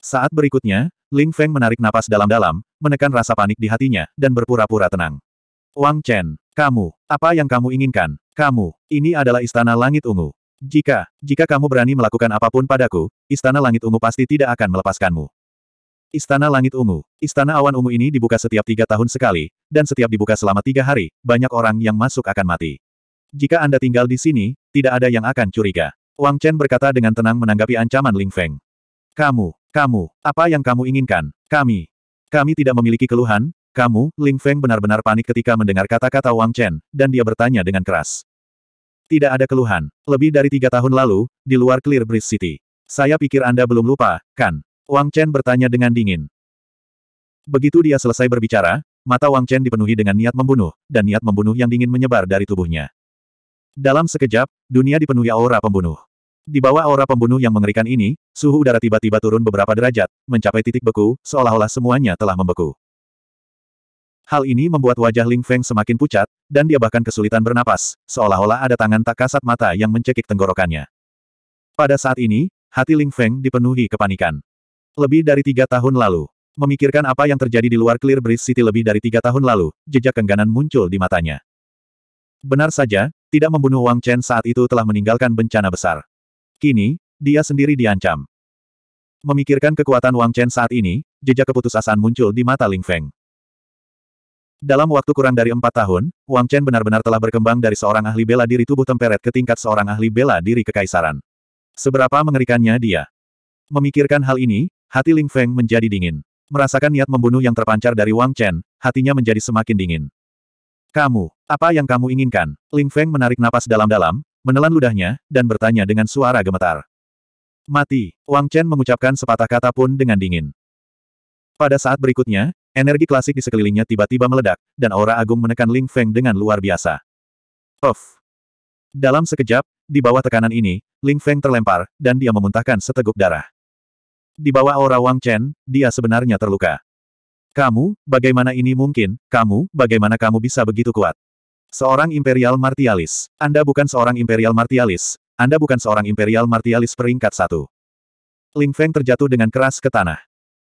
Saat berikutnya, Ling Feng menarik napas dalam-dalam, menekan rasa panik di hatinya, dan berpura-pura tenang. Wang Chen, kamu, apa yang kamu inginkan? Kamu, ini adalah istana langit ungu. Jika, jika kamu berani melakukan apapun padaku, Istana Langit Ungu pasti tidak akan melepaskanmu. Istana Langit Ungu, Istana Awan Ungu ini dibuka setiap tiga tahun sekali, dan setiap dibuka selama tiga hari, banyak orang yang masuk akan mati. Jika Anda tinggal di sini, tidak ada yang akan curiga. Wang Chen berkata dengan tenang menanggapi ancaman Ling Feng. Kamu, kamu, apa yang kamu inginkan? Kami. Kami tidak memiliki keluhan, kamu, Ling Feng benar-benar panik ketika mendengar kata-kata Wang Chen, dan dia bertanya dengan keras. Tidak ada keluhan. Lebih dari tiga tahun lalu, di luar Clear Breeze City. Saya pikir Anda belum lupa, kan? Wang Chen bertanya dengan dingin. Begitu dia selesai berbicara, mata Wang Chen dipenuhi dengan niat membunuh, dan niat membunuh yang dingin menyebar dari tubuhnya. Dalam sekejap, dunia dipenuhi aura pembunuh. Di bawah aura pembunuh yang mengerikan ini, suhu udara tiba-tiba turun beberapa derajat, mencapai titik beku, seolah-olah semuanya telah membeku. Hal ini membuat wajah Ling Feng semakin pucat, dan dia bahkan kesulitan bernapas, seolah-olah ada tangan tak kasat mata yang mencekik tenggorokannya. Pada saat ini, hati Ling Feng dipenuhi kepanikan. Lebih dari tiga tahun lalu, memikirkan apa yang terjadi di luar Clear Breeze City lebih dari tiga tahun lalu, jejak kengganan muncul di matanya. Benar saja, tidak membunuh Wang Chen saat itu telah meninggalkan bencana besar. Kini, dia sendiri diancam. Memikirkan kekuatan Wang Chen saat ini, jejak keputusasaan muncul di mata Ling Feng. Dalam waktu kurang dari empat tahun, Wang Chen benar-benar telah berkembang dari seorang ahli bela diri tubuh temperet ke tingkat seorang ahli bela diri kekaisaran. Seberapa mengerikannya dia. Memikirkan hal ini, hati Ling Feng menjadi dingin. Merasakan niat membunuh yang terpancar dari Wang Chen, hatinya menjadi semakin dingin. Kamu, apa yang kamu inginkan? Ling Feng menarik napas dalam-dalam, menelan ludahnya, dan bertanya dengan suara gemetar. Mati, Wang Chen mengucapkan sepatah kata pun dengan dingin. Pada saat berikutnya, Energi klasik di sekelilingnya tiba-tiba meledak, dan aura agung menekan Ling Feng dengan luar biasa. Of. Dalam sekejap, di bawah tekanan ini, Ling Feng terlempar, dan dia memuntahkan seteguk darah. Di bawah aura Wang Chen, dia sebenarnya terluka. Kamu, bagaimana ini mungkin, kamu, bagaimana kamu bisa begitu kuat? Seorang Imperial Martialis. Anda bukan seorang Imperial Martialis. Anda bukan seorang Imperial Martialis peringkat satu. Ling Feng terjatuh dengan keras ke tanah.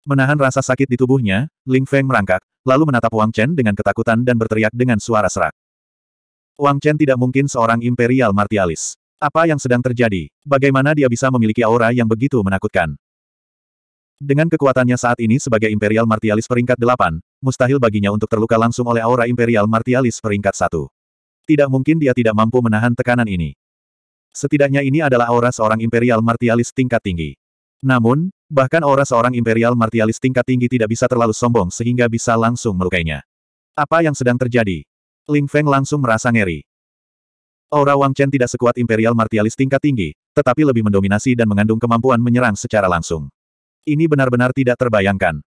Menahan rasa sakit di tubuhnya, Ling Feng merangkak, lalu menatap Wang Chen dengan ketakutan dan berteriak dengan suara serak. Wang Chen tidak mungkin seorang imperial martialis. Apa yang sedang terjadi? Bagaimana dia bisa memiliki aura yang begitu menakutkan? Dengan kekuatannya saat ini sebagai imperial martialis peringkat 8, mustahil baginya untuk terluka langsung oleh aura imperial martialis peringkat 1. Tidak mungkin dia tidak mampu menahan tekanan ini. Setidaknya ini adalah aura seorang imperial martialis tingkat tinggi. Namun, Bahkan aura seorang imperial martialis tingkat tinggi tidak bisa terlalu sombong sehingga bisa langsung melukainya. Apa yang sedang terjadi? Ling Feng langsung merasa ngeri. Aura Wang Chen tidak sekuat imperial martialis tingkat tinggi, tetapi lebih mendominasi dan mengandung kemampuan menyerang secara langsung. Ini benar-benar tidak terbayangkan.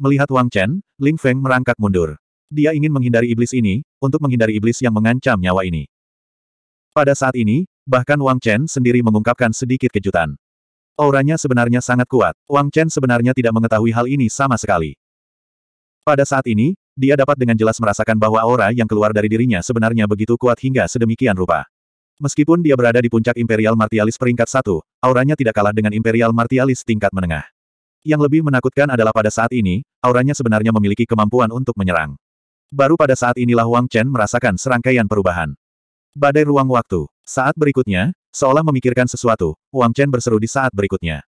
Melihat Wang Chen, Ling Feng merangkak mundur. Dia ingin menghindari iblis ini, untuk menghindari iblis yang mengancam nyawa ini. Pada saat ini, bahkan Wang Chen sendiri mengungkapkan sedikit kejutan. Auranya sebenarnya sangat kuat. Wang Chen sebenarnya tidak mengetahui hal ini sama sekali. Pada saat ini, dia dapat dengan jelas merasakan bahwa aura yang keluar dari dirinya sebenarnya begitu kuat hingga sedemikian rupa. Meskipun dia berada di puncak Imperial Martialis peringkat satu, auranya tidak kalah dengan Imperial Martialis tingkat menengah. Yang lebih menakutkan adalah pada saat ini, auranya sebenarnya memiliki kemampuan untuk menyerang. Baru pada saat inilah Wang Chen merasakan serangkaian perubahan. Badai ruang waktu. Saat berikutnya, Seolah memikirkan sesuatu, Wang Chen berseru di saat berikutnya.